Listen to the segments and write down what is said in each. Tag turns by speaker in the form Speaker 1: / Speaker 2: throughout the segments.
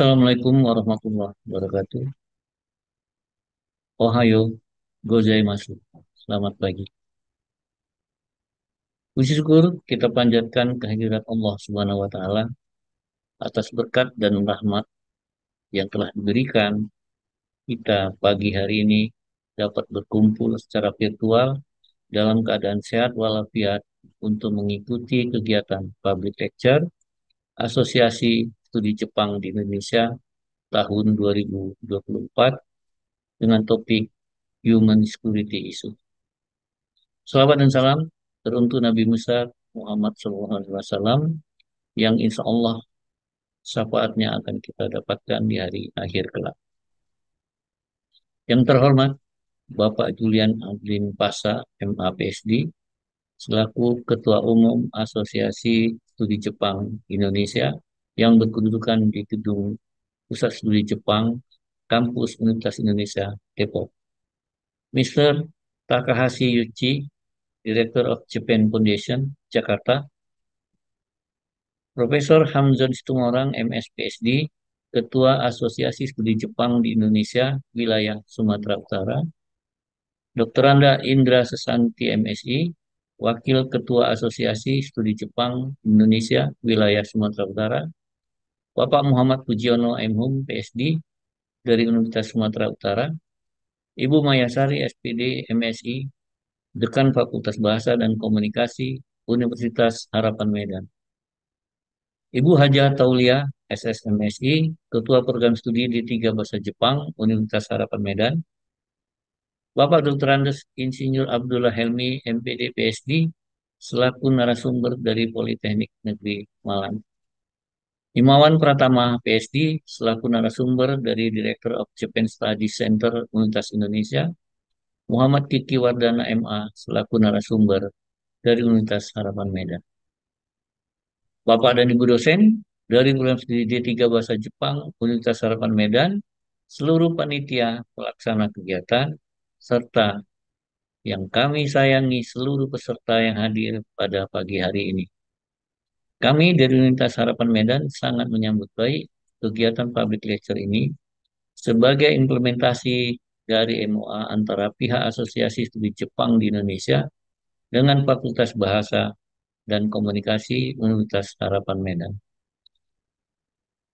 Speaker 1: Assalamualaikum warahmatullahi wabarakatuh. Ohayo oh, gozaimasu. Selamat pagi. Puji syukur kita panjatkan kehadirat Allah Subhanahu wa taala atas berkat dan rahmat yang telah diberikan kita pagi hari ini dapat berkumpul secara virtual dalam keadaan sehat walafiat untuk mengikuti kegiatan public lecture Asosiasi Studi Jepang di Indonesia tahun 2024 dengan topik Human Security Issue. Selamat dan salam teruntuk Nabi Musa Muhammad SAW yang insya Allah syafaatnya akan kita dapatkan di hari akhir kelak. Yang terhormat, Bapak Julian Adlin Pasa, MAPSD, selaku Ketua Umum Asosiasi Studi Jepang Indonesia yang berkedudukan di Gedung Pusat Studi Jepang, Kampus Universitas Indonesia, Depok. Mr. Takahashi Yuchi, Director of Japan Foundation, Jakarta. Profesor Hamzon Situmorang, MS Ketua Asosiasi Studi Jepang di Indonesia, Wilayah Sumatera Utara. Dr. Anda Indra Sesanti, MSI, Wakil Ketua Asosiasi Studi Jepang Indonesia, Wilayah Sumatera Utara. Bapak Muhammad Pujiono MHum PSD dari Universitas Sumatera Utara, Ibu Mayasari SPD MSI, Dekan Fakultas Bahasa dan Komunikasi Universitas Harapan Medan. Ibu Haja Taulia SSMSI, Ketua Program Studi di Tiga Bahasa Jepang Universitas Harapan Medan, Bapak Dr. Andes Insinyur Abdullah Helmi, MPD, PSD, selaku narasumber dari Politeknik Negeri Malang. Imawan Pratama, PhD, selaku narasumber dari Director of Japan Study Center Universitas Indonesia, Muhammad Kiki Wardana MA, selaku narasumber dari Universitas Harapan Medan. Bapak dan Ibu dosen dari program studi D3 Bahasa Jepang Universitas Harapan Medan, seluruh panitia pelaksana kegiatan, serta yang kami sayangi seluruh peserta yang hadir pada pagi hari ini. Kami dari Universitas Harapan Medan sangat menyambut baik kegiatan public lecture ini sebagai implementasi dari MOA antara pihak asosiasi studi Jepang di Indonesia dengan Fakultas Bahasa dan Komunikasi Universitas Harapan Medan.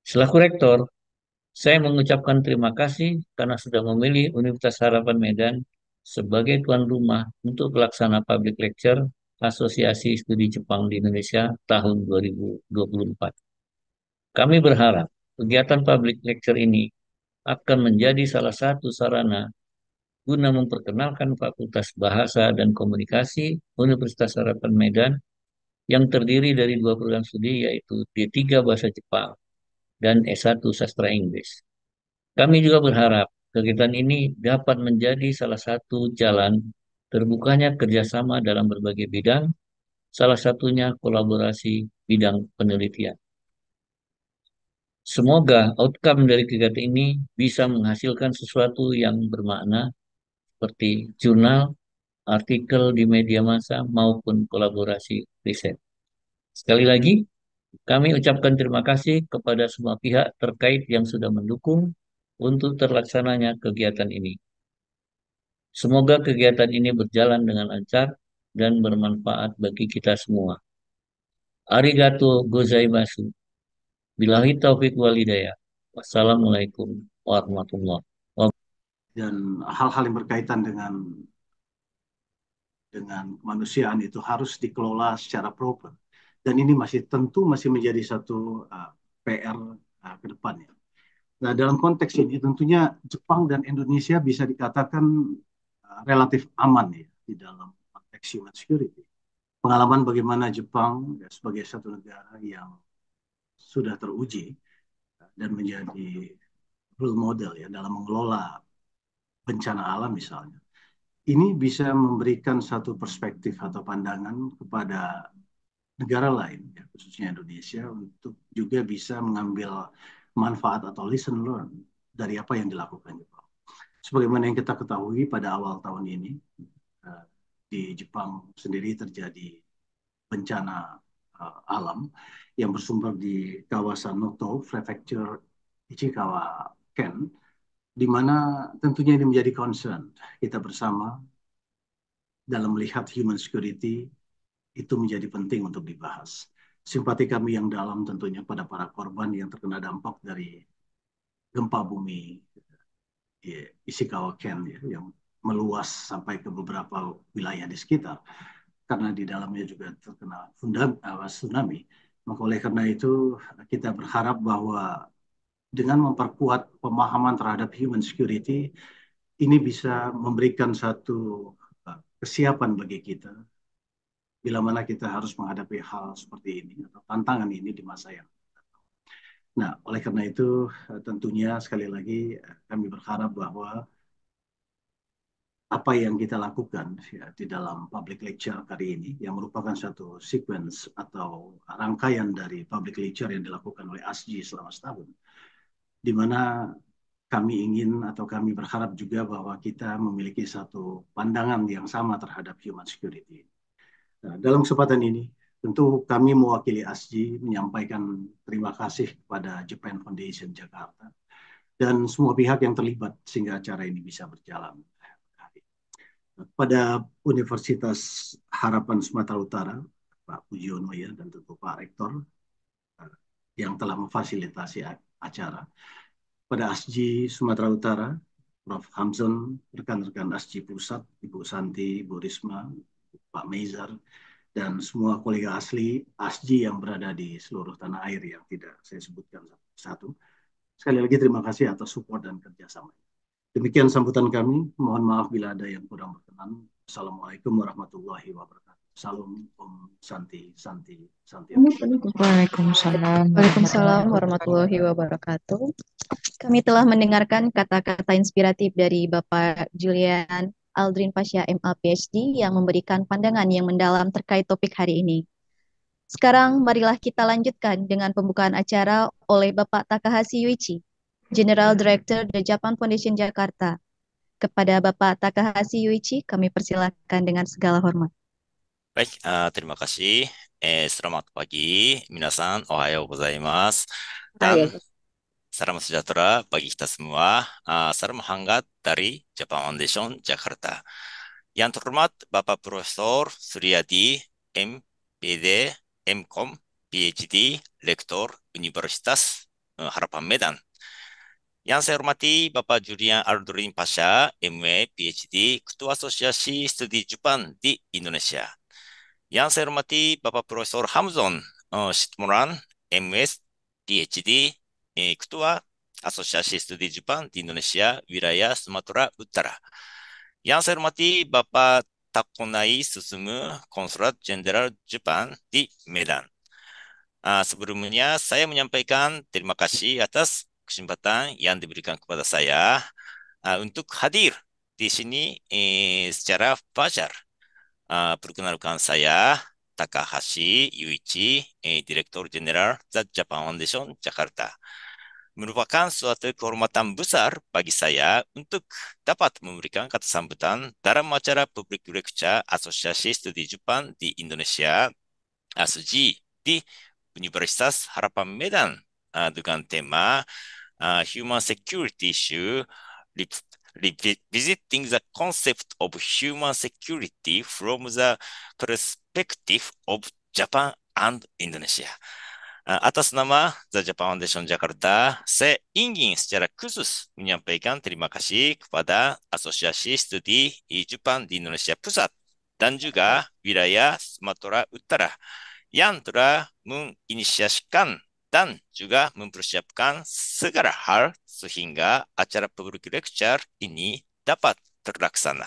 Speaker 1: Selaku rektor, saya mengucapkan terima kasih karena sudah memilih Universitas Harapan Medan sebagai tuan rumah untuk pelaksana public lecture Asosiasi Studi Jepang di Indonesia tahun 2024. Kami berharap kegiatan public lecture ini akan menjadi salah satu sarana guna memperkenalkan Fakultas Bahasa dan Komunikasi Universitas Harapan Medan yang terdiri dari dua program studi yaitu D3 Bahasa Jepang dan S1 Sastra Inggris. Kami juga berharap kegiatan ini dapat menjadi salah satu jalan terbukanya kerjasama dalam berbagai bidang, salah satunya kolaborasi bidang penelitian. Semoga outcome dari kegiatan ini bisa menghasilkan sesuatu yang bermakna seperti jurnal, artikel di media massa maupun kolaborasi riset. Sekali lagi, kami ucapkan terima kasih kepada semua pihak terkait yang sudah mendukung untuk terlaksananya kegiatan ini. Semoga kegiatan ini berjalan dengan lancar dan bermanfaat bagi kita semua. Arigato gozaimasu. Bilahi taufik walidaya. Wassalamualaikum warahmatullahi wabarakatuh.
Speaker 2: Dan hal-hal yang berkaitan dengan dengan kemanusiaan itu harus dikelola secara proper. Dan ini masih tentu masih menjadi satu uh, PR uh, ke depannya. Nah, dalam konteks ini tentunya Jepang dan Indonesia bisa dikatakan relatif aman ya di dalam konteks human security. Pengalaman bagaimana Jepang ya, sebagai satu negara yang sudah teruji dan menjadi role model ya dalam mengelola bencana alam misalnya. Ini bisa memberikan satu perspektif atau pandangan kepada negara lain, ya, khususnya Indonesia, untuk juga bisa mengambil manfaat atau listen learn dari apa yang dilakukan Jepang sebagaimana yang kita ketahui pada awal tahun ini eh, di Jepang sendiri terjadi bencana eh, alam yang bersumber di kawasan Noto, Prefecture Ichikawa, Ken, di mana tentunya ini menjadi concern kita bersama dalam melihat human security itu menjadi penting untuk dibahas. Simpati kami yang dalam tentunya pada para korban yang terkena dampak dari gempa bumi ya, Ishikawa Ken ya, yang meluas sampai ke beberapa wilayah di sekitar karena di dalamnya juga terkena eh, tsunami maka oleh karena itu kita berharap bahwa dengan memperkuat pemahaman terhadap human security ini bisa memberikan satu eh, kesiapan bagi kita bila mana kita harus menghadapi hal seperti ini atau tantangan ini di masa yang Nah, oleh karena itu eh, tentunya sekali lagi eh, kami berharap bahwa apa yang kita lakukan ya, di dalam public lecture kali ini yang merupakan satu sequence atau rangkaian dari public lecture yang dilakukan oleh ASG selama setahun di mana kami ingin atau kami berharap juga bahwa kita memiliki satu pandangan yang sama terhadap human security. Nah, dalam kesempatan ini Tentu kami mewakili ASJI menyampaikan terima kasih kepada Japan Foundation Jakarta dan semua pihak yang terlibat sehingga acara ini bisa berjalan. Pada Universitas Harapan Sumatera Utara, Pak Pujiono ya, dan tentu Pak Rektor eh, yang telah memfasilitasi acara. Pada ASJI Sumatera Utara, Prof. Hamzon, rekan-rekan ASJI Pusat, Ibu Santi, Ibu Risma, Pak Meizar, dan semua kolega asli ASJI yang berada di seluruh tanah air yang tidak saya sebutkan satu. Sekali lagi terima kasih atas support dan kerjasama Demikian sambutan kami. Mohon maaf bila ada yang kurang berkenan. Assalamualaikum warahmatullahi wabarakatuh. Salam Om Santi Santi Santi.
Speaker 3: Waalaikumsalam. Waalaikumsalam warahmatullahi wabarakatuh. Kami telah mendengarkan kata-kata inspiratif dari Bapak Julian Aldrin Pasha MA PhD yang memberikan pandangan yang mendalam terkait topik hari ini. Sekarang marilah kita lanjutkan dengan pembukaan acara oleh Bapak Takahashi Yuichi, General Director The Japan Foundation Jakarta. Kepada Bapak Takahashi Yuichi, kami persilakan dengan segala hormat.
Speaker 4: Baik, uh, terima kasih. Eh, selamat pagi, minasan, ohayo gozaimasu. Dan, Salam sejahtera bagi kita semua. Uh, salam hangat dari Japan Foundation Jakarta. Yang terhormat Bapak Profesor Suryadi MPD, MCOM, PhD, Lektor Universitas eh, Harapan Medan. Yang saya hormati Bapak Julian Aldrin Pasha, MA, PhD, Ketua Asosiasi Studi Jepang di Indonesia. Yang saya hormati Bapak Profesor Hamzon uh, Sitmoran, MS, PhD, Asosiasi di Indonesia, Wilayah ketua Studi Jepang Utara. Yang saya hormati Bapak Takonai, Susumu, Konsulat Jenderal Jepang di Medan. sebelumnya saya menyampaikan terima kasih atas kesempatan yang diberikan kepada saya untuk hadir di sini secara fajar. perkenalkan saya Takahashi Yuichi, Direktur Jenderal The Japan Foundation Jakarta merupakan suatu kehormatan besar bagi saya untuk dapat memberikan kata sambutan dalam acara Public Lecture Asosiasi Studi Jepang di Indonesia ASUJI di Universitas Harapan Medan uh, dengan tema uh, Human Security Issue Revisiting the Concept of Human Security from the Perspective of Japan and Indonesia atas nama The Japan Foundation Jakarta, saya ingin secara khusus menyampaikan terima kasih kepada Asosiasi Studi Jepang di Indonesia Pusat dan juga wilayah Sumatera Utara yang telah menginisiasikan dan juga mempersiapkan segala hal sehingga acara public lecture ini dapat terlaksana.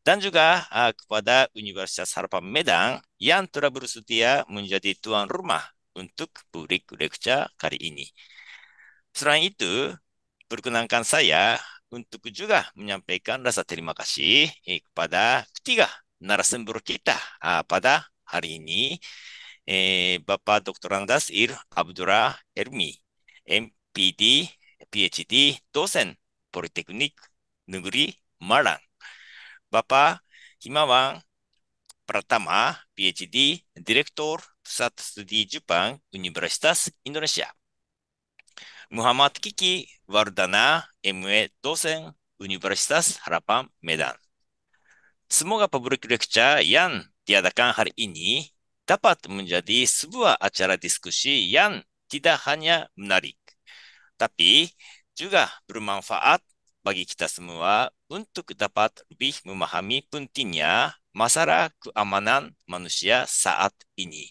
Speaker 4: Dan juga uh, kepada Universitas Harapan Medan yang telah bersedia menjadi tuan rumah untuk publik lecture kali ini. Selain itu, perkenankan saya untuk juga menyampaikan rasa terima kasih eh, kepada ketiga narasumber kita ah, pada hari ini, eh, Bapak Dr. Andas Ir Abdullah Ermi, MPD, PhD, dosen Politeknik Negeri Malang. Bapak Himawan Pratama, PhD, Direktur Pusat Studi Jepang Universitas Indonesia. Muhammad Kiki Wardana, MA dosen Universitas Harapan Medan. Semoga public lecture yang diadakan hari ini dapat menjadi sebuah acara diskusi yang tidak hanya menarik, tapi juga bermanfaat bagi kita semua untuk dapat lebih memahami pentingnya masalah keamanan manusia saat ini.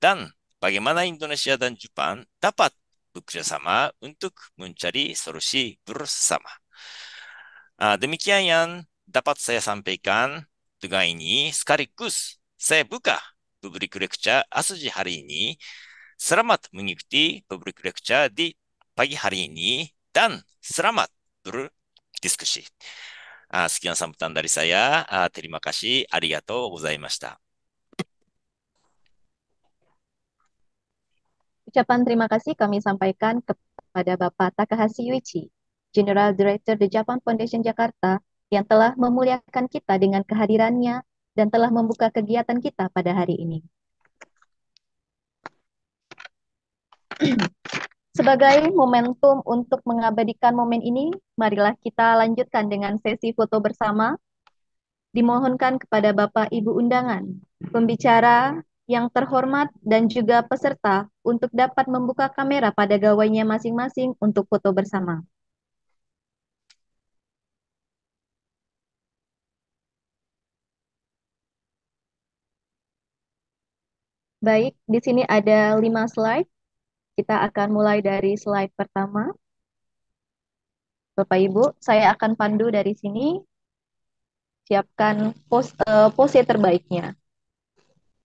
Speaker 4: Dan bagaimana Indonesia dan Jepang dapat bekerjasama untuk mencari solusi bersama. Ah, demikian yang dapat saya sampaikan dengan ini sekaligus saya buka publik lecture Asuji hari ini. Selamat mengikuti publik lecture di pagi hari ini dan selamat berdiskusi. Uh, sekian sambutan dari saya. Uh, terima kasih. Arigatou gozaimashita.
Speaker 3: Ucapan terima kasih kami sampaikan kepada Bapak Takahashi Yuichi, General Director The Japan Foundation Jakarta, yang telah memuliakan kita dengan kehadirannya dan telah membuka kegiatan kita pada hari ini. Sebagai momentum untuk mengabadikan momen ini, marilah kita lanjutkan dengan sesi foto bersama. Dimohonkan kepada Bapak Ibu undangan, pembicara yang terhormat dan juga peserta untuk dapat membuka kamera pada gawainya masing-masing untuk foto bersama. Baik, di sini ada lima slide. Kita akan mulai dari slide pertama. Bapak Ibu, saya akan pandu dari sini. Siapkan pose, uh, pose terbaiknya.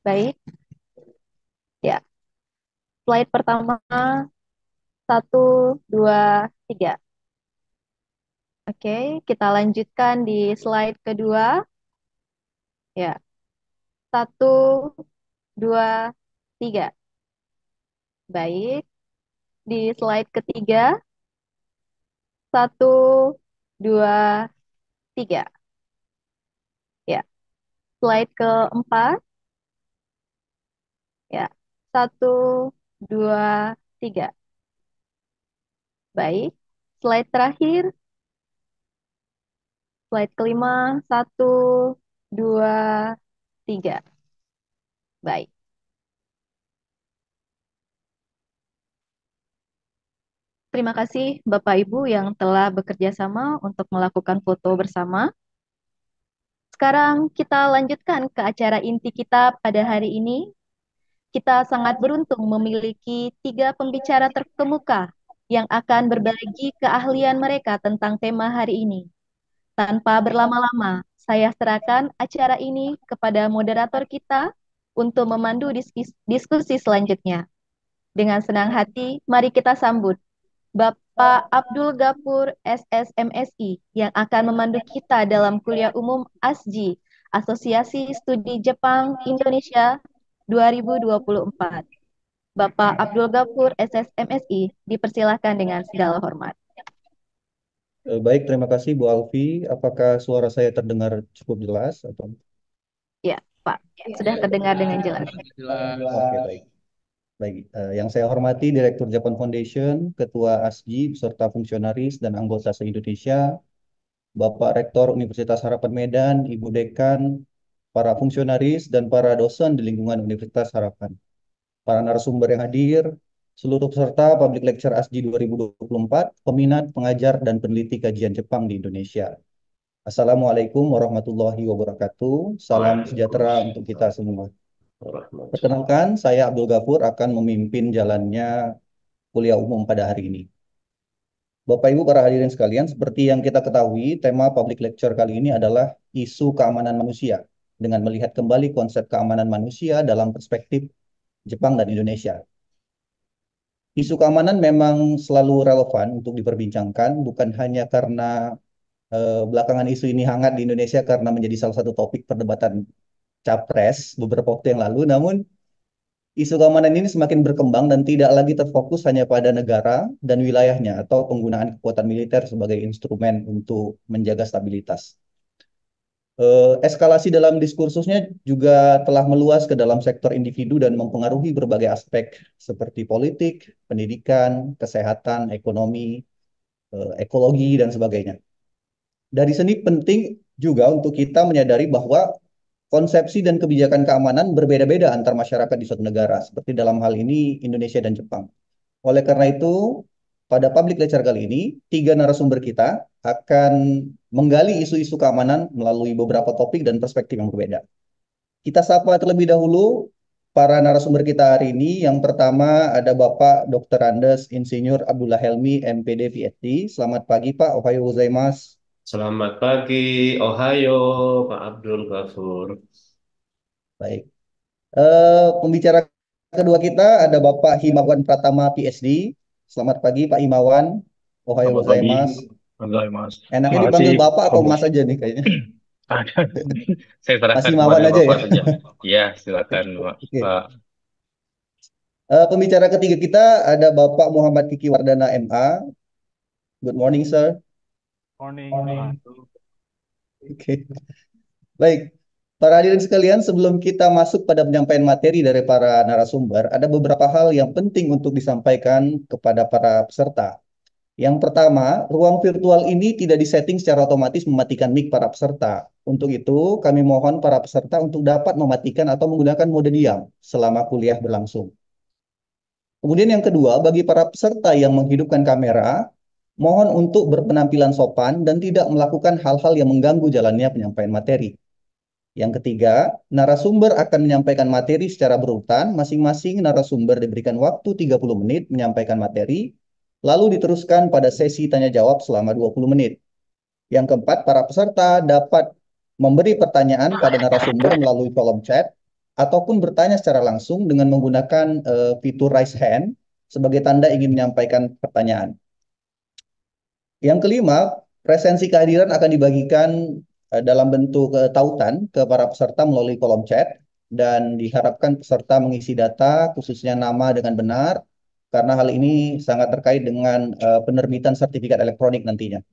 Speaker 3: Baik. Ya. Slide pertama. Satu, dua, tiga. Oke, kita lanjutkan di slide kedua. Ya. Satu, dua, tiga. Baik. Di slide ketiga. Satu, dua, tiga. Ya. Slide keempat. Ya. Satu, dua, tiga. Baik. Slide terakhir. Slide kelima. Satu, dua, tiga. Baik. terima kasih Bapak Ibu yang telah bekerja sama untuk melakukan foto bersama. Sekarang kita lanjutkan ke acara inti kita pada hari ini. Kita sangat beruntung memiliki tiga pembicara terkemuka yang akan berbagi keahlian mereka tentang tema hari ini. Tanpa berlama-lama, saya serahkan acara ini kepada moderator kita untuk memandu diskusi, diskusi selanjutnya. Dengan senang hati, mari kita sambut Bapak Abdul Gapur SSMSI yang akan memandu kita dalam kuliah umum ASJI, Asosiasi Studi Jepang Indonesia 2024. Bapak Abdul Gapur SSMSI dipersilahkan dengan segala hormat.
Speaker 5: Eh, baik, terima kasih Bu Alfi. Apakah suara saya terdengar cukup jelas atau?
Speaker 3: Ya, Pak. Sudah terdengar dengan jelas. Jelas. Oke, baik.
Speaker 5: Baik, uh, eh, yang saya hormati Direktur Japan Foundation, Ketua ASGI, beserta fungsionaris dan anggota se-Indonesia, Bapak Rektor Universitas Harapan Medan, Ibu Dekan, para fungsionaris dan para dosen di lingkungan Universitas Harapan. Para narasumber yang hadir, seluruh peserta Public Lecture ASGI 2024, peminat, pengajar, dan peneliti kajian Jepang di Indonesia. Assalamualaikum warahmatullahi wabarakatuh. Salam sejahtera untuk kita semua. Perkenalkan, saya Abdul Ghafur akan memimpin jalannya kuliah umum pada hari ini. Bapak Ibu para hadirin sekalian, seperti yang kita ketahui, tema public lecture kali ini adalah isu keamanan manusia dengan melihat kembali konsep keamanan manusia dalam perspektif Jepang dan Indonesia. Isu keamanan memang selalu relevan untuk diperbincangkan, bukan hanya karena eh, belakangan isu ini hangat di Indonesia karena menjadi salah satu topik perdebatan capres beberapa waktu yang lalu. Namun isu keamanan ini semakin berkembang dan tidak lagi terfokus hanya pada negara dan wilayahnya atau penggunaan kekuatan militer sebagai instrumen untuk menjaga stabilitas. Eh, eskalasi dalam diskursusnya juga telah meluas ke dalam sektor individu dan mempengaruhi berbagai aspek seperti politik, pendidikan, kesehatan, ekonomi, eh, ekologi, dan sebagainya. Dari seni penting juga untuk kita menyadari bahwa konsepsi dan kebijakan keamanan berbeda-beda antar masyarakat di suatu negara, seperti dalam hal ini Indonesia dan Jepang. Oleh karena itu, pada public lecture kali ini, tiga narasumber kita akan menggali isu-isu keamanan melalui beberapa topik dan perspektif yang berbeda. Kita sapa terlebih dahulu para narasumber kita hari ini. Yang pertama ada Bapak Dr. Andes Insinyur Abdullah Helmi, MPD, PhD. Selamat pagi Pak, Ohayou gozaimasu.
Speaker 6: Selamat pagi, ohayo, Pak Abdul Ghafur. Baik.
Speaker 5: Uh, pembicara kedua kita ada Bapak Himawan Pratama, PhD. Selamat pagi, Pak Himawan. Ohayo Selamat
Speaker 7: Pagi. Mas. Enaknya dipanggil Bapak atau Mas
Speaker 5: aja nih kayaknya?
Speaker 7: Saya serahkan Mas Himawan aja ya? Iya, silakan Pak. Okay. Pak.
Speaker 5: Uh, pembicara ketiga kita ada Bapak Muhammad Kiki Wardana MA. Good morning, sir.
Speaker 8: Morning. Morning.
Speaker 5: Oke. Okay. Baik. Para hadirin sekalian, sebelum kita masuk pada penyampaian materi dari para narasumber, ada beberapa hal yang penting untuk disampaikan kepada para peserta. Yang pertama, ruang virtual ini tidak disetting secara otomatis mematikan mic para peserta. Untuk itu, kami mohon para peserta untuk dapat mematikan atau menggunakan mode diam selama kuliah berlangsung. Kemudian yang kedua, bagi para peserta yang menghidupkan kamera, Mohon untuk berpenampilan sopan dan tidak melakukan hal-hal yang mengganggu jalannya penyampaian materi. Yang ketiga, narasumber akan menyampaikan materi secara berurutan. Masing-masing narasumber diberikan waktu 30 menit menyampaikan materi, lalu diteruskan pada sesi tanya jawab selama 20 menit. Yang keempat, para peserta dapat memberi pertanyaan pada narasumber melalui kolom chat ataupun bertanya secara langsung dengan menggunakan uh, fitur raise hand sebagai tanda ingin menyampaikan pertanyaan. Yang kelima, presensi kehadiran akan dibagikan eh, dalam bentuk tautan ke para peserta melalui kolom chat dan diharapkan peserta mengisi data khususnya nama dengan benar karena hal ini sangat terkait dengan eh, penerbitan sertifikat elektronik nantinya.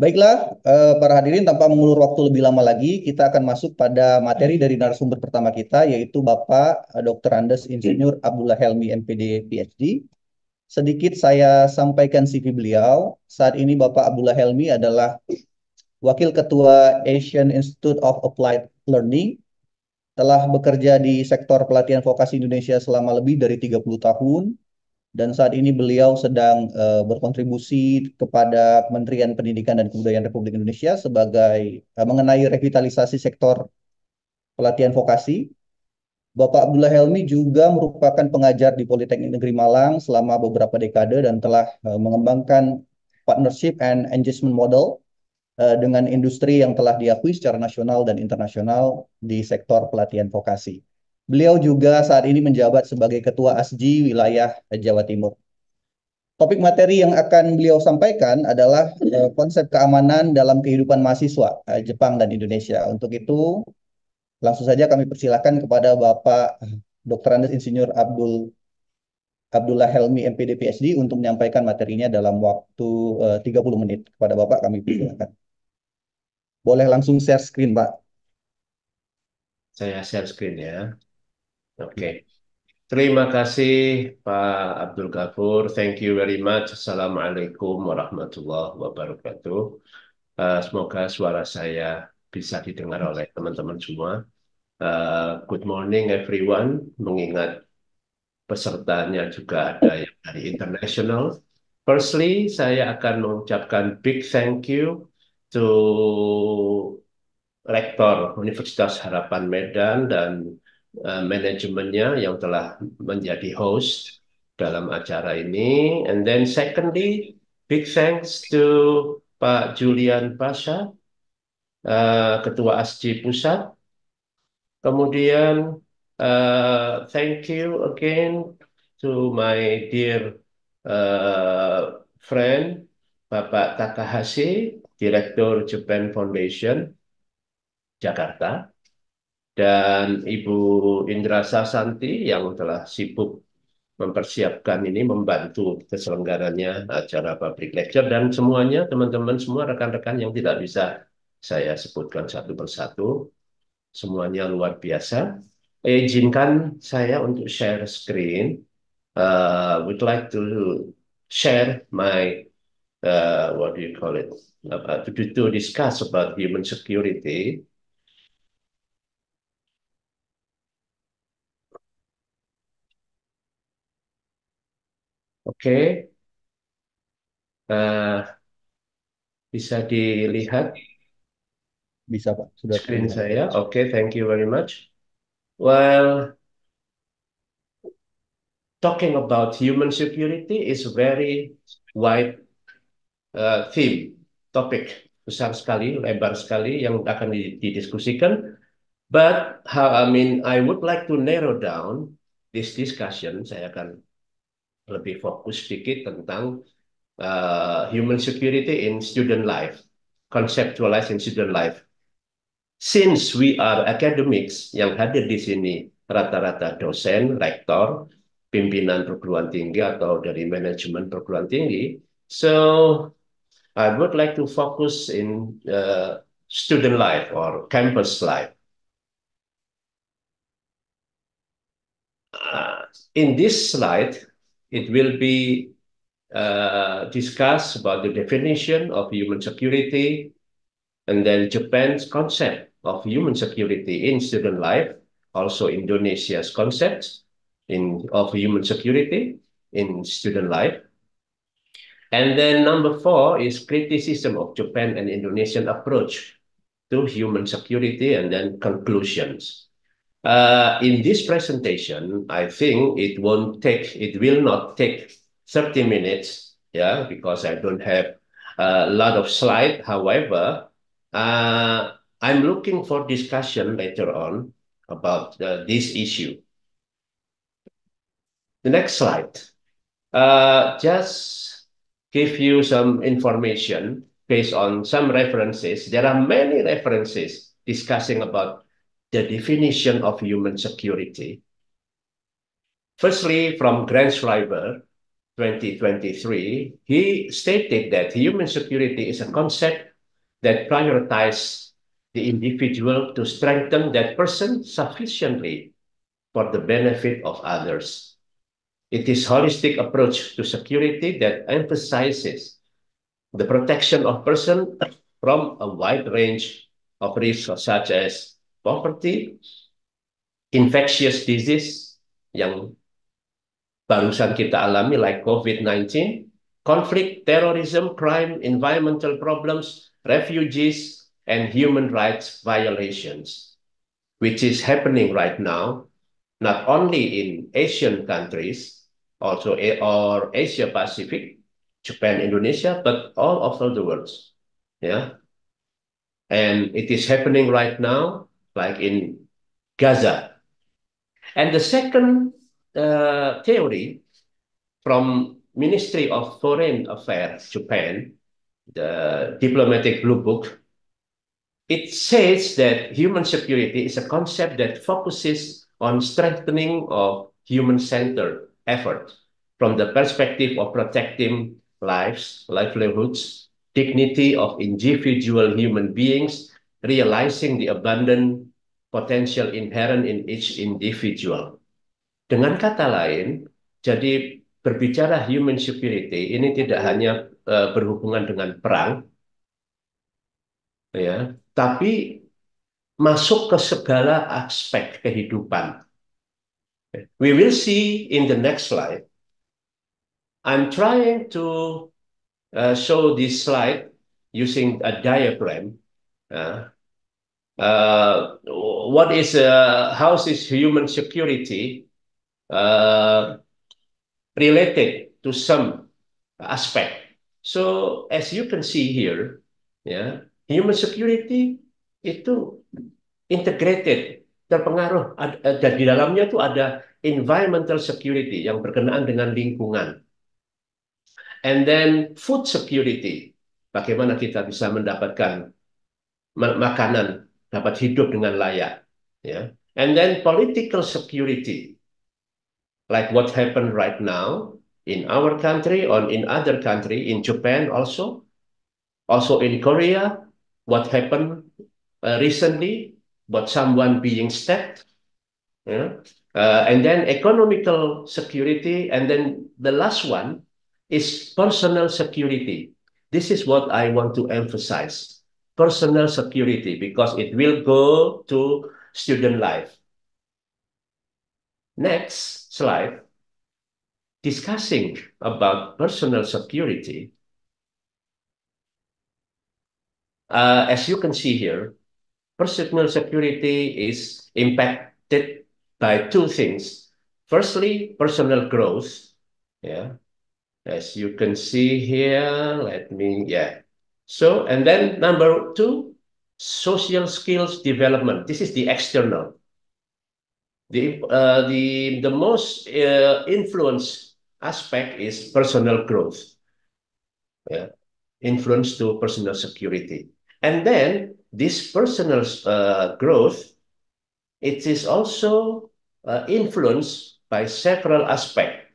Speaker 5: Baiklah, eh, para hadirin, tanpa mengulur waktu lebih lama lagi, kita akan masuk pada materi dari narasumber pertama kita, yaitu Bapak Dr. Andes Insinyur Abdullah Helmi, MPD, PhD, sedikit saya sampaikan CV beliau. Saat ini Bapak Abdullah Helmi adalah Wakil Ketua Asian Institute of Applied Learning. Telah bekerja di sektor pelatihan vokasi Indonesia selama lebih dari 30 tahun dan saat ini beliau sedang uh, berkontribusi kepada Kementerian Pendidikan dan Kebudayaan Republik Indonesia sebagai uh, mengenai revitalisasi sektor pelatihan vokasi Bapak Abdullah Helmi juga merupakan pengajar di Politeknik Negeri Malang selama beberapa dekade dan telah eh, mengembangkan partnership and engagement model eh, dengan industri yang telah diakui secara nasional dan internasional di sektor pelatihan vokasi. Beliau juga saat ini menjabat sebagai Ketua ASJI wilayah Jawa Timur. Topik materi yang akan beliau sampaikan adalah eh, konsep keamanan dalam kehidupan mahasiswa Jepang dan Indonesia. Untuk itu, Langsung saja kami persilahkan kepada Bapak Dr. Andes Insinyur Abdul Abdullah Helmi MPD PSD untuk menyampaikan materinya dalam waktu eh, uh, 30 menit. Kepada Bapak kami persilakan. Boleh langsung share screen, Pak.
Speaker 6: Saya share screen ya. Oke. Okay. Terima kasih Pak Abdul Ghafur. Thank you very much. Assalamualaikum warahmatullahi wabarakatuh. Uh, semoga suara saya bisa didengar oleh teman-teman semua. Eh, good morning everyone. Mengingat pesertanya juga ada yang dari international. Firstly, saya akan mengucapkan big thank you to Rektor Universitas Harapan Medan dan uh, manajemennya yang telah menjadi host dalam acara ini. And then secondly, big thanks to Pak Julian Pasha, uh, Ketua ASCI Pusat, Kemudian uh, thank you again to my dear uh, friend Bapak Takahashi, Direktur Japan Foundation Jakarta, dan Ibu Indra Sasanti yang telah sibuk mempersiapkan ini, membantu keselenggarannya acara public lecture dan semuanya teman-teman semua rekan-rekan yang tidak bisa saya sebutkan satu persatu semuanya luar biasa. Izinkan saya untuk share screen. Uh, would like to share my uh, what do you call it uh, to, to discuss about human security. Oke, okay. uh, bisa dilihat. Bisa Pak, sudah Screen saya, oke, okay, thank you very much. Well, talking about human security is very wide uh, theme, topic besar sekali, lebar sekali yang akan didiskusikan. But how, I mean, I would like to narrow down this discussion. Saya akan lebih fokus sedikit tentang uh, human security in student life, conceptualized in student life. Since we are academics yang hadir di sini, rata-rata dosen, rektor, pimpinan perguruan tinggi atau dari manajemen perguruan tinggi. So, I would like to focus in uh, student life or campus life. Uh, in this slide, it will be uh, discussed about the definition of human security and then Japan's concept of human security in student life, also Indonesia's concepts in, of human security in student life. And then number four is criticism of Japan and Indonesian approach to human security and then conclusions. Uh, in this presentation, I think it won't take, it will not take 30 minutes, yeah, because I don't have a lot of slides. However, uh, I'm looking for discussion later on about uh, this issue. The next slide. Uh, just give you some information based on some references. There are many references discussing about the definition of human security. Firstly, from Grant Schreiber, 2023, he stated that human security is a concept that prioritizes the individual to strengthen that person sufficiently for the benefit of others. It is holistic approach to security that emphasizes the protection of person from a wide range of risks such as poverty, infectious disease yang barusan kita alami like COVID-19, conflict, terrorism, crime, environmental problems, refugees, and human rights violations, which is happening right now, not only in Asian countries, also A or Asia Pacific, Japan, Indonesia, but all over the world. Yeah. And it is happening right now, like in Gaza. And the second uh, theory from Ministry of Foreign Affairs, Japan, the diplomatic blue book It says that human security is a concept that focuses on strengthening of human-centered effort from the perspective of protecting lives, livelihoods, dignity of individual human beings, realizing the abundant potential inherent in each individual. Dengan kata lain, jadi berbicara human security ini tidak hanya uh, berhubungan dengan perang, ya, tapi masuk ke segala aspek kehidupan. We will see in the next slide. I'm trying to uh, show this slide using a diagram. Uh, uh, what is uh, how is human security uh, related to some aspect? So as you can see here, yeah, Human security itu integrated, terpengaruh eh, dan di dalamnya itu ada environmental security yang berkenaan dengan lingkungan. And then food security, bagaimana kita bisa mendapatkan makanan, dapat hidup dengan layak. Ya. And then political security, like what happened right now in our country or in other country, in Japan also, also in Korea, what happened uh, recently about someone being stabbed. Yeah? Uh, and then economical security. And then the last one is personal security. This is what I want to emphasize personal security because it will go to student life. Next slide. Discussing about personal security, uh, as you can see here, personal security is impacted by two things. Firstly, personal growth. Yeah. As you can see here, let me, yeah. So, and then number two, social skills development. This is the external. The, uh, the, the most uh, influence aspect is personal growth. Yeah. Influence to personal security. And then this personal uh, growth, it is also uh, influenced by several aspects.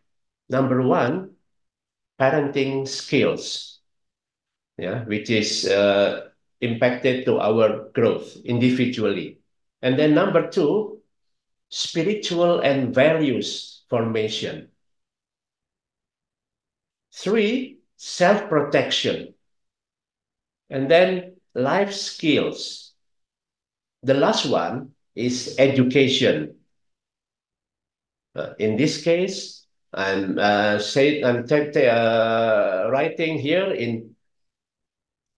Speaker 6: Number one, parenting skills, yeah, which is uh, impacted to our growth individually. And then number two, spiritual and values formation. Three, self-protection. And then life skills. The last one is education. Uh, in this case, I'm uh, say, I'm uh, writing here in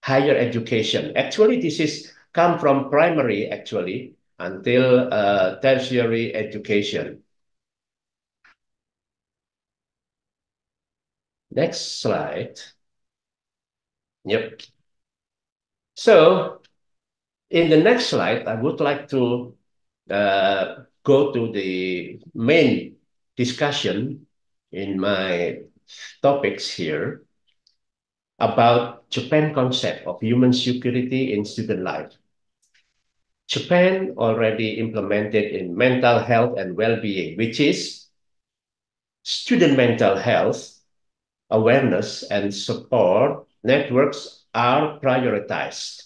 Speaker 6: higher education. Actually, this is come from primary actually until uh, tertiary education. Next slide. Yep. So in the next slide, I would like to uh, go to the main discussion in my topics here about Japan concept of human security in student life. Japan already implemented in mental health and well-being, which is student mental health awareness and support networks are prioritized.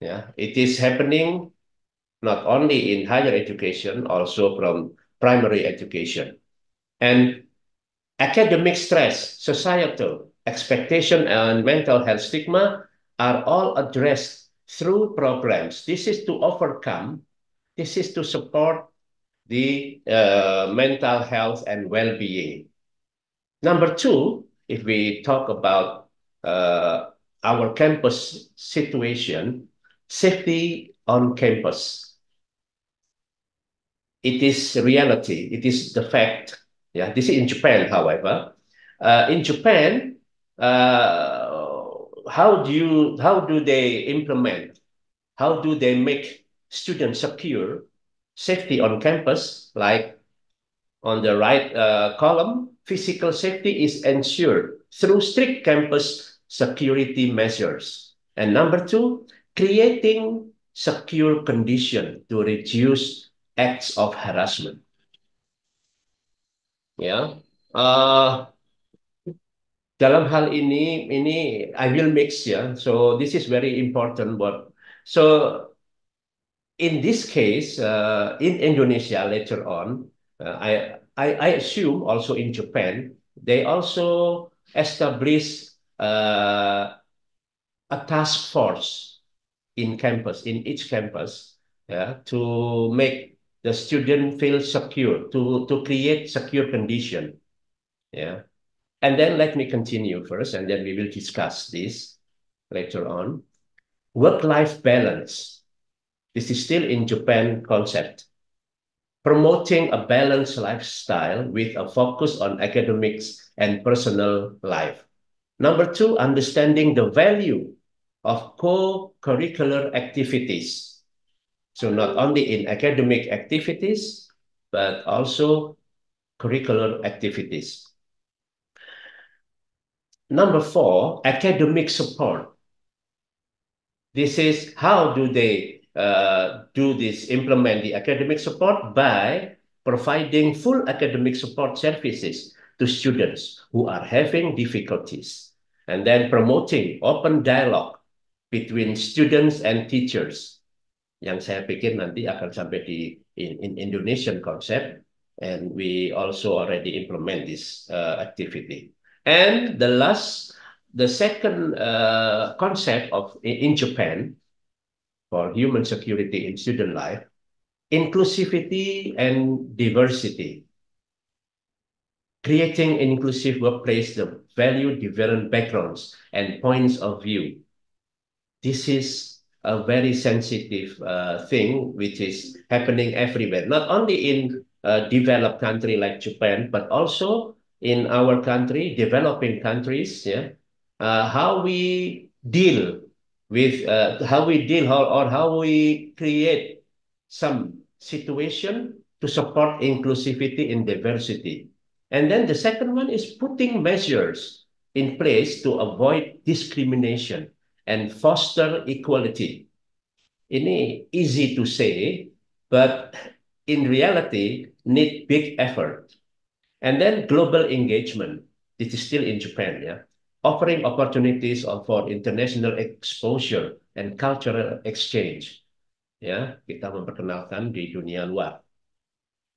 Speaker 6: Yeah, it is happening not only in higher education, also from primary education. And academic stress, societal expectation, and mental health stigma are all addressed through programs. This is to overcome, this is to support the uh, mental health and well being. Number two, if we talk about uh, our campus situation, safety on campus. It is reality. It is the fact. Yeah, this is in Japan, however. Uh, in Japan, uh, how do you how do they implement? How do they make students secure safety on campus? Like on the right uh, column, physical safety is ensured through strict campus security measures. And number two, creating secure condition to reduce acts of harassment. Yeah. uh, dalam hal ini, ini I will mix yeah. So this is very important work. So in this case, uh, in Indonesia later on, uh, I, I I assume also in Japan, they also establish uh, a task force in campus, in each campus, yeah, to make the student feel secure, to, to create secure condition. Yeah. And then let me continue first, and then we will discuss this later on. Work-life balance. This is still in Japan concept. Promoting a balanced lifestyle with a focus on academics and personal life. Number two, understanding the value of co-curricular activities. So not only in academic activities, but also curricular activities. Number four, academic support. This is how do they uh, do this, implement the academic support by providing full academic support services to students who are having difficulties and then promoting open dialogue between students and teachers yang saya pikir nanti akan sampai di in, in Indonesian concept and we also already implement this uh, activity and the last the second uh, concept of in Japan for human security in student life inclusivity and diversity creating an inclusive workplace the value different backgrounds and points of view. This is a very sensitive uh, thing which is happening everywhere, not only in uh, developed country like Japan, but also in our country, developing countries. Yeah, uh, how we deal with uh, how we deal how, or how we create some situation to support inclusivity and diversity. And then the second one is putting measures in place to avoid discrimination and foster equality. Ini easy to say, but in reality need big effort. And then global engagement. This is still in Japan, yeah. Offering opportunities for international exposure and cultural exchange. Ya, yeah, kita memperkenalkan di dunia luar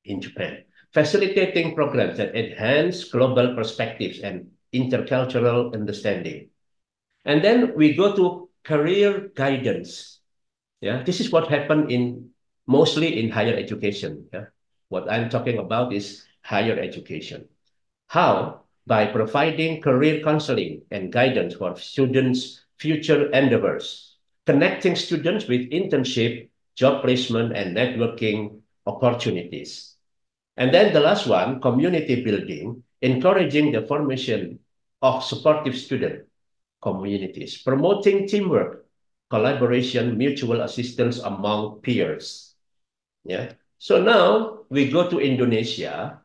Speaker 6: in Japan. facilitating programs that enhance global perspectives and intercultural understanding. And then we go to career guidance. Yeah, this is what happened in mostly in higher education. Yeah? What I'm talking about is higher education. How? By providing career counseling and guidance for students' future endeavors, connecting students with internship, job placement, and networking opportunities. And then the last one, community building, encouraging the formation of supportive student communities, promoting teamwork, collaboration, mutual assistance among peers. Yeah. So now we go to Indonesia.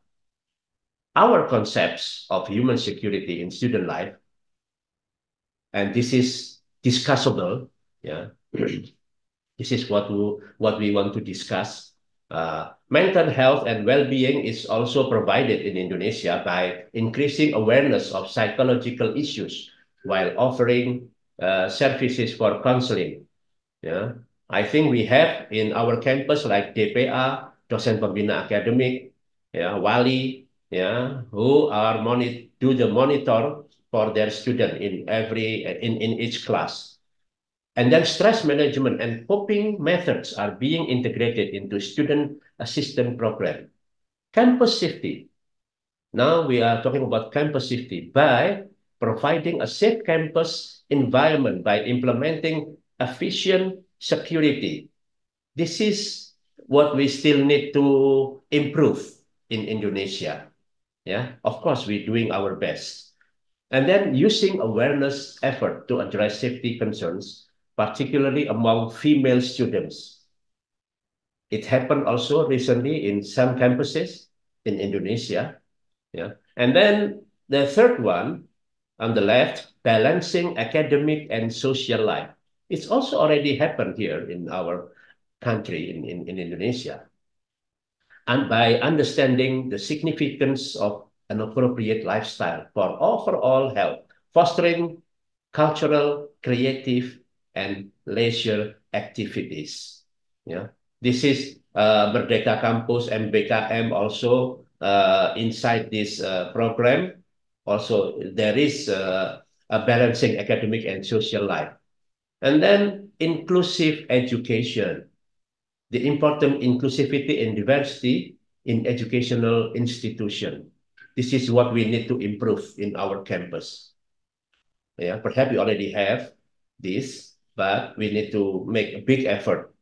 Speaker 6: Our concepts of human security in student life, and this is discussable. Yeah. this is what we, what we want to discuss uh, mental health and well-being is also provided in Indonesia by increasing awareness of psychological issues while offering uh, services for counseling. Yeah. I think we have in our campus like DPA, Dosen Pembina Academic, yeah, Wali, yeah, who are monitor, do the monitor for their student in every in, in each class. And then stress management and coping methods are being integrated into student assistance program. Campus safety. Now we are talking about campus safety by providing a safe campus environment by implementing efficient security. This is what we still need to improve in Indonesia. Yeah, of course, we're doing our best. And then using awareness effort to address safety concerns particularly among female students. It happened also recently in some campuses in Indonesia. Yeah. And then the third one on the left, balancing academic and social life. It's also already happened here in our country, in, in, in Indonesia. And by understanding the significance of an appropriate lifestyle for overall health, fostering cultural, creative, and leisure activities. Yeah, this is uh, Merdeka Campus and BKM also uh, inside this uh, program. Also, there is uh, a balancing academic and social life. And then inclusive education, the important inclusivity and diversity in educational institution. This is what we need to improve in our campus. Yeah, perhaps we already have this, but we need to make a big effort.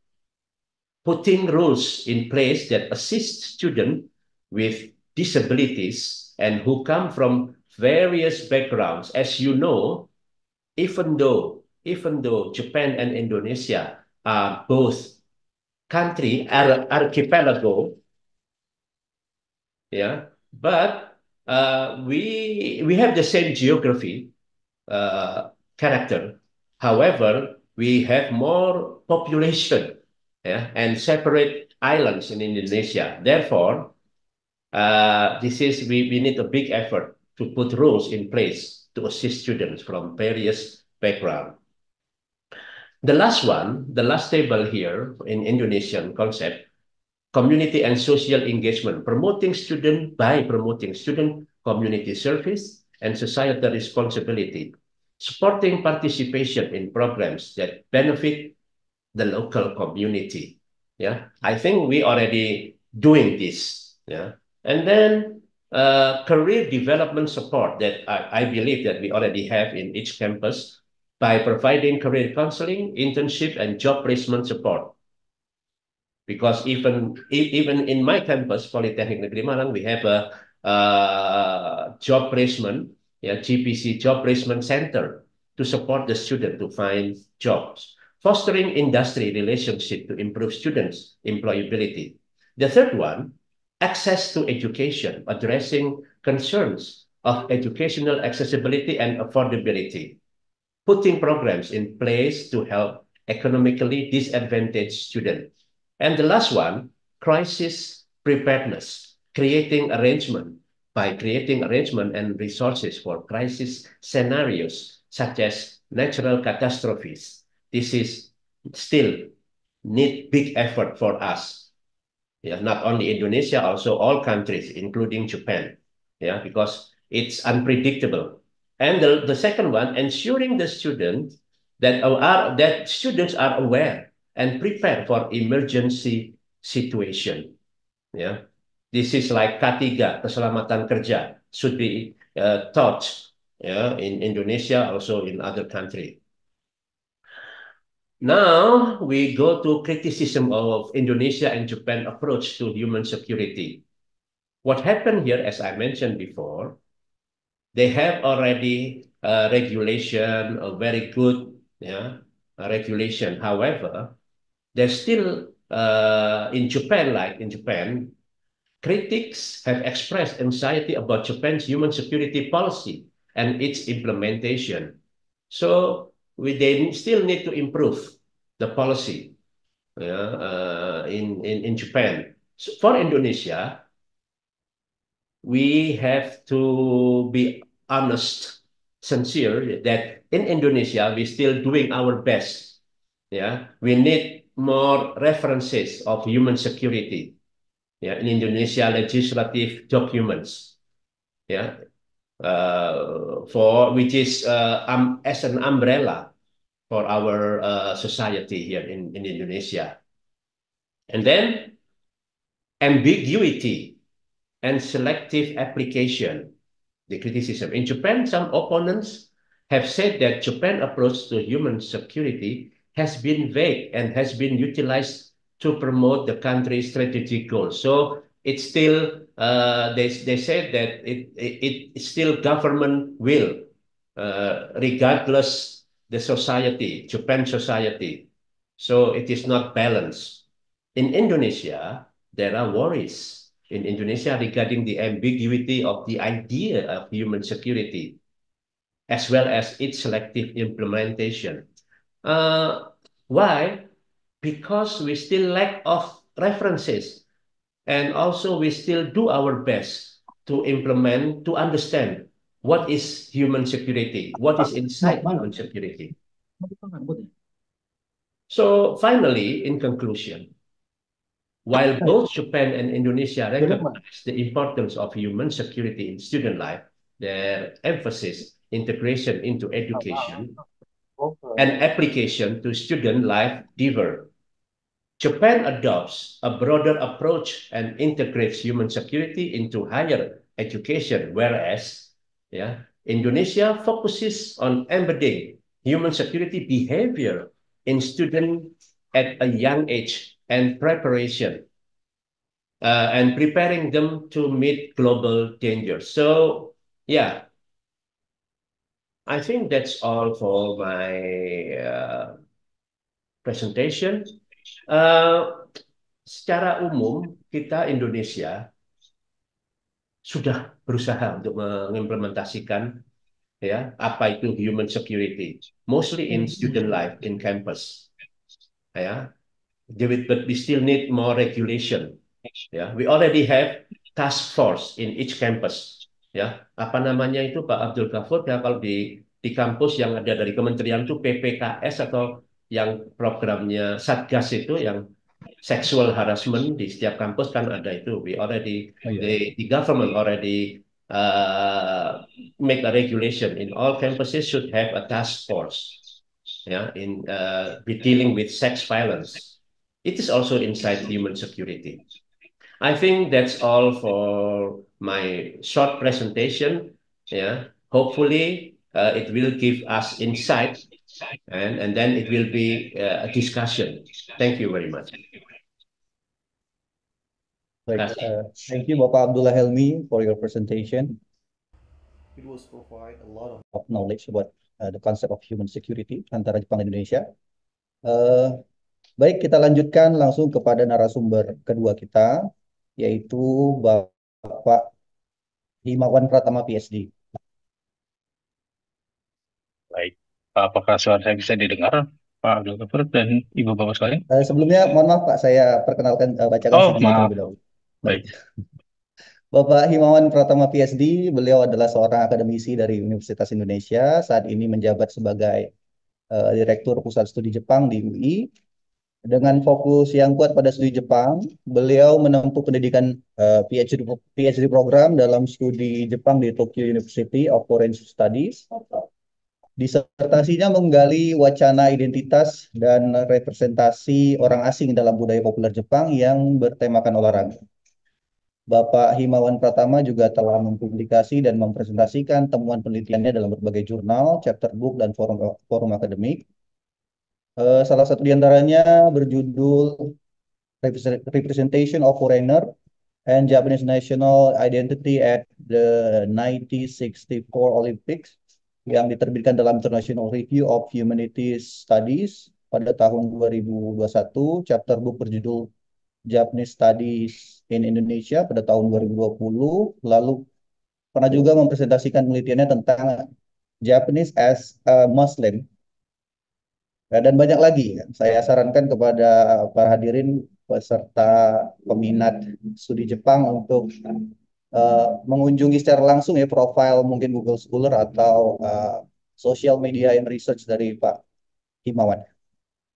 Speaker 6: Putting rules in place that assist students with disabilities and who come from various backgrounds. As you know, even though, even though Japan and Indonesia are both country ar archipelago, yeah, but uh, we we have the same geography uh, character. However, we have more population yeah, and separate islands in Indonesia. Therefore, uh, this is we, we need a big effort to put rules in place to assist students from various background. The last one, the last table here in Indonesian concept, community and social engagement, promoting student by promoting student community service and societal responsibility supporting participation in programs that benefit the local community. Yeah, I think we already doing this. Yeah, and then uh, career development support that I, I believe that we already have in each campus by providing career counseling, internship, and job placement support. Because even even in my campus, Polytechnic Negeri Malang, we have a, a uh, job placement yeah, GPC Job Placement Center to support the student to find jobs, fostering industry relationship to improve students' employability. The third one, access to education, addressing concerns of educational accessibility and affordability, putting programs in place to help economically disadvantaged students. And the last one, crisis preparedness, creating arrangement by creating arrangement and resources for crisis scenarios such as natural catastrophes. This is still need big effort for us. Yeah, not only Indonesia, also all countries, including Japan. Yeah, because it's unpredictable. And the, the second one, ensuring the students that are that students are aware and prepared for emergency situation. Yeah. This is like katiga keselamatan kerja, should be uh, taught yeah, in Indonesia, also in other country. Now, we go to criticism of Indonesia and Japan approach to human security. What happened here, as I mentioned before, they have already regulation, a very good yeah, regulation. However, there's still uh, in Japan, like in Japan, Critics have expressed anxiety about Japan's human security policy and its implementation. So we, they still need to improve the policy yeah, uh, in, in, in Japan. So for Indonesia, we have to be honest, sincere that in Indonesia, we're still doing our best. Yeah, we need more references of human security yeah, in Indonesia legislative documents Yeah, uh, for which is uh, um, as an umbrella for our uh, society here in, in Indonesia and then ambiguity and selective application the criticism in Japan some opponents have said that Japan approach to human security has been vague and has been utilized to promote the country's strategic goals. So it's still, uh, they, they said that it, it, it's still government will, uh, regardless the society, Japan society. So it is not balanced. In Indonesia, there are worries in Indonesia regarding the ambiguity of the idea of human security, as well as its selective implementation. Uh, why? because we still lack of references and also we still do our best to implement to understand what is human security what is inside human security so finally in conclusion while both japan and indonesia recognize the importance of human security in student life their emphasis integration into education and application to student life differ Japan adopts a broader approach and integrates human security into higher education, whereas yeah, Indonesia focuses on embedding human security behavior in students at a young age and preparation uh, and preparing them to meet global dangers. So yeah, I think that's all for my uh, presentation. Eh, secara umum kita Indonesia sudah berusaha untuk mengimplementasikan ya apa itu human security mostly in hmm. student life in campus ya but we still need more regulation ya we already have task force in each campus ya apa namanya itu Pak Abdul Ghafur ya kalau di di kampus yang ada dari kementerian itu PPKS atau yang programnya Satgas itu yang sexual harassment di setiap kampus kan ada itu. We already oh, yeah. the, the government already uh, make a regulation in all campuses should have a task force. Yeah, in uh, be dealing with sex violence. It is also inside human security. I think that's all for my short presentation. Yeah, hopefully uh, it will give us insight and, and then it will be uh, a discussion. Thank you very much. Right.
Speaker 5: Uh, thank you, Bapak Abdullah Helmi, for your presentation. It was provide a lot of, of knowledge about uh, the concept of human security antara Jepang dan Indonesia. Uh, baik, kita lanjutkan langsung kepada narasumber kedua kita, yaitu Bapak Himawan Pratama, PSD.
Speaker 7: Baik, Apakah suara saya bisa didengar, Pak Abdul Ghafur dan Ibu Bapak sekalian?
Speaker 5: Uh, sebelumnya mohon maaf Pak, saya perkenalkan uh, bacakan oh, maaf. terlebih
Speaker 7: dahulu.
Speaker 1: Baik.
Speaker 5: Bapak Himawan Pratama PSD, beliau adalah seorang akademisi dari Universitas Indonesia, saat ini menjabat sebagai uh, Direktur Pusat Studi Jepang di UI. Dengan fokus yang kuat pada studi Jepang, beliau menempuh pendidikan uh, PhD, PhD program dalam studi Jepang di Tokyo University of Foreign Studies Disertasinya menggali wacana identitas dan representasi orang asing dalam budaya populer Jepang yang bertemakan olahraga. Bapak Himawan Pratama juga telah mempublikasi dan mempresentasikan temuan penelitiannya dalam berbagai jurnal, chapter book, dan forum, forum akademik. Eh, salah satu diantaranya berjudul Representation of Foreigner and Japanese National Identity at the 1964 Olympics yang diterbitkan dalam International Review of Humanities Studies pada tahun 2021, chapter book berjudul Japanese Studies in Indonesia pada tahun 2020, lalu pernah juga mempresentasikan penelitiannya tentang Japanese as a Muslim. Nah, dan banyak lagi, saya sarankan kepada para hadirin peserta peminat studi Jepang untuk Eh, mengunjungi secara langsung ya profil mungkin Google Scholar atau uh, social media and research dari Pak Himawan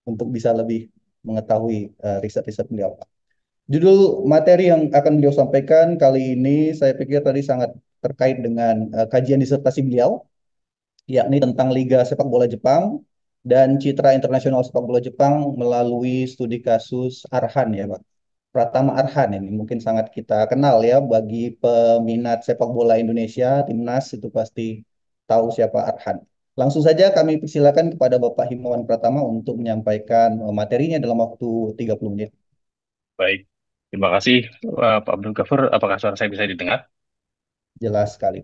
Speaker 5: untuk bisa lebih mengetahui riset eh, riset-riset beliau. Judul materi yang akan beliau sampaikan kali ini saya pikir tadi sangat terkait dengan uh, kajian disertasi beliau yakni tentang Liga Sepak Bola Jepang dan citra internasional sepak bola Jepang melalui studi kasus Arhan ya Pak. Pratama Arhan ini mungkin sangat kita kenal ya bagi peminat sepak bola Indonesia, timnas itu pasti tahu siapa Arhan. Langsung saja kami persilakan kepada Bapak Himawan Pratama untuk menyampaikan eh, materinya dalam waktu 30 menit.
Speaker 7: Baik, terima kasih eh, Pak Abdul Ghafur. Apakah suara saya bisa didengar? Jelas sekali.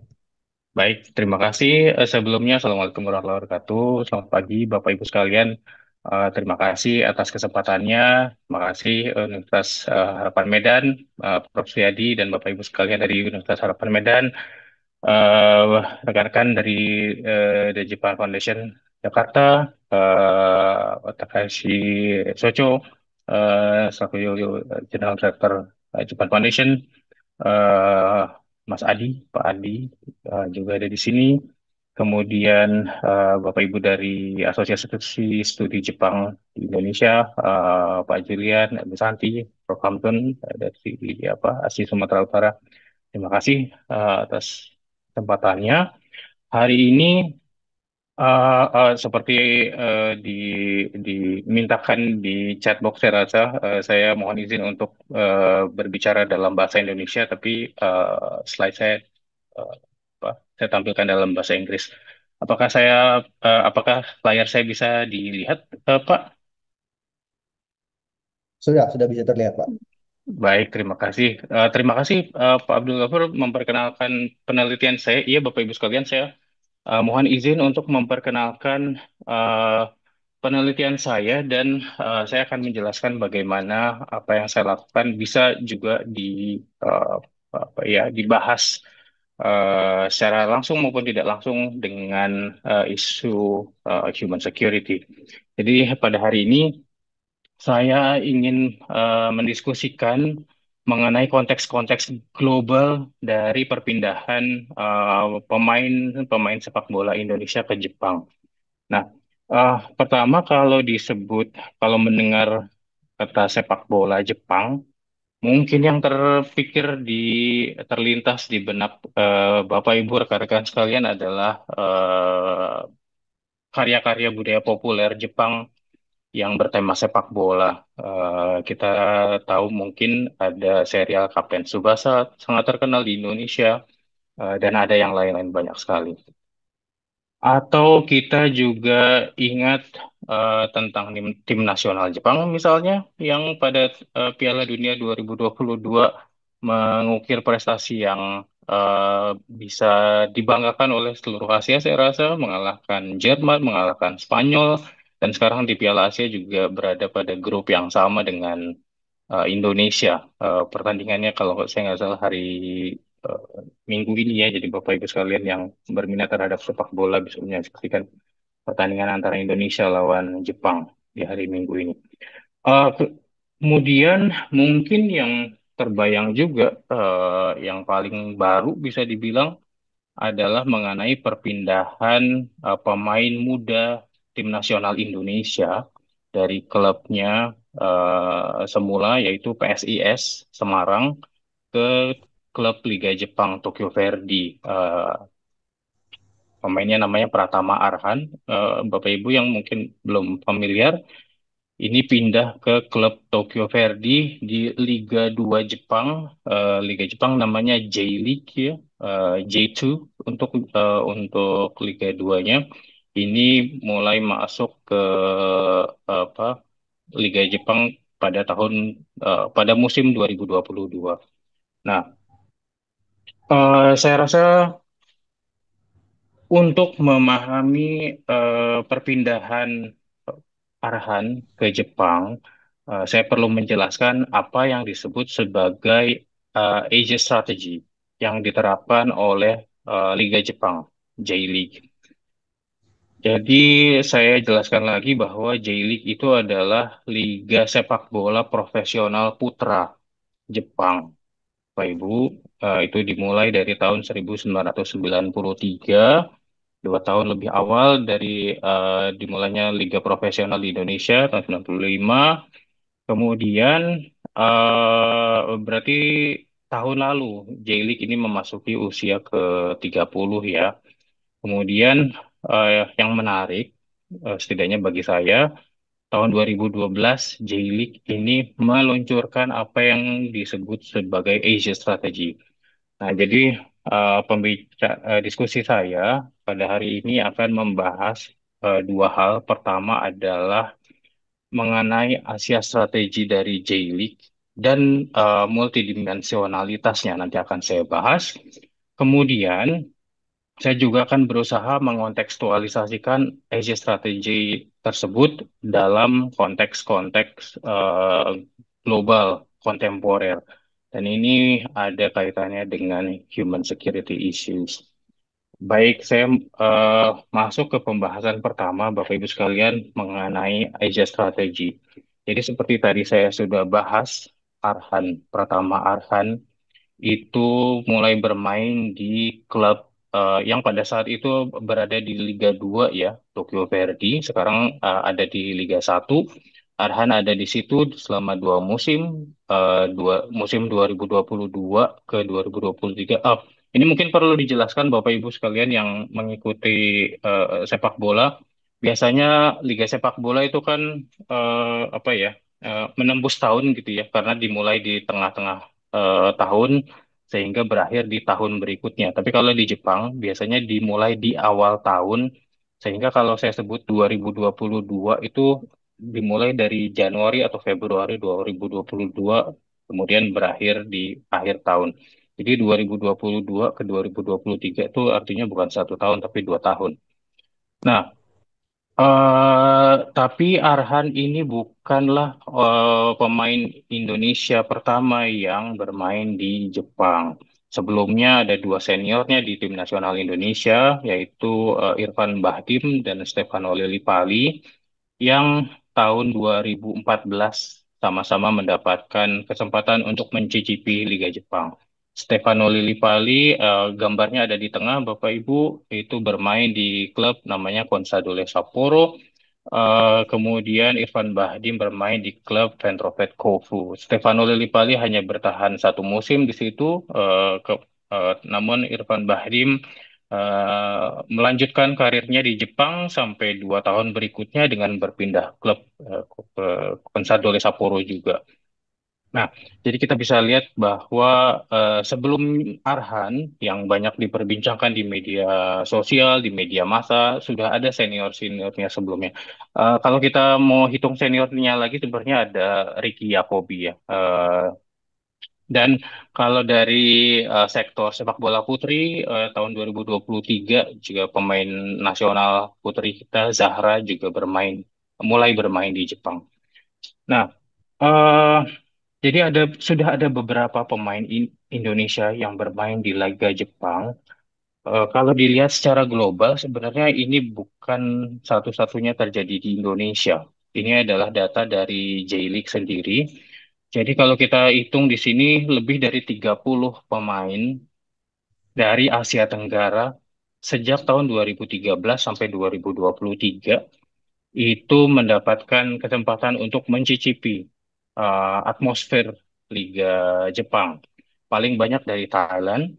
Speaker 7: Baik, terima kasih. Eh, sebelumnya, Assalamualaikum warahmatullahi wabarakatuh. Selamat pagi Bapak-Ibu sekalian. Uh, terima kasih atas kesempatannya. Terima kasih eh, Universitas uh, Harapan Medan, uh, Prof. Suyadi dan Bapak Ibu sekalian dari Universitas Harapan Medan, rekan-rekan uh, dari uh, The Japan Foundation Jakarta, uh, Takashi Socho, uh, selaku General Director uh, Japan Foundation, uh, Mas Adi, Pak Adi uh, juga ada di sini kemudian uh, Bapak Ibu dari Asosiasi Studi Jepang di Indonesia, uh, Pak Julian, Ibu Santi, Prof Hampton eh, dari apa Asia Sumatera Utara. Terima kasih uh, atas tempatannya. Hari ini uh, uh, seperti uh, di dimintakan di chat box saya rasa uh, saya mohon izin untuk uh, berbicara dalam bahasa Indonesia tapi uh, slide saya uh, saya tampilkan dalam bahasa Inggris. Apakah saya uh, apakah layar saya bisa dilihat, uh, Pak?
Speaker 5: Sudah, sudah bisa terlihat, Pak.
Speaker 7: Baik, terima kasih. Uh, terima kasih uh, Pak Abdul Ghafur memperkenalkan penelitian saya. Iya, Bapak Ibu sekalian, saya uh, mohon izin untuk memperkenalkan uh, penelitian saya dan uh, saya akan menjelaskan bagaimana apa yang saya lakukan bisa juga di uh, apa ya dibahas uh, secara langsung maupun tidak langsung dengan uh, isu uh, human security. Jadi pada hari ini saya ingin uh, mendiskusikan mengenai konteks-konteks global dari perpindahan pemain-pemain uh, sepak bola Indonesia ke Jepang. Nah, uh, pertama kalau disebut kalau mendengar kata sepak bola Jepang Mungkin yang terpikir di terlintas di benak uh, Bapak Ibu rekan-rekan sekalian adalah karya eh, karya-karya budaya populer Jepang yang bertema sepak bola. Uh, kita tahu mungkin ada serial Kapten Tsubasa sangat terkenal di Indonesia uh, dan ada yang lain-lain banyak sekali. Atau kita juga ingat uh, tentang tim, tim nasional Jepang misalnya yang pada uh, Piala Dunia 2022 mengukir prestasi yang uh, bisa dibanggakan oleh seluruh Asia saya rasa mengalahkan Jerman, mengalahkan Spanyol dan sekarang di Piala Asia juga berada pada grup yang sama dengan uh, Indonesia. Uh, pertandingannya kalau saya nggak salah hari minggu ini ya jadi Bapak Ibu sekalian yang berminat terhadap sepak bola bisa menyaksikan pertandingan antara Indonesia lawan Jepang di hari Minggu ini. Uh, kemudian mungkin yang terbayang juga uh, yang paling baru bisa dibilang adalah mengenai perpindahan uh, pemain muda tim nasional Indonesia dari klubnya uh, semula yaitu PSIS Semarang ke klub Liga Jepang Tokyo Verdy. Uh, pemainnya namanya Pratama Arhan. Eh, Bapak Ibu yang mungkin belum familiar, ini pindah ke klub Tokyo Verdy di Liga 2 Jepang. Uh, Liga Jepang namanya J-League ya, eh, J2 untuk uh, untuk Liga 2-nya. Ini mulai masuk ke apa Liga Jepang pada tahun pada musim 2022. Nah, uh, saya rasa untuk memahami uh, perpindahan arahan ke Jepang, uh, saya perlu menjelaskan apa yang disebut sebagai uh, Asia Strategy yang diterapkan oleh uh, Liga Jepang, J-League. Jadi saya jelaskan lagi bahwa J-League itu adalah liga sepak bola profesional putra Jepang. Bapak Ibu, uh, itu dimulai dari tahun 1993 dua tahun lebih awal dari uh, dimulainya liga profesional di Indonesia tahun 95. Kemudian uh, berarti tahun lalu J-League ini memasuki usia ke-30 ya. Kemudian uh, yang menarik uh, setidaknya bagi saya tahun 2012 J-League ini meluncurkan apa yang disebut sebagai Asia Strategy. Nah, jadi uh, pembicara uh, diskusi saya pada hari ini akan membahas uh, dua hal. Pertama adalah mengenai Asia strategi dari J-League dan uh, multidimensionalitasnya nanti akan saya bahas. Kemudian saya juga akan berusaha mengontekstualisasikan Asia strategi tersebut dalam konteks-konteks uh, global kontemporer. Dan ini ada kaitannya dengan human security issues. Baik, saya uh, masuk ke pembahasan pertama, Bapak Ibu sekalian, mengenai Asia Strategi Jadi seperti tadi saya sudah bahas, Arhan, pertama Arhan, itu mulai bermain di klub uh, yang pada saat itu berada di Liga 2 ya, Tokyo Verdy, sekarang uh, ada di Liga 1. Arhan ada di situ selama dua musim, dua musim 2022 ke 2023, up ini mungkin perlu dijelaskan Bapak Ibu sekalian yang mengikuti uh, sepak bola. Biasanya liga sepak bola itu kan uh, apa ya uh, menembus tahun gitu ya karena dimulai di tengah-tengah uh, tahun sehingga berakhir di tahun berikutnya. Tapi kalau di Jepang biasanya dimulai di awal tahun sehingga kalau saya sebut 2022 itu dimulai dari Januari atau Februari 2022 kemudian berakhir di akhir tahun. Jadi 2022 ke 2023 itu artinya bukan satu tahun tapi dua tahun. Nah, uh, tapi Arhan ini bukanlah uh, pemain Indonesia pertama yang bermain di Jepang. Sebelumnya ada dua seniornya di tim nasional Indonesia, yaitu uh, Irfan Bahdim dan Stefano Lillipali, yang tahun 2014 sama-sama mendapatkan kesempatan untuk mencicipi Liga Jepang. Stefano Lillipali uh, gambarnya ada di tengah Bapak Ibu itu bermain di klub namanya Consadole Sapporo uh, kemudian Irfan Bahdim bermain di klub Ventrovet Kofu Stefano Lillipali hanya bertahan satu musim di situ uh, ke, uh, namun Irfan Bahdim Uh, melanjutkan karirnya di Jepang sampai dua tahun berikutnya dengan berpindah klub uh, ke Consadole Sapporo juga. Nah, jadi kita bisa lihat bahwa uh, sebelum Arhan yang banyak diperbincangkan di media sosial, di media massa, sudah ada senior-seniornya sebelumnya. Uh, kalau kita mau hitung seniornya lagi, sebenarnya ada Ricky Yakobi ya. Uh, dan kalau dari uh, sektor sepak bola putri uh, tahun 2023 juga pemain nasional putri kita Zahra juga bermain mulai bermain di Jepang. Nah, uh, jadi ada sudah ada beberapa pemain in- Indonesia yang bermain di Liga Jepang. Uh, kalau dilihat secara global, sebenarnya ini bukan satu-satunya terjadi di Indonesia. Ini adalah data dari J-League sendiri. Jadi kalau kita hitung di sini lebih dari 30 pemain dari Asia Tenggara sejak tahun 2013 sampai 2023 itu mendapatkan kesempatan untuk mencicipi uh, atmosfer Liga Jepang. Paling banyak dari Thailand,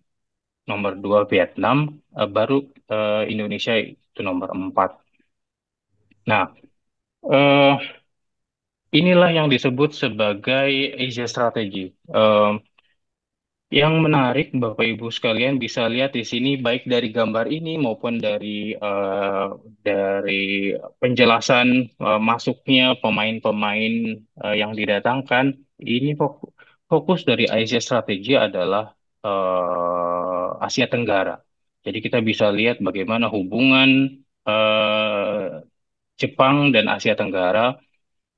Speaker 7: nomor 2 Vietnam, uh, baru uh, Indonesia itu nomor 4. Nah, uh, inilah yang disebut sebagai Asia Strategy. Uh, yang menarik, Bapak Ibu sekalian bisa lihat di sini baik dari gambar ini maupun dari uh, dari penjelasan uh, masuknya pemain-pemain uh, yang didatangkan. Ini fokus, fokus dari Asia Strategi adalah Asia Tenggara. Jadi kita bisa lihat bagaimana hubungan Jepang dan Asia Tenggara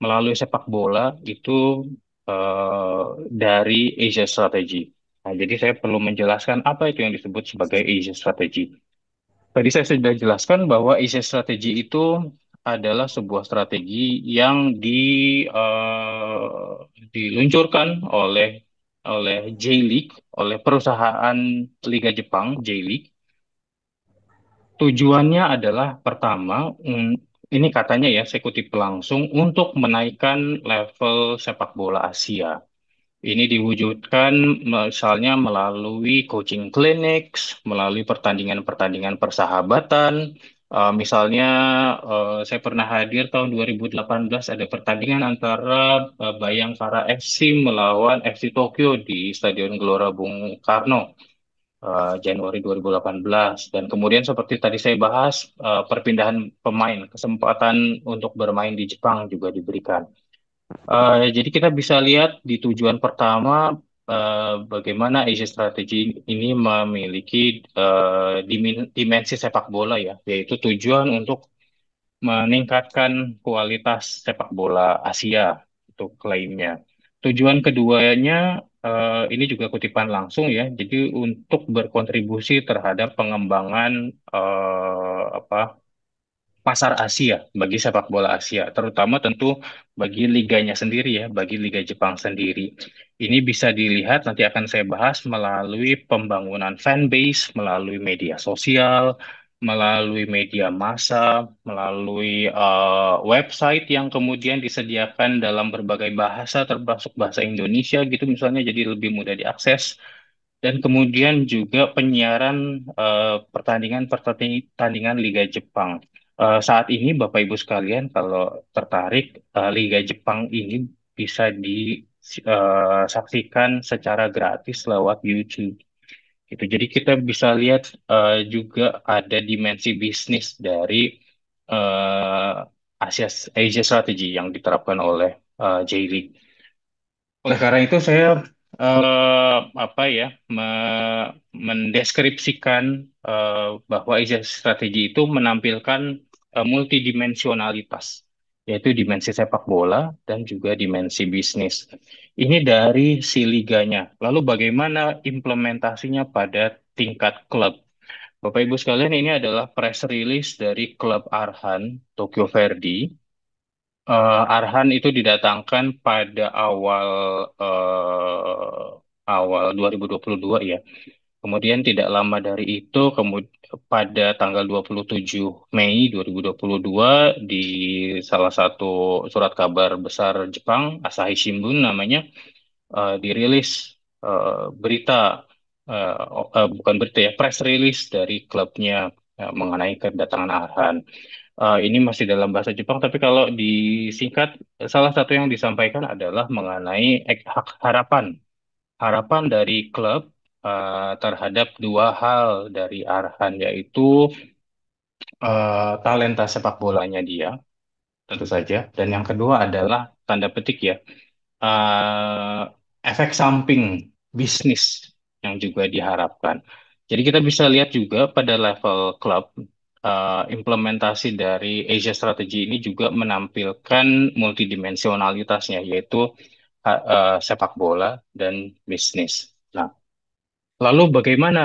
Speaker 7: melalui sepak bola itu dari Asia Strategi. Nah, jadi saya perlu menjelaskan apa itu yang disebut sebagai Asia e Strategy. Tadi saya sudah jelaskan bahwa Asia e Strategy itu adalah sebuah strategi yang di uh, diluncurkan oleh oleh J-League, oleh perusahaan Liga Jepang J-League. Tujuannya adalah pertama, ini katanya ya, saya kutip langsung untuk menaikkan level sepak bola Asia. Ini diwujudkan misalnya melalui coaching clinics, melalui pertandingan-pertandingan persahabatan. Uh, misalnya uh, saya pernah hadir tahun 2018 ada pertandingan antara uh, e, Bayangkara FC melawan FC Tokyo di Stadion Gelora Bung Karno. Uh, Januari 2018 dan kemudian seperti tadi saya bahas uh, perpindahan pemain kesempatan untuk bermain di Jepang juga diberikan. Uh, jadi kita bisa lihat di tujuan pertama uh, bagaimana Asia Strategy ini memiliki uh, dimensi sepak bola ya, yaitu tujuan untuk meningkatkan kualitas sepak bola Asia untuk klaimnya. Tujuan keduanya uh, ini juga kutipan langsung ya. Jadi untuk berkontribusi terhadap pengembangan uh, apa pasar Asia bagi sepak bola Asia, terutama tentu bagi liganya sendiri ya, bagi Liga Jepang sendiri. Ini bisa dilihat nanti akan saya bahas melalui pembangunan fanbase, melalui media sosial, melalui media massa, melalui uh, website yang kemudian disediakan dalam berbagai bahasa, termasuk bahasa Indonesia gitu misalnya, jadi lebih mudah diakses dan kemudian juga penyiaran eh, pertandingan-pertandingan pertandingan Liga Jepang uh, saat ini Bapak Ibu sekalian kalau tertarik uh, Liga Jepang ini bisa disaksikan eh, uh, secara gratis lewat YouTube. Gitu. Jadi kita bisa lihat uh, juga ada dimensi bisnis dari uh, Asia Asia Strategy yang diterapkan oleh uh, j Oleh karena itu saya uh, apa ya me mendeskripsikan uh, bahwa Asia Strategi itu menampilkan uh, multidimensionalitas yaitu dimensi sepak bola dan juga dimensi bisnis. Ini dari si liganya. Lalu bagaimana implementasinya pada tingkat klub? Bapak Ibu sekalian, ini adalah press release dari klub Arhan Tokyo Verdy. Uh, eh, Arhan itu didatangkan pada awal uh, awal 2022 ya. Kemudian tidak lama dari itu pada tanggal 27 Mei 2022 di salah satu surat kabar besar Jepang Asahi Shimbun namanya uh, dirilis uh, berita uh, uh, bukan berita ya press rilis dari klubnya uh, mengenai kedatangan Arhan. Uh, ini masih dalam bahasa Jepang tapi kalau disingkat salah satu yang disampaikan adalah mengenai hak harapan harapan dari klub uh, terhadap dua hal dari Arhan yaitu uh, talenta sepak bolanya dia tentu saja dan yang kedua adalah tanda petik ya uh, efek samping bisnis yang juga diharapkan. Jadi kita bisa lihat juga pada level klub uh, implementasi dari Asia Strategi ini juga menampilkan multidimensionalitasnya yaitu uh, uh, sepak bola dan bisnis. Nah, Lalu bagaimana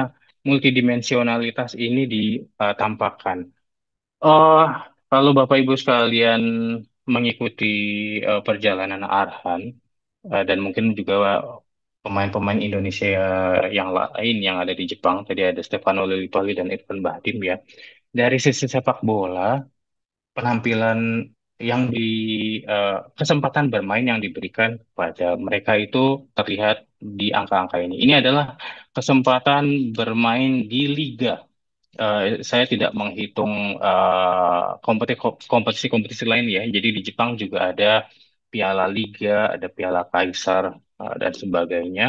Speaker 7: multidimensionalitas ini ditampakkan? Uh, kalau Bapak Ibu sekalian mengikuti uh, perjalanan Arhan uh, dan mungkin juga pemain-pemain Indonesia yang lain yang ada di Jepang, tadi ada Stefano Lillipali dan Irfan Bahdim ya. Dari sisi sepak bola, penampilan yang di uh, kesempatan bermain yang diberikan kepada mereka itu terlihat di angka-angka ini. Ini adalah kesempatan bermain di liga. Uh, saya tidak menghitung eh, kompetisi-kompetisi uh, lain ya. Jadi di Jepang juga ada Piala Liga, ada Piala Kaisar dan sebagainya.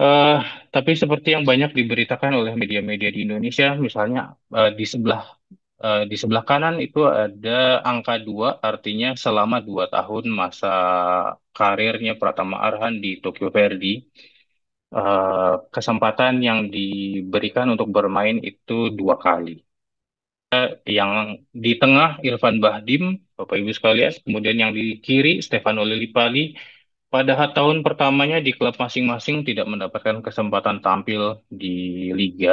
Speaker 7: Uh, tapi seperti yang banyak diberitakan oleh media-media di Indonesia, misalnya uh, di sebelah Eh, di sebelah kanan itu ada angka 2, artinya selama 2 tahun masa karirnya Pratama Arhan di Tokyo Verdy, uh, kesempatan yang diberikan untuk bermain itu dua kali. Uh, yang di tengah Irfan Bahdim, Bapak-Ibu sekalian, kemudian yang di kiri Stefano Lillipali, pada tahun pertamanya di klub masing-masing tidak mendapatkan kesempatan tampil di Liga,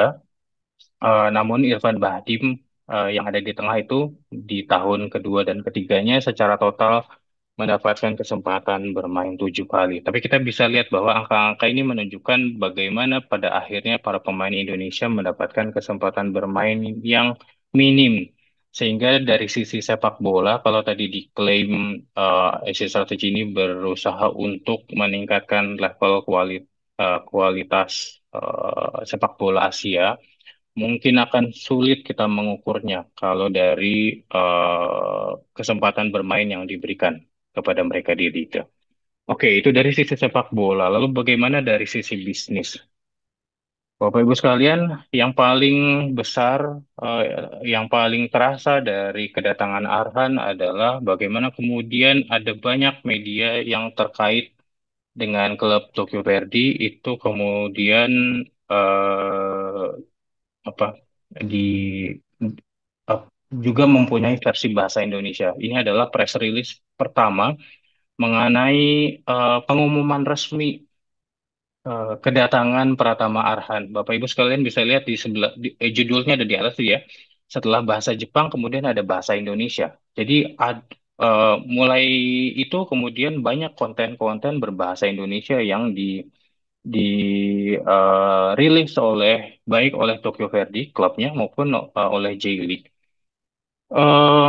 Speaker 7: uh, namun Irfan Bahdim uh, yang ada di tengah itu di tahun kedua dan ketiganya secara total mendapatkan kesempatan bermain tujuh kali. Tapi kita bisa lihat bahwa angka-angka ini menunjukkan bagaimana pada akhirnya para pemain Indonesia mendapatkan kesempatan bermain yang minim. Sehingga dari sisi sepak bola, kalau tadi diklaim uh, eh, SC Strategy ini berusaha untuk meningkatkan level kuali, uh, kualitas uh, sepak bola Asia, mungkin akan sulit kita mengukurnya kalau dari uh, kesempatan bermain yang diberikan kepada mereka di liga. Oke, itu dari sisi sepak bola. Lalu bagaimana dari sisi bisnis? Bapak Ibu sekalian, yang paling besar, uh, yang paling terasa dari kedatangan Arhan adalah bagaimana kemudian ada banyak media yang terkait dengan klub Tokyo Verdy itu kemudian uh, apa di juga mempunyai versi bahasa Indonesia. Ini adalah press release pertama mengenai uh, pengumuman resmi uh, kedatangan Pratama Arhan. Bapak Ibu sekalian bisa lihat di sebelah di, eh, judulnya ada di atas ya. Setelah bahasa Jepang kemudian ada bahasa Indonesia. Jadi ad, uh, mulai itu kemudian banyak konten-konten berbahasa Indonesia yang di dirilis uh, eh, oleh baik oleh Tokyo Verdy klubnya maupun uh, oleh J League. Uh,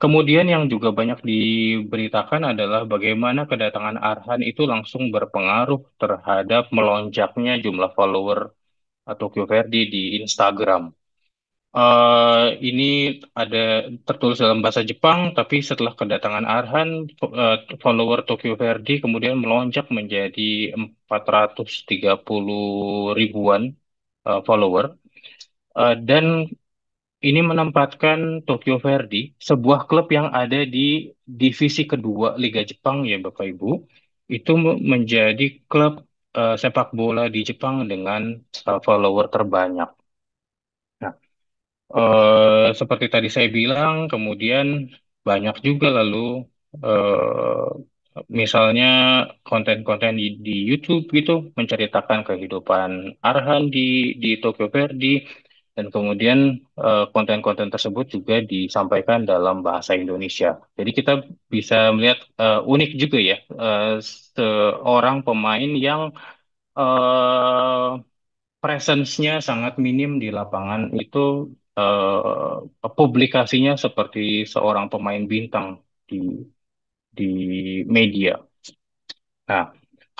Speaker 7: kemudian yang juga banyak diberitakan adalah bagaimana kedatangan Arhan itu langsung berpengaruh terhadap melonjaknya jumlah follower Tokyo Verdy di Instagram. Uh, ini ada tertulis dalam bahasa Jepang, tapi setelah kedatangan Arhan, uh, follower Tokyo Verdy kemudian melonjak menjadi 430 ribuan uh, follower. Uh, dan ini menempatkan Tokyo Verdy, sebuah klub yang ada di divisi kedua Liga Jepang ya Bapak Ibu, itu menjadi klub uh, sepak bola di Jepang dengan uh, follower terbanyak. Uh, seperti tadi saya bilang, kemudian banyak juga lalu uh, misalnya konten-konten di, di YouTube gitu menceritakan kehidupan Arhan di di Tokyo Verde dan kemudian konten eh, konten-konten tersebut juga disampaikan dalam bahasa Indonesia. Jadi kita bisa melihat uh, unik juga ya uh, seorang pemain yang uh, presence-nya sangat minim di lapangan itu uh, publikasinya seperti seorang pemain bintang di di media. Nah,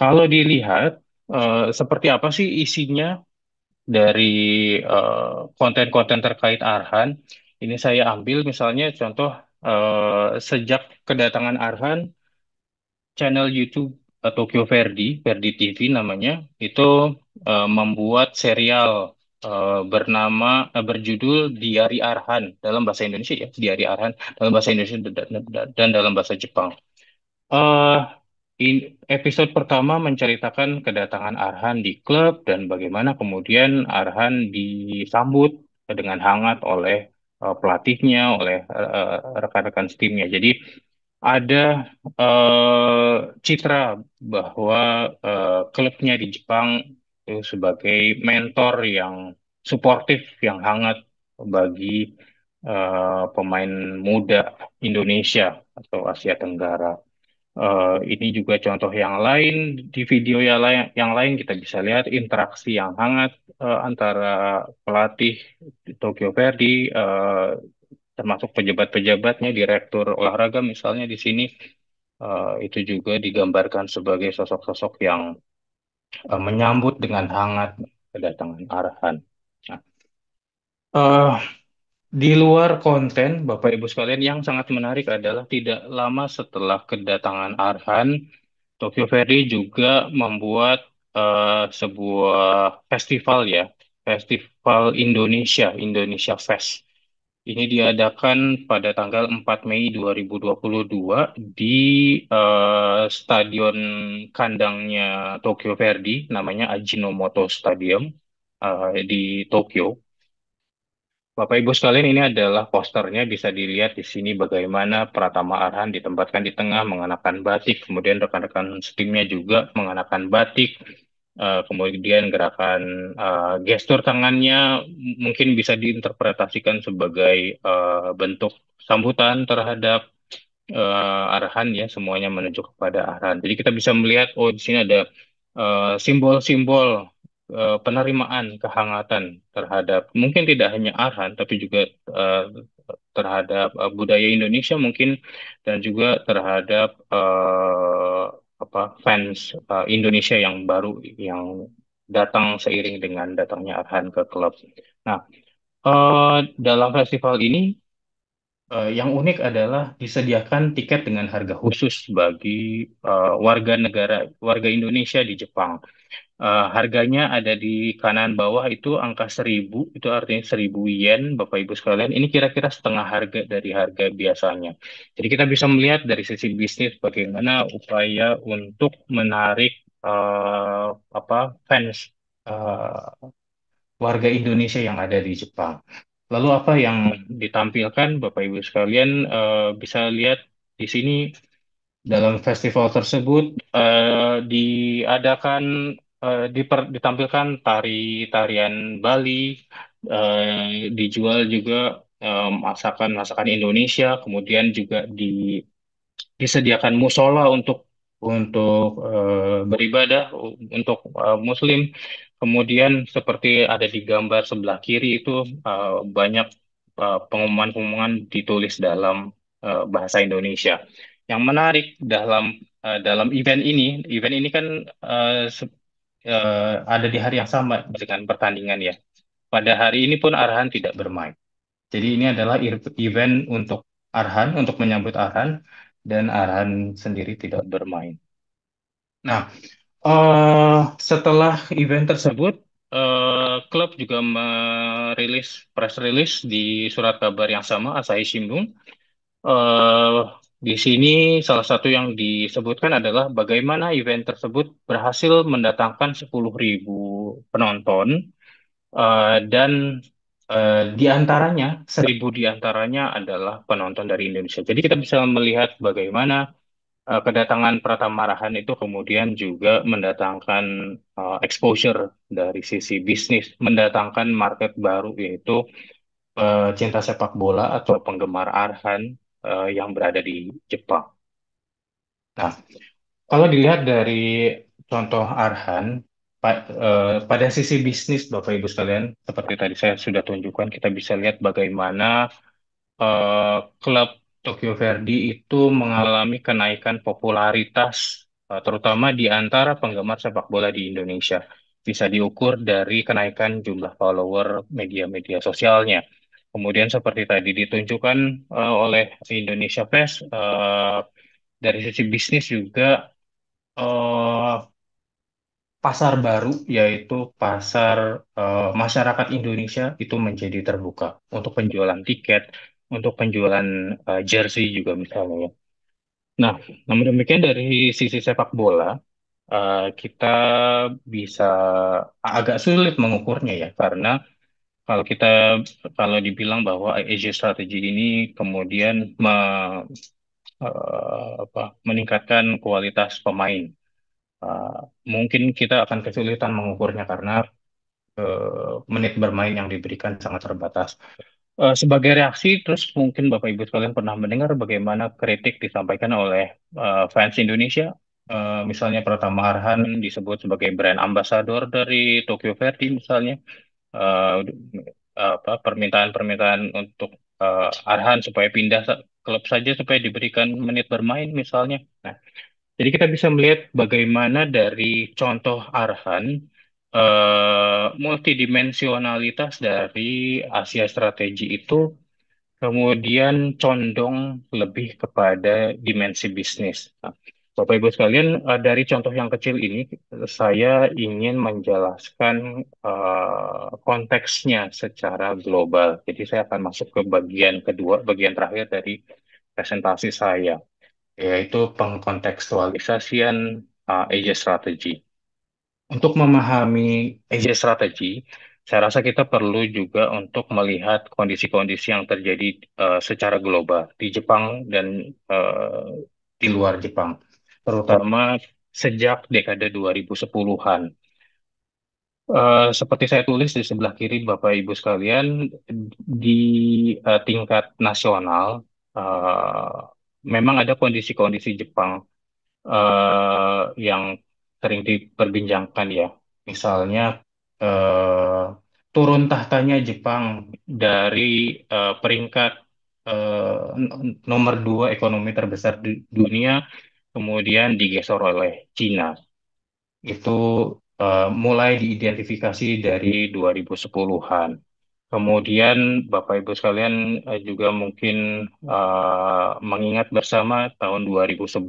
Speaker 7: kalau dilihat uh, seperti apa sih isinya dari konten eh, konten-konten terkait Arhan? Ini saya ambil misalnya contoh uh, sejak kedatangan Arhan, channel YouTube Tokyo Verdi, Verdi TV namanya, itu uh, membuat serial uh, bernama uh, berjudul Diari Arhan dalam bahasa Indonesia ya Diari Arhan dalam bahasa Indonesia dan dalam bahasa Jepang. Uh, in, episode pertama menceritakan kedatangan Arhan di klub dan bagaimana kemudian Arhan disambut dengan hangat oleh uh, pelatihnya, oleh uh, rekan-rekan timnya. Jadi ada uh, citra bahwa uh, klubnya di Jepang sebagai mentor yang suportif, yang hangat bagi uh, pemain muda Indonesia atau Asia Tenggara. Uh, ini juga contoh yang lain di video yang lain, yang lain kita bisa lihat interaksi yang hangat uh, antara pelatih Tokyo Verdy uh, termasuk pejabat-pejabatnya direktur olahraga misalnya di sini uh, itu juga digambarkan sebagai sosok-sosok yang uh, menyambut dengan hangat kedatangan Arhan. Nah, uh, di luar konten, Bapak Ibu sekalian, yang sangat menarik adalah tidak lama setelah kedatangan Arhan, Tokyo Ferry juga membuat uh, sebuah festival ya, Festival Indonesia, Indonesia Fest. Ini diadakan pada tanggal 4 Mei 2022 di uh, stadion kandangnya Tokyo Verdy, namanya Ajinomoto Stadium uh, di Tokyo. Bapak Ibu sekalian, ini adalah posternya bisa dilihat di sini bagaimana Pratama Arhan ditempatkan di tengah mengenakan batik, kemudian rekan-rekan timnya juga mengenakan batik, Uh, kemudian gerakan uh, gestur tangannya mungkin bisa diinterpretasikan sebagai uh, bentuk sambutan terhadap uh, arahan ya semuanya menuju kepada arahan. Jadi kita bisa melihat oh di sini ada simbol-simbol uh, penerimaan kehangatan terhadap mungkin tidak hanya arahan tapi juga uh, terhadap uh, budaya Indonesia mungkin dan juga terhadap uh, apa fans uh, Indonesia yang baru yang datang seiring dengan datangnya Arhan ke klub. Nah, uh, dalam festival ini uh, yang unik adalah disediakan tiket dengan harga khusus bagi uh, warga negara warga Indonesia di Jepang. Uh, harganya ada di kanan bawah itu angka 1000, itu artinya 1000 yen Bapak Ibu sekalian. Ini kira-kira setengah harga dari harga biasanya. Jadi kita bisa melihat dari sisi bisnis bagaimana upaya untuk menarik uh, apa fans uh, warga Indonesia yang ada di Jepang. Lalu apa yang ditampilkan Bapak Ibu sekalian uh, bisa lihat di sini dalam festival tersebut uh, diadakan uh, diper, ditampilkan tari tarian Bali, uh, dijual juga eh, masakan masakan Indonesia, kemudian juga di disediakan musola untuk untuk beribadah untuk Muslim. Kemudian seperti ada di gambar sebelah kiri itu banyak pengumuman-pengumuman ditulis dalam bahasa Indonesia. Yang menarik dalam uh, dalam event ini, event ini kan uh, uh, ada di hari yang sama dengan pertandingan ya. Pada hari ini pun Arhan tidak bermain. Jadi ini adalah event untuk Arhan, untuk menyambut Arhan, dan Arhan sendiri tidak bermain. Nah, uh, setelah event tersebut, Uh, klub juga merilis press release di surat kabar yang sama Asahi Shimbun uh, di sini salah satu yang disebutkan adalah bagaimana event tersebut berhasil mendatangkan 10.000 penonton uh, dan uh, di antaranya 1.000 di antaranya adalah penonton dari Indonesia. Jadi kita bisa melihat bagaimana uh, kedatangan Pratama arhan itu kemudian juga mendatangkan exposure dari sisi bisnis, mendatangkan market baru yaitu cinta sepak bola atau penggemar Arhan uh, yang berada di Jepang. Nah, kalau dilihat dari contoh Arhan, pa- uh, pada sisi bisnis Bapak Ibu sekalian, seperti tadi saya sudah tunjukkan, kita bisa lihat bagaimana uh, klub Tokyo Verdy itu mengalami kenaikan popularitas, terutama di antara penggemar sepak bola di Indonesia. Bisa diukur dari kenaikan jumlah follower media-media sosialnya. Kemudian seperti tadi ditunjukkan uh, oleh si Indonesia Fest uh, eh, dari sisi bisnis juga uh, pasar baru yaitu pasar uh, masyarakat Indonesia itu menjadi terbuka untuk penjualan tiket, untuk penjualan uh, jersey juga misalnya. Ya. Nah, namun demikian dari sisi sepak bola uh, kita bisa agak sulit mengukurnya ya karena kalau kita kalau dibilang bahwa Asia strategi ini kemudian me, uh, apa, meningkatkan kualitas pemain, uh, mungkin kita akan kesulitan mengukurnya karena uh, menit bermain yang diberikan sangat terbatas. sebagai reaksi, terus mungkin Bapak Ibu sekalian pernah mendengar bagaimana kritik disampaikan oleh uh, fans Indonesia Uh, misalnya Pratama Arhan disebut sebagai brand ambassador dari Tokyo Verde misalnya. Eh, apa permintaan-permintaan untuk uh, Arhan supaya pindah klub saja supaya diberikan menit bermain misalnya. Nah, jadi kita bisa melihat bagaimana dari contoh arahan uh, eh, multidimensionalitas dari Asia strategi itu kemudian condong lebih kepada dimensi bisnis. Nah, Bapak Ibu sekalian, eh, dari contoh yang kecil ini, saya ingin menjelaskan uh, konteksnya secara global. Jadi, saya akan masuk ke bagian kedua, bagian terakhir dari presentasi saya, yaitu pengkontekstualisasian uh, Asia Strategy. Untuk memahami Asia Strategy, saya rasa kita perlu juga untuk melihat kondisi-kondisi yang terjadi uh, secara global di Jepang dan uh, di luar Jepang terutama sejak dekade 2010-an. Uh, eh, seperti saya tulis di sebelah kiri Bapak Ibu sekalian, di uh, tingkat nasional uh, memang ada kondisi-kondisi Jepang uh, yang sering diperbincangkan ya. Misalnya uh, turun tahtanya Jepang dari uh, peringkat uh, nomor dua ekonomi terbesar di dunia kemudian digeser oleh Cina. Itu uh, mulai diidentifikasi dari 2010-an. Kemudian Bapak Ibu sekalian eh, juga mungkin uh, mengingat bersama tahun 2011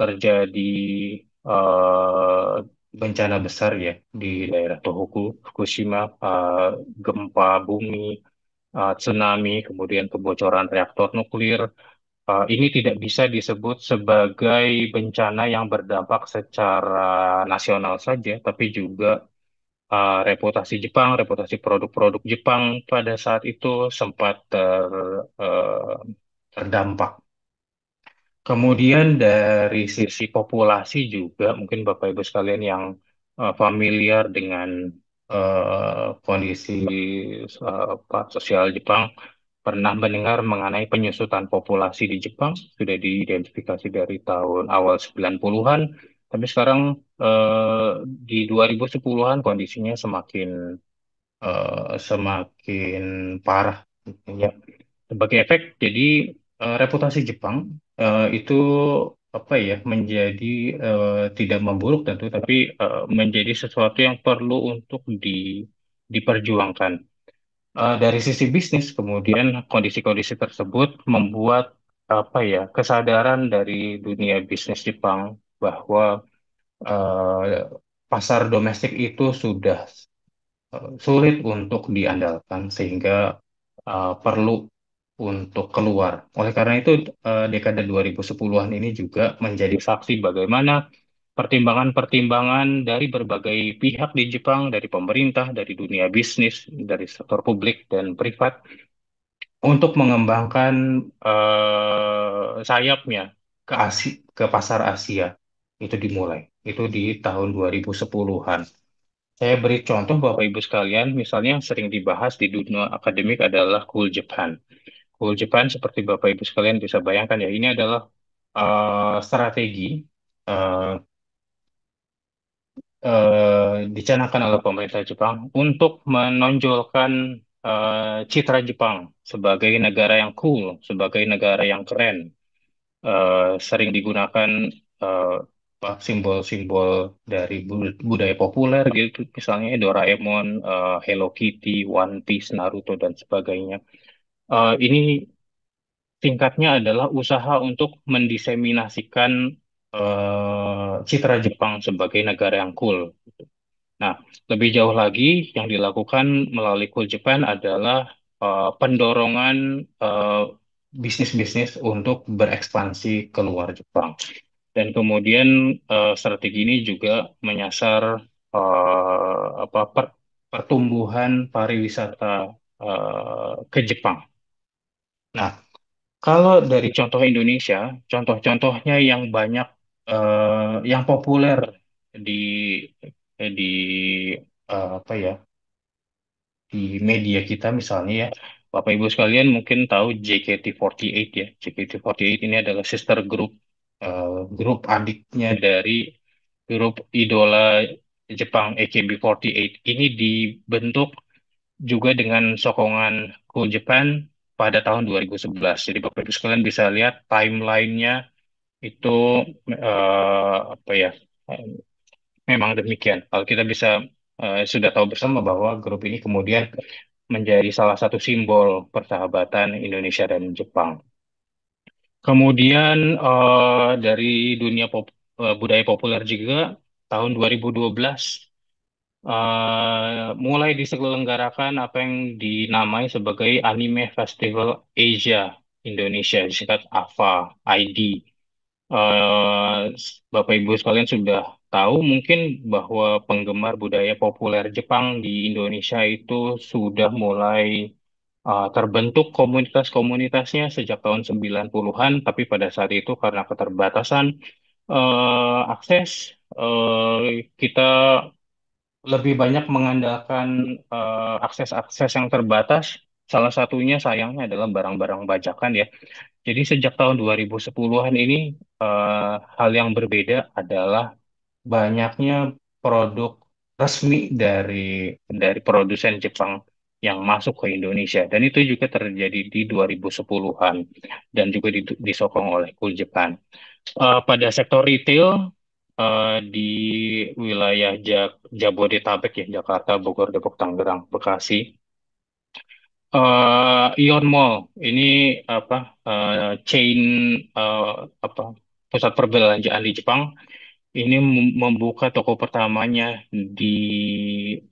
Speaker 7: terjadi uh, bencana besar ya di daerah Tohoku, Fukushima, uh, gempa bumi, uh, tsunami, kemudian kebocoran reaktor nuklir, Eh, ini tidak bisa disebut sebagai bencana yang berdampak secara nasional saja, tapi juga uh, reputasi Jepang, reputasi produk-produk Jepang pada saat itu sempat ter, uh, terdampak. Kemudian dari sisi populasi juga, mungkin Bapak Ibu sekalian yang uh, familiar dengan uh, kondisi uh, sosial Jepang, pernah mendengar mengenai penyusutan populasi di Jepang sudah diidentifikasi dari tahun awal 90-an tapi sekarang eh, di 2010-an kondisinya semakin eh, semakin parah ya sebagai efek jadi eh, reputasi Jepang eh, itu apa ya menjadi eh, tidak memburuk tentu tapi eh, menjadi sesuatu yang perlu untuk di diperjuangkan Uh, dari sisi bisnis, kemudian kondisi-kondisi tersebut membuat apa ya kesadaran dari dunia bisnis Jepang bahwa uh, pasar domestik itu sudah eh, sulit untuk diandalkan sehingga uh, perlu untuk keluar. Oleh karena itu, uh, dekade 2010-an ini juga menjadi saksi bagaimana pertimbangan-pertimbangan dari berbagai pihak di Jepang, dari pemerintah, dari dunia bisnis, dari sektor publik dan privat untuk mengembangkan uh, sayapnya ke Asia, ke pasar Asia. Itu dimulai. Itu di tahun 2010-an. Saya beri contoh Bapak Ibu sekalian, misalnya yang sering dibahas di dunia akademik adalah Cool Japan. Cool Japan seperti Bapak Ibu sekalian bisa bayangkan ya, ini adalah uh, strategi uh, eh, dicanakan oleh pemerintah Jepang untuk menonjolkan uh, citra Jepang sebagai negara yang cool, sebagai negara yang keren. Eh, sering digunakan eh, simbol-simbol dari budaya populer gitu, misalnya Doraemon, eh, Hello Kitty, One Piece, Naruto dan sebagainya. ini tingkatnya adalah usaha untuk mendiseminasikan uh, citra Jepang sebagai negara yang cool. Gitu. Nah, lebih jauh lagi yang dilakukan melalui Cool Japan adalah uh, pendorongan bisnis eh, bisnis-bisnis untuk berekspansi ke luar Jepang. Dan kemudian uh, strategi ini juga menyasar uh, apa per, pertumbuhan pariwisata uh, ke Jepang. Nah, kalau dari contoh Indonesia, contoh-contohnya yang banyak uh, yang populer di eh, di uh, apa ya di media kita misalnya ya Bapak Ibu sekalian mungkin tahu JKT48 ya JKT48 ini adalah sister group uh, grup adiknya dari grup idola Jepang AKB48 ini dibentuk juga dengan sokongan Cool Japan pada tahun 2011 jadi Bapak Ibu sekalian bisa lihat timelinenya itu uh, apa ya memang demikian. Kalau kita bisa uh, sudah tahu bersama bahwa grup ini kemudian menjadi salah satu simbol persahabatan Indonesia dan Jepang. Kemudian uh, dari dunia pop, uh, budaya populer juga tahun 2012 Uh, mulai diselenggarakan apa yang dinamai sebagai Anime Festival Asia Indonesia, singkat AFA ID. Eh, Bapak Ibu sekalian sudah tahu mungkin bahwa penggemar budaya populer Jepang di Indonesia itu sudah mulai uh, terbentuk komunitas-komunitasnya sejak tahun 90-an, tapi pada saat itu karena keterbatasan uh, akses, uh, kita lebih banyak mengandalkan akses-akses uh, akses -akses yang terbatas Salah satunya sayangnya adalah barang-barang bajakan ya. Jadi sejak tahun 2010-an ini uh, hal yang berbeda adalah banyaknya produk resmi dari dari produsen Jepang yang masuk ke Indonesia dan itu juga terjadi di 2010-an dan juga disokong oleh kulit Uh, eh, pada sektor retail uh, di wilayah Jab Jabodetabek ya Jakarta, Bogor, Depok, Tangerang, Bekasi Uh, Ion Mall ini apa uh, chain uh, apa pusat perbelanjaan di Jepang ini membuka toko pertamanya di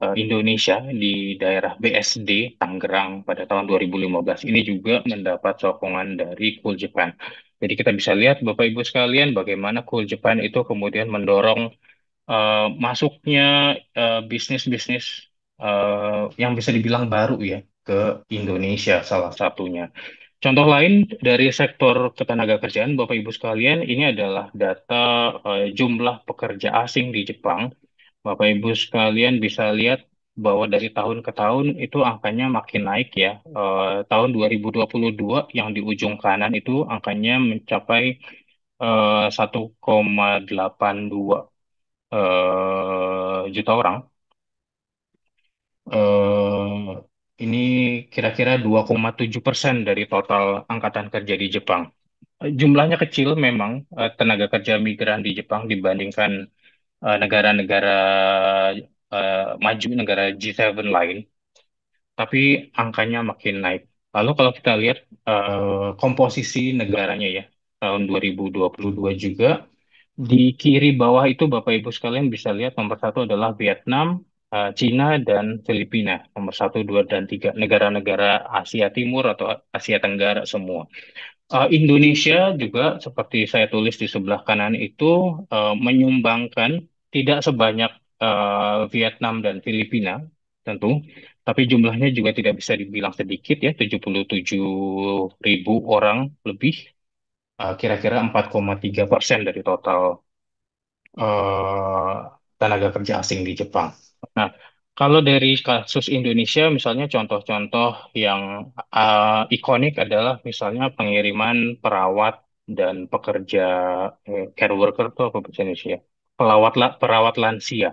Speaker 7: uh, Indonesia di daerah BSD Tangerang pada tahun 2015. Ini juga mendapat sokongan dari Cool Japan. Jadi kita bisa lihat Bapak Ibu sekalian bagaimana Cool Japan itu kemudian mendorong uh, masuknya bisnis-bisnis uh, uh, yang bisa dibilang baru ya ke Indonesia salah satunya. Contoh lain dari sektor ketenaga kerjaan, Bapak Ibu sekalian, ini adalah data uh, jumlah pekerja asing di Jepang. Bapak Ibu sekalian bisa lihat bahwa dari tahun ke tahun itu angkanya makin naik ya. Uh, tahun 2022 yang di ujung kanan itu angkanya mencapai uh, 1,82 uh, juta orang. Uh, ini kira-kira 2,7 persen dari total angkatan kerja di Jepang. Jumlahnya kecil memang eh, tenaga kerja migran di Jepang dibandingkan eh, negara-negara eh, maju negara G7 lain, tapi angkanya makin naik. Lalu kalau kita lihat komposisi negaranya ya, tahun 2022 juga, di kiri bawah itu Bapak Ibu sekalian bisa lihat nomor satu adalah Vietnam, Eh, Cina dan Filipina nomor satu dua dan tiga negara-negara Asia Timur atau Asia Tenggara semua uh, Indonesia juga seperti saya tulis di sebelah kanan itu uh, menyumbangkan tidak sebanyak uh, Vietnam dan Filipina tentu tapi jumlahnya juga tidak bisa dibilang sedikit ya 77 ribu orang lebih kira-kira uh, 4,3 persen dari total uh, tenaga kerja asing di Jepang. Nah, kalau dari kasus Indonesia, misalnya contoh-contoh yang uh, ikonik adalah misalnya pengiriman perawat dan pekerja eh, care worker itu apa bahasa Indonesia? Pelawat la- perawat lansia.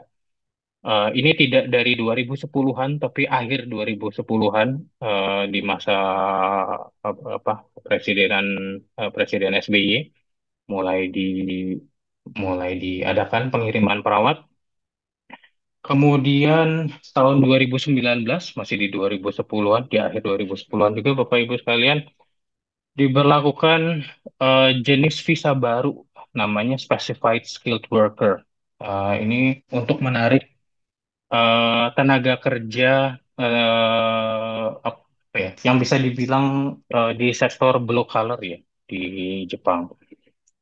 Speaker 7: Uh, ini tidak dari 2010-an, tapi akhir 2010-an uh, eh, di masa apa, apa presidenan uh, Presiden SBY mulai di mulai diadakan pengiriman perawat Kemudian tahun 2019 masih di 2010-an, di akhir 2010-an juga Bapak Ibu sekalian diberlakukan uh, jenis visa baru namanya Specified Skilled Worker. Uh, ini untuk menarik uh, tenaga kerja apa ya yang bisa dibilang di sektor blue collar ya di Jepang.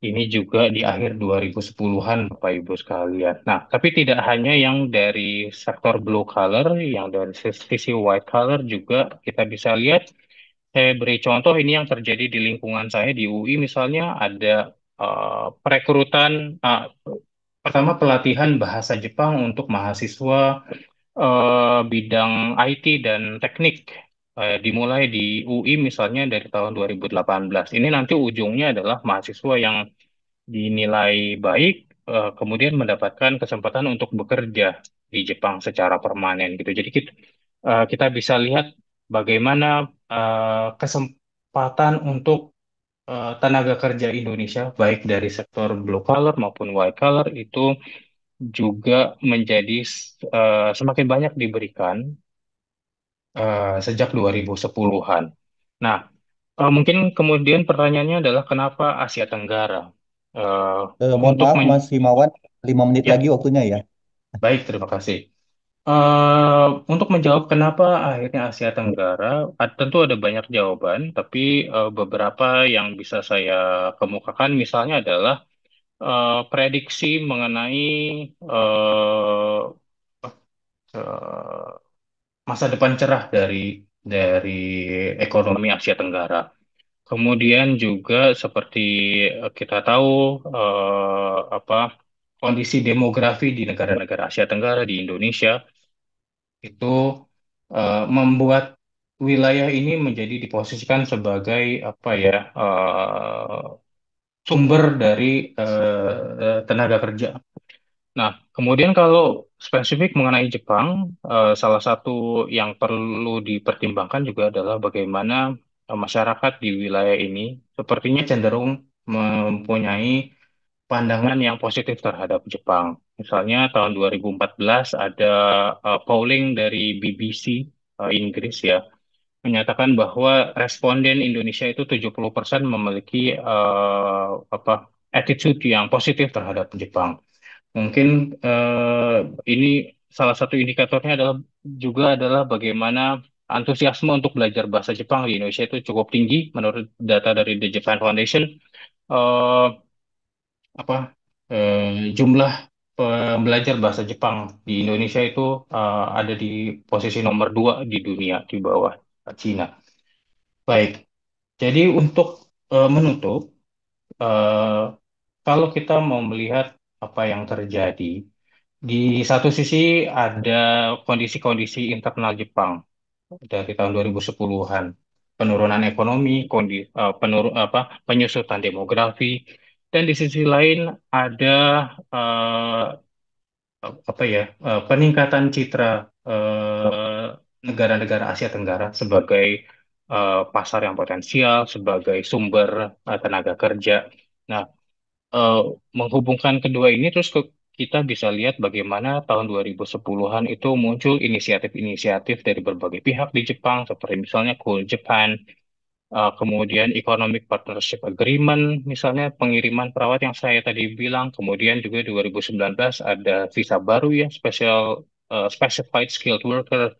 Speaker 7: Ini juga di akhir 2010-an Bapak Ibu sekalian. Nah, tapi tidak hanya yang dari sektor blue color, yang dari sisi white color juga kita bisa lihat. Saya beri contoh ini yang terjadi di lingkungan saya di UI misalnya ada uh, perekrutan uh, pertama pelatihan bahasa Jepang untuk mahasiswa uh, bidang IT dan teknik eh, dimulai di UI misalnya dari tahun 2018. Ini nanti ujungnya adalah mahasiswa yang dinilai baik eh, kemudian mendapatkan kesempatan untuk bekerja di Jepang secara permanen gitu. Jadi kita eh, kita bisa lihat bagaimana eh, kesempatan untuk eh, tenaga kerja Indonesia, baik dari sektor blue collar maupun white collar, itu juga menjadi uh, semakin banyak diberikan uh, sejak 2010-an. Nah, uh, mungkin kemudian pertanyaannya adalah kenapa Asia Tenggara? Uh, Uh, mohon untuk maaf
Speaker 5: Mas Himawan, lima menit ya. lagi waktunya ya. baik, terima kasih.
Speaker 7: Uh, untuk menjawab kenapa akhirnya Asia Tenggara, tentu ada banyak jawaban, tapi uh, beberapa yang bisa saya kemukakan misalnya adalah uh, prediksi mengenai masa depan cerah dari dari ekonomi Asia Tenggara. Kemudian juga seperti eh, kita tahu eh, apa kondisi demografi di negara-negara Asia Tenggara di Indonesia itu eh, membuat wilayah ini menjadi diposisikan sebagai apa ya eh, sumber dari eh, tenaga kerja Nah, kemudian kalau spesifik mengenai Jepang, eh, salah satu yang perlu dipertimbangkan juga adalah bagaimana eh, masyarakat di wilayah ini sepertinya cenderung mempunyai pandangan yang positif terhadap Jepang. Misalnya tahun 2014 ada eh, polling dari BBC eh, Inggris ya, menyatakan bahwa responden Indonesia itu 70% memiliki eh, apa attitude yang positif terhadap Jepang. Mungkin uh, ini salah satu indikatornya adalah juga adalah bagaimana antusiasme untuk belajar bahasa Jepang di Indonesia itu cukup tinggi menurut data dari The Japan Foundation. Uh, apa uh, jumlah belajar bahasa Jepang di Indonesia itu uh, ada di posisi nomor dua di dunia di bawah Cina. Baik, jadi untuk uh, menutup, uh, kalau kita mau melihat apa yang terjadi. Di satu sisi ada kondisi-kondisi internal Jepang dari tahun 2010-an, penurunan ekonomi, kondi, uh, penur, apa, penyusutan demografi, dan di sisi lain ada uh, apa ya uh, peningkatan citra negara-negara uh, Asia Tenggara sebagai uh, pasar yang potensial, sebagai sumber uh, tenaga kerja. Nah, uh, menghubungkan kedua ini terus ke, kita bisa lihat bagaimana tahun 2010-an itu muncul inisiatif-inisiatif dari berbagai pihak di Jepang seperti misalnya Cool Japan, uh, kemudian Economic Partnership Agreement, misalnya pengiriman perawat yang saya tadi bilang, kemudian juga 2019 ada visa baru ya, special uh, specified skilled worker.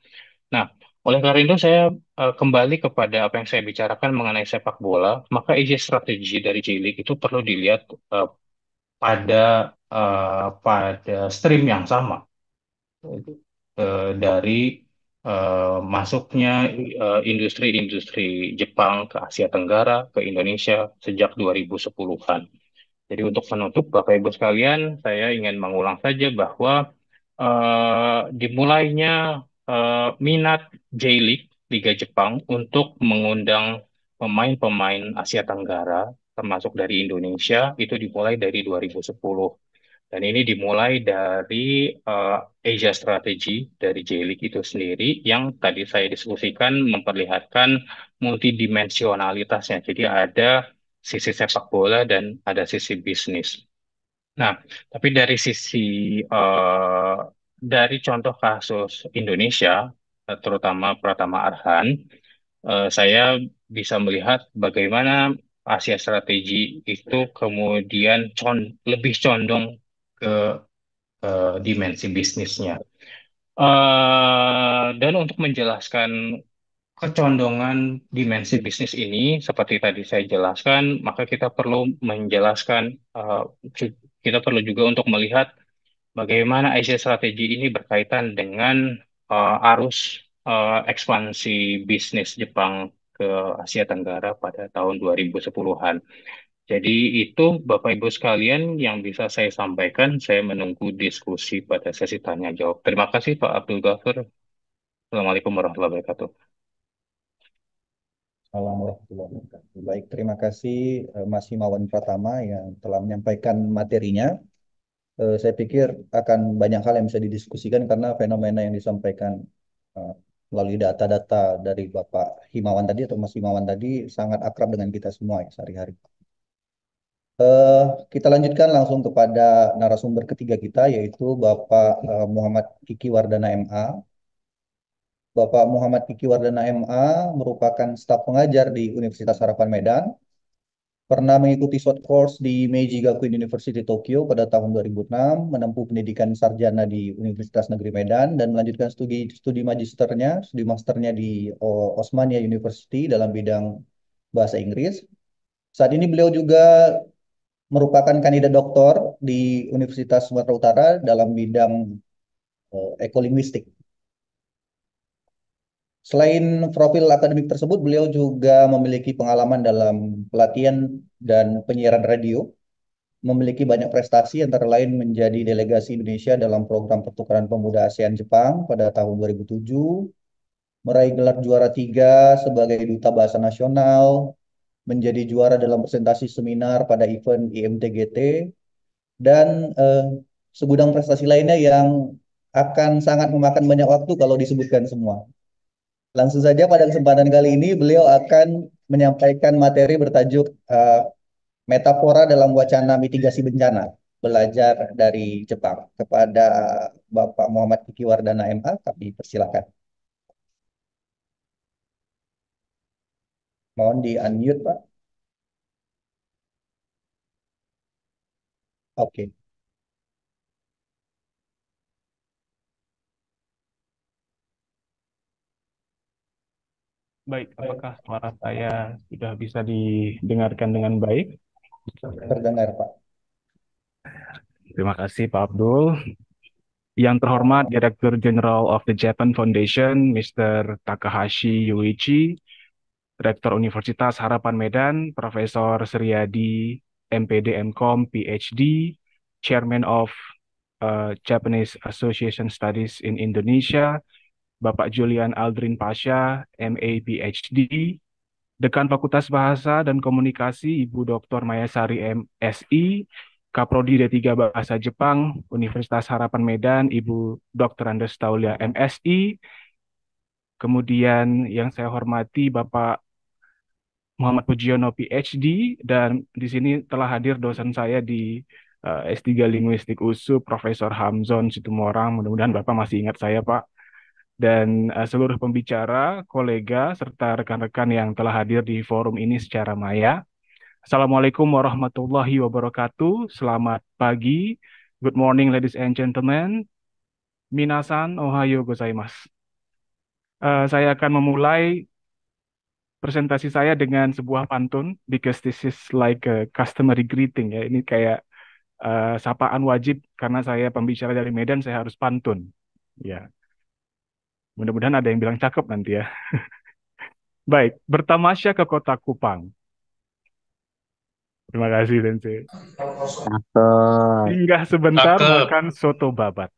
Speaker 7: Nah, oleh karena itu, saya uh, kembali kepada apa yang saya bicarakan mengenai sepak bola, maka isi strategi dari j itu perlu dilihat uh, pada uh, pada stream yang sama uh, dari uh, masuknya industri industri-industri Jepang ke Asia Tenggara, ke Indonesia sejak 2010-an. Jadi untuk penutup, Bapak Ibu sekalian, saya ingin mengulang saja bahwa uh, dimulainya uh, minat J-League Liga Jepang untuk mengundang pemain-pemain Asia Tenggara termasuk dari Indonesia itu dimulai dari 2010 dan ini dimulai dari uh, Asia Strategy dari J-League itu sendiri yang tadi saya diskusikan memperlihatkan multidimensionalitasnya jadi ada sisi sepak bola dan ada sisi bisnis. Nah, tapi dari sisi uh, dari contoh kasus Indonesia, terutama Pratama Arhan, eh, saya bisa melihat bagaimana Asia strategi itu kemudian con lebih condong ke eh, dimensi bisnisnya. Eh, dan untuk menjelaskan kecondongan dimensi bisnis ini, seperti tadi saya jelaskan, maka kita perlu menjelaskan, eh, kita perlu juga untuk melihat bagaimana IC strategi ini berkaitan dengan uh, arus uh, ekspansi bisnis Jepang ke Asia Tenggara pada tahun 2010-an. Jadi itu Bapak Ibu sekalian yang bisa saya sampaikan, saya menunggu diskusi pada sesi tanya jawab. Terima kasih Pak Abdul Ghafur. Assalamualaikum warahmatullahi wabarakatuh.
Speaker 5: Assalamualaikum warahmatullahi wabarakatuh. Baik, terima kasih eh, Mas Himawan Pratama yang telah menyampaikan materinya eh, saya pikir akan banyak hal yang bisa didiskusikan karena fenomena yang disampaikan eh, melalui data-data dari Bapak Himawan tadi atau Mas Himawan tadi sangat akrab dengan kita semua ya sehari-hari. Uh, kita lanjutkan langsung kepada narasumber ketiga kita yaitu Bapak uh, Muhammad Kiki Wardana MA. Bapak Muhammad Kiki Wardana MA merupakan staf pengajar di Universitas Harapan Medan Pernah mengikuti short course di Meiji Gakuin University Tokyo pada tahun 2006, menempuh pendidikan sarjana di Universitas Negeri Medan dan melanjutkan studi studi magisternya, studi masternya di eh, Osmania University dalam bidang bahasa Inggris. Saat ini beliau juga merupakan kandidat doktor di Universitas Sumatera Utara dalam bidang eh, ekolinguistik. Selain profil akademik tersebut, beliau juga memiliki pengalaman dalam pelatihan dan penyiaran radio, memiliki banyak prestasi antara lain menjadi delegasi Indonesia dalam program pertukaran pemuda ASEAN Jepang pada tahun 2007, meraih gelar juara tiga sebagai duta bahasa nasional, menjadi juara dalam presentasi seminar pada event IMTGT, dan eh, segudang prestasi lainnya yang akan sangat memakan banyak waktu kalau disebutkan semua. Langsung saja pada kesempatan kali ini beliau akan menyampaikan materi bertajuk uh, Metafora dalam Wacana Mitigasi Bencana, belajar dari Jepang. Kepada Bapak Muhammad Kiki Wardana MA, kami persilahkan Mohon di-unmute, Pak. Oke. Okay.
Speaker 8: Baik, apakah suara saya sudah bisa didengarkan dengan baik? Terdengar, Pak. Terima kasih, Pak Abdul. Yang terhormat Direktur General of the Japan Foundation, Mr. Takahashi Yuichi, Rektor Universitas Harapan Medan, Profesor Seriadi, MPD MCOM, PhD, Chairman of uh, Japanese Association Studies in Indonesia, Bapak Julian Aldrin Pasha, MA PhD, Dekan Fakultas Bahasa dan Komunikasi Ibu Dr. Mayasari MSI, Kaprodi D3 Bahasa Jepang, Universitas Harapan Medan, Ibu Dr. Andes Taulia MSI, kemudian yang saya hormati Bapak Muhammad Pujiono PhD dan di sini telah hadir dosen saya di uh, eh, S3 Linguistik USU Profesor Hamzon Situmorang. Mudah-mudahan Bapak masih ingat saya, Pak dan uh, seluruh pembicara, kolega, serta rekan-rekan yang telah hadir di forum ini secara maya. Assalamualaikum warahmatullahi wabarakatuh. Selamat pagi. Good morning, ladies and gentlemen. Minasan, ohayo gozaimasu. Uh, saya akan memulai presentasi saya dengan sebuah pantun because this is like a customary greeting ya. Ini kayak uh, sapaan wajib karena saya pembicara dari Medan, saya harus pantun. Ya. Yeah. Mudah-mudahan ada yang bilang cakep nanti ya. Baik, bertamasya ke kota Kupang. Terima kasih, Sensei. Cakep. Tinggal sebentar Cakep. makan soto babat.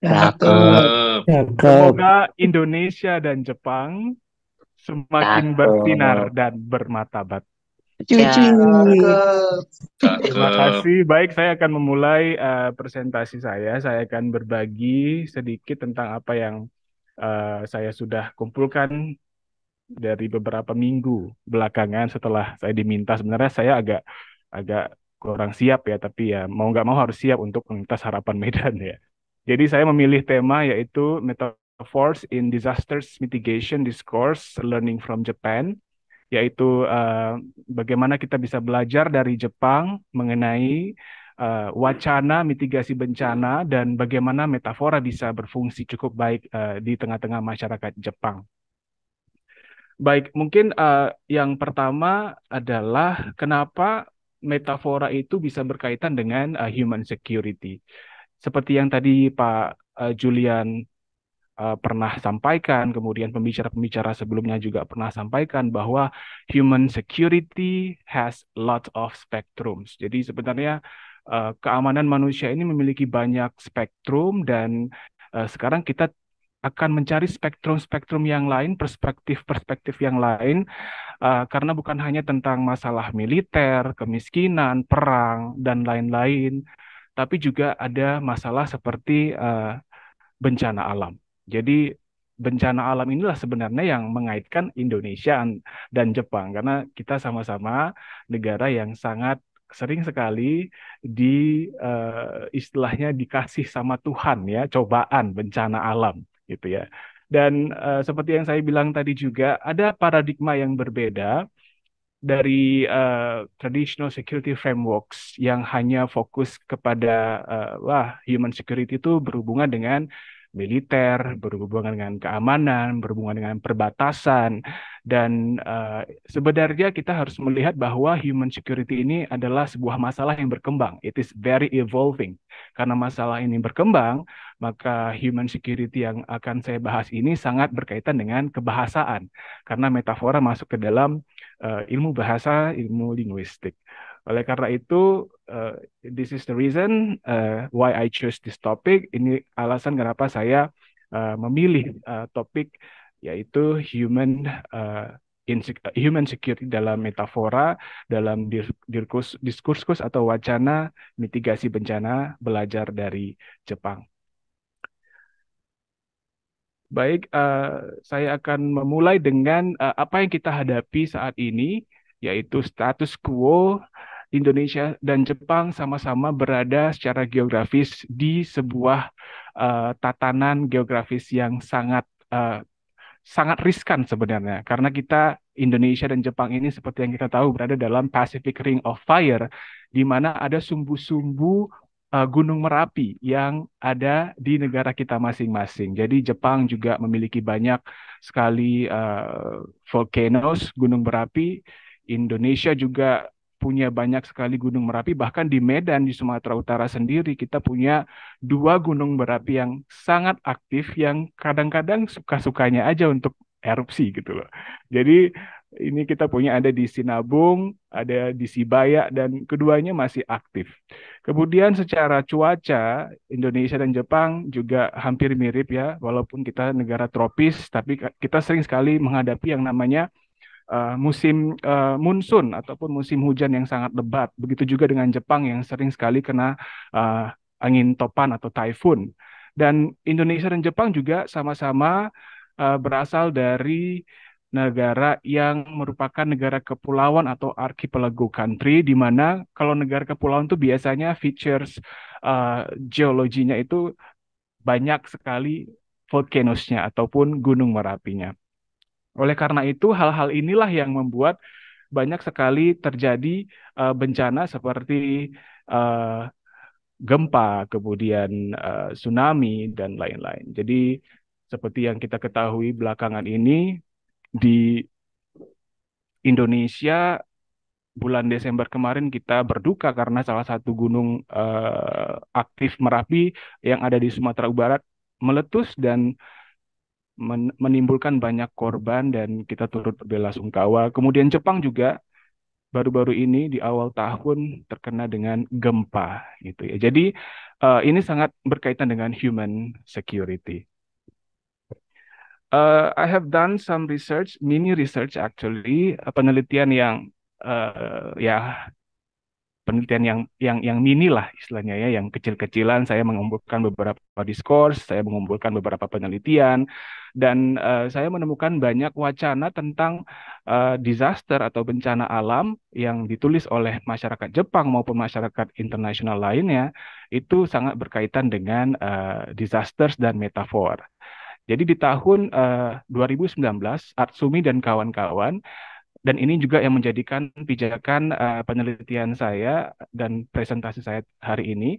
Speaker 6: Cakep. Semoga
Speaker 8: Indonesia dan Jepang semakin Cakep. bersinar dan bermatabat. Terima kasih. Baik, saya akan memulai uh, presentasi saya. Saya akan berbagi sedikit tentang apa yang Eh, saya sudah kumpulkan dari beberapa minggu belakangan setelah saya diminta sebenarnya saya agak agak kurang siap ya tapi ya mau nggak mau harus siap untuk mengintas harapan Medan ya. Jadi saya memilih tema yaitu Metaphors in Disasters Mitigation Discourse Learning from Japan yaitu uh, bagaimana kita bisa belajar dari Jepang mengenai uh, wacana mitigasi bencana dan bagaimana metafora bisa berfungsi cukup baik uh, di tengah-tengah masyarakat Jepang. Baik, mungkin uh, yang pertama adalah kenapa metafora itu bisa berkaitan dengan uh, human security. Seperti yang tadi Pak uh, Julian uh, pernah sampaikan, kemudian pembicara-pembicara sebelumnya juga pernah sampaikan bahwa human security has lots of spectrums. Jadi sebenarnya uh, keamanan manusia ini memiliki banyak spektrum dan uh, sekarang kita akan mencari spektrum-spektrum yang lain, perspektif-perspektif yang lain, uh, karena bukan hanya tentang masalah militer, kemiskinan, perang, dan lain-lain, tapi juga ada masalah seperti uh, bencana alam. Jadi bencana alam inilah sebenarnya yang mengaitkan Indonesia dan Jepang karena kita sama-sama negara yang sangat sering sekali di uh, istilahnya dikasih sama Tuhan ya cobaan bencana alam gitu ya dan uh, seperti yang saya bilang tadi juga ada paradigma yang berbeda dari uh, traditional security frameworks yang hanya fokus kepada uh, wah human security itu berhubungan dengan militer, berhubungan dengan keamanan, berhubungan dengan perbatasan, dan uh, sebenarnya kita harus melihat bahwa human security ini adalah sebuah masalah yang berkembang. It is very evolving. Karena masalah ini berkembang, maka human security yang akan saya bahas ini sangat berkaitan dengan kebahasaan, karena metafora masuk ke dalam uh, ilmu bahasa, ilmu linguistik. Oleh karena itu, uh, this is the reason uh, why I choose this topic. Ini alasan kenapa saya uh, memilih uh, topik yaitu human uh, human security dalam metafora, dalam diskursus, diskursus atau wacana mitigasi bencana belajar dari Jepang. Baik, uh, saya akan memulai dengan uh, apa yang kita hadapi saat ini, yaitu status quo Indonesia dan Jepang sama-sama berada secara geografis di sebuah uh, tatanan geografis yang sangat uh, sangat riskan sebenarnya karena kita Indonesia dan Jepang ini seperti yang kita tahu berada dalam Pacific Ring of Fire di mana ada sumbu-sumbu eh, Gunung Merapi yang ada di negara kita masing-masing. Jadi Jepang juga memiliki banyak sekali uh, volcanoes, gunung berapi. Indonesia juga punya banyak sekali gunung Merapi, bahkan di Medan di Sumatera Utara sendiri kita punya dua gunung Merapi yang sangat aktif yang kadang-kadang suka-sukanya aja untuk erupsi gitu loh. Jadi ini kita punya ada di Sinabung, ada di Sibaya, dan keduanya masih aktif. Kemudian secara cuaca, Indonesia dan Jepang juga hampir mirip ya, walaupun kita negara tropis, tapi kita sering sekali menghadapi yang namanya uh, musim uh, eh, monsun ataupun musim hujan yang sangat lebat. Begitu juga dengan Jepang yang sering sekali kena uh, angin topan atau typhoon. Dan Indonesia dan Jepang juga sama-sama uh, berasal dari negara yang merupakan negara kepulauan atau archipelago country di mana kalau negara kepulauan itu biasanya features uh, geologinya itu banyak sekali volcanoes-nya ataupun gunung merapinya. Oleh karena itu, hal-hal inilah yang membuat banyak sekali terjadi uh, bencana seperti uh, gempa, kemudian uh, tsunami, dan lain-lain. Jadi, seperti yang kita ketahui belakangan ini, di Indonesia bulan Desember kemarin kita berduka karena salah satu gunung uh, aktif Merapi yang ada di Sumatera Barat meletus dan menimbulkan banyak korban dan kita turut berbela sungkawa. Kemudian Jepang juga baru-baru ini di awal tahun terkena dengan gempa gitu ya. Jadi uh, ini sangat berkaitan dengan human security. Uh, I have done some research, mini research actually, eh, penelitian yang uh, ya penelitian yang yang yang mini lah istilahnya ya, yang kecil-kecilan saya mengumpulkan beberapa diskurs, saya mengumpulkan beberapa penelitian dan uh, saya menemukan banyak wacana tentang uh, disaster atau bencana alam yang ditulis oleh masyarakat Jepang maupun masyarakat internasional lainnya itu sangat berkaitan dengan uh, disasters dan metafor. Jadi di tahun uh, 2019 Atsumi dan kawan-kawan dan ini juga yang menjadikan pijakan uh, penelitian saya dan presentasi saya hari ini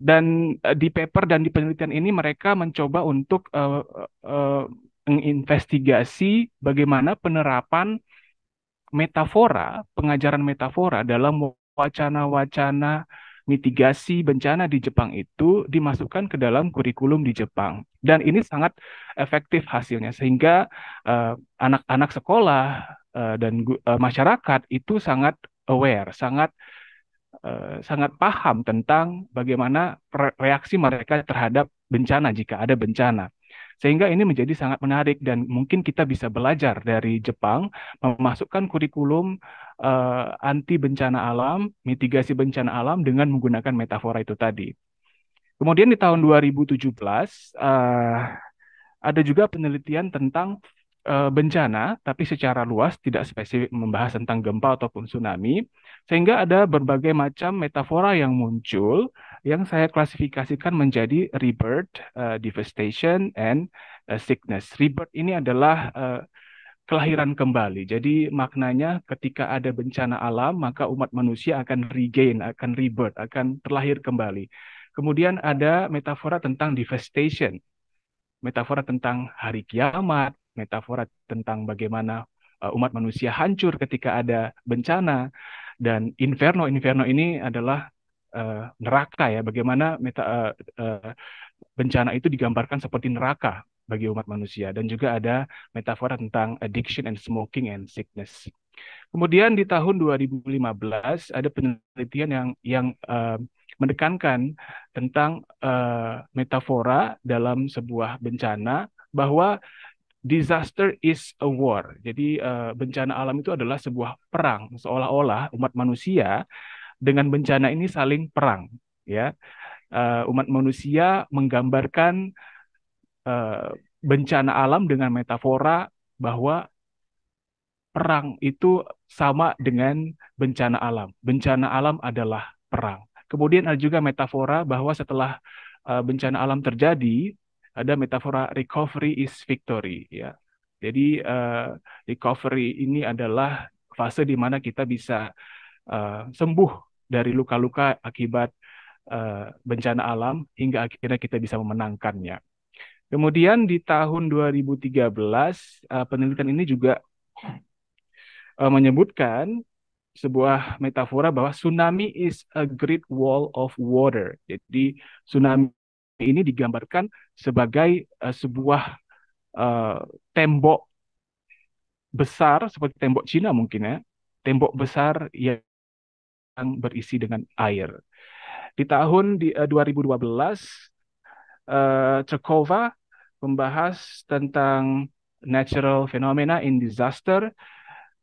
Speaker 8: dan uh, di paper dan di penelitian ini mereka mencoba untuk uh, uh, menginvestigasi bagaimana penerapan metafora pengajaran metafora dalam wacana-wacana mitigasi bencana di Jepang itu dimasukkan ke dalam kurikulum di Jepang dan ini sangat efektif hasilnya sehingga anak-anak uh, anak -anak sekolah Eh, dan uh, masyarakat itu sangat aware, sangat uh, sangat paham tentang bagaimana reaksi mereka terhadap bencana jika ada bencana. Sehingga ini menjadi sangat menarik dan mungkin kita bisa belajar dari Jepang memasukkan kurikulum uh, anti bencana alam, mitigasi bencana alam dengan menggunakan metafora itu tadi. Kemudian di tahun 2017 uh, ada juga penelitian tentang Eh, bencana, tapi secara luas tidak spesifik membahas tentang gempa ataupun tsunami, sehingga ada berbagai macam metafora yang muncul yang saya klasifikasikan menjadi rebirth, uh, devastation, and uh, sickness. Rebirth ini adalah uh, kelahiran kembali. Jadi maknanya ketika ada bencana alam, maka umat manusia akan regain, akan rebirth, akan terlahir kembali. Kemudian ada metafora tentang devastation metafora tentang hari kiamat, metafora tentang bagaimana eh, umat manusia hancur ketika ada bencana dan inferno inferno ini adalah uh, neraka ya bagaimana meta, uh, uh, bencana itu digambarkan seperti neraka bagi umat manusia dan juga ada metafora tentang addiction and smoking and sickness. Kemudian di tahun 2015 ada penelitian yang yang uh, menekankan tentang uh, metafora dalam sebuah bencana bahwa disaster is a war. Jadi uh, bencana alam itu adalah sebuah perang. Seolah-olah umat manusia dengan bencana ini saling perang, ya. Uh, umat manusia menggambarkan uh, bencana alam dengan metafora bahwa perang itu sama dengan bencana alam. Bencana alam adalah perang. Kemudian ada juga metafora bahwa setelah uh, bencana alam terjadi, ada metafora recovery is victory ya. Jadi uh, recovery ini adalah fase di mana kita bisa uh, sembuh dari luka-luka akibat uh, bencana alam hingga akhirnya kita bisa memenangkannya. Kemudian di tahun 2013 uh, penelitian ini juga uh, menyebutkan sebuah metafora bahwa tsunami is a great wall of water. Jadi tsunami ini digambarkan sebagai uh, sebuah uh, tembok besar seperti tembok Cina mungkin ya, tembok besar yang berisi dengan air. Di tahun di, uh, 2012 uh, Cekova membahas tentang natural phenomena in disaster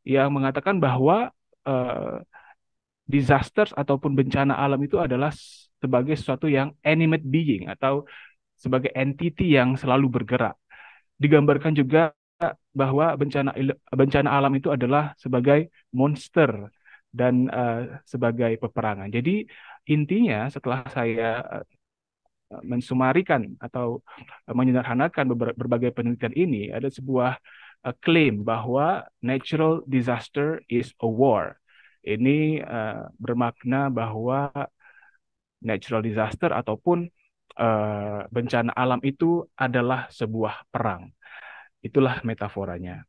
Speaker 8: yang mengatakan bahwa uh, disasters ataupun bencana alam itu adalah sebagai sesuatu yang animate being atau sebagai entity yang selalu bergerak. Digambarkan juga bahwa bencana bencana alam itu adalah sebagai monster dan uh, sebagai peperangan. Jadi intinya setelah saya uh, mensumarikan atau uh, menyederhanakan berbagai penelitian ini ada sebuah uh, bahwa natural disaster is a war. Ini uh, bermakna bahwa natural disaster ataupun uh, bencana alam itu adalah sebuah perang. Itulah metaforanya.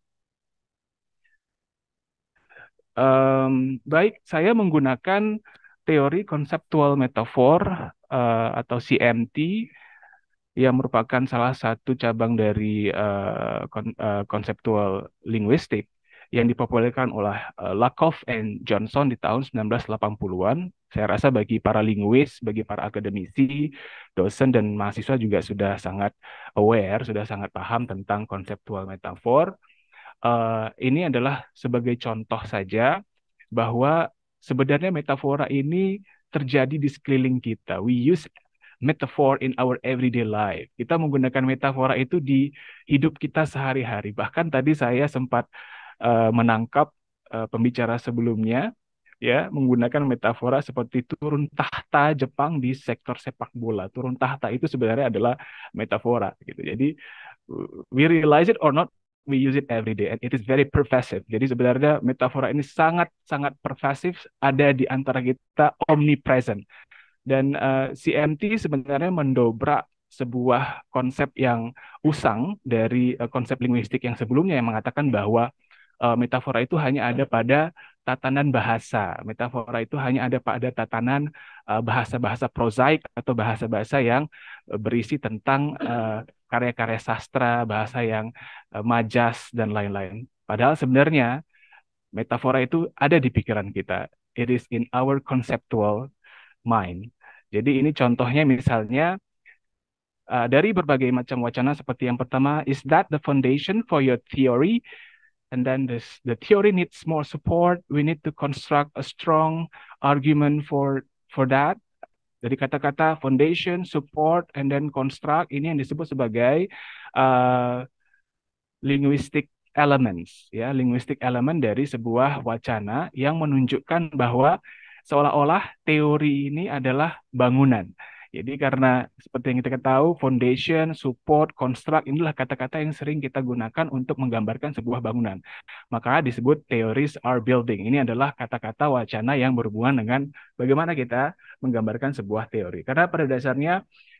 Speaker 8: Um, baik, saya menggunakan teori konseptual metafor uh, atau CMT yang merupakan salah satu cabang dari uh, konseptual linguistik yang dipopulerkan oleh uh, Lakoff and Johnson di tahun 1980-an saya rasa bagi para linguis, bagi para akademisi, dosen dan mahasiswa juga sudah sangat aware, sudah sangat paham tentang konseptual metafor. Uh, ini adalah sebagai contoh saja bahwa sebenarnya metafora ini terjadi di sekeliling kita. We use metaphor in our everyday life. Kita menggunakan metafora itu di hidup kita sehari-hari. Bahkan tadi saya sempat uh, menangkap uh, pembicara sebelumnya ya menggunakan metafora seperti turun tahta Jepang di sektor sepak bola. Turun tahta itu sebenarnya adalah metafora gitu. Jadi uh, we realize it or not we use it every day and it is very pervasive. Jadi sebenarnya metafora ini sangat sangat pervasif ada di antara kita omnipresent. Dan uh, CMT sebenarnya mendobrak sebuah konsep yang usang dari uh, konsep linguistik yang sebelumnya yang mengatakan bahwa uh, metafora itu hanya ada pada tatanan bahasa. Metafora itu hanya ada pada tatanan eh, bahasa-bahasa prosaik atau bahasa-bahasa yang eh, berisi tentang eh, karya-karya sastra, bahasa yang majas dan lain-lain. Padahal sebenarnya metafora itu ada di pikiran kita. It is in our conceptual mind. Jadi ini contohnya misalnya uh, dari berbagai macam wacana seperti yang pertama, is that the foundation for your theory and then this the theory needs more support we need to construct a strong argument for for that dari kata-kata foundation support and then construct ini yang disebut sebagai uh, linguistic elements ya linguistic element dari sebuah wacana yang menunjukkan bahwa seolah-olah teori ini adalah bangunan jadi karena seperti yang kita ketahui, foundation, support, construct inilah kata-kata yang sering kita gunakan untuk menggambarkan sebuah bangunan. Maka disebut theories are building. Ini adalah kata-kata wacana yang berhubungan dengan bagaimana kita menggambarkan sebuah teori. Karena pada dasarnya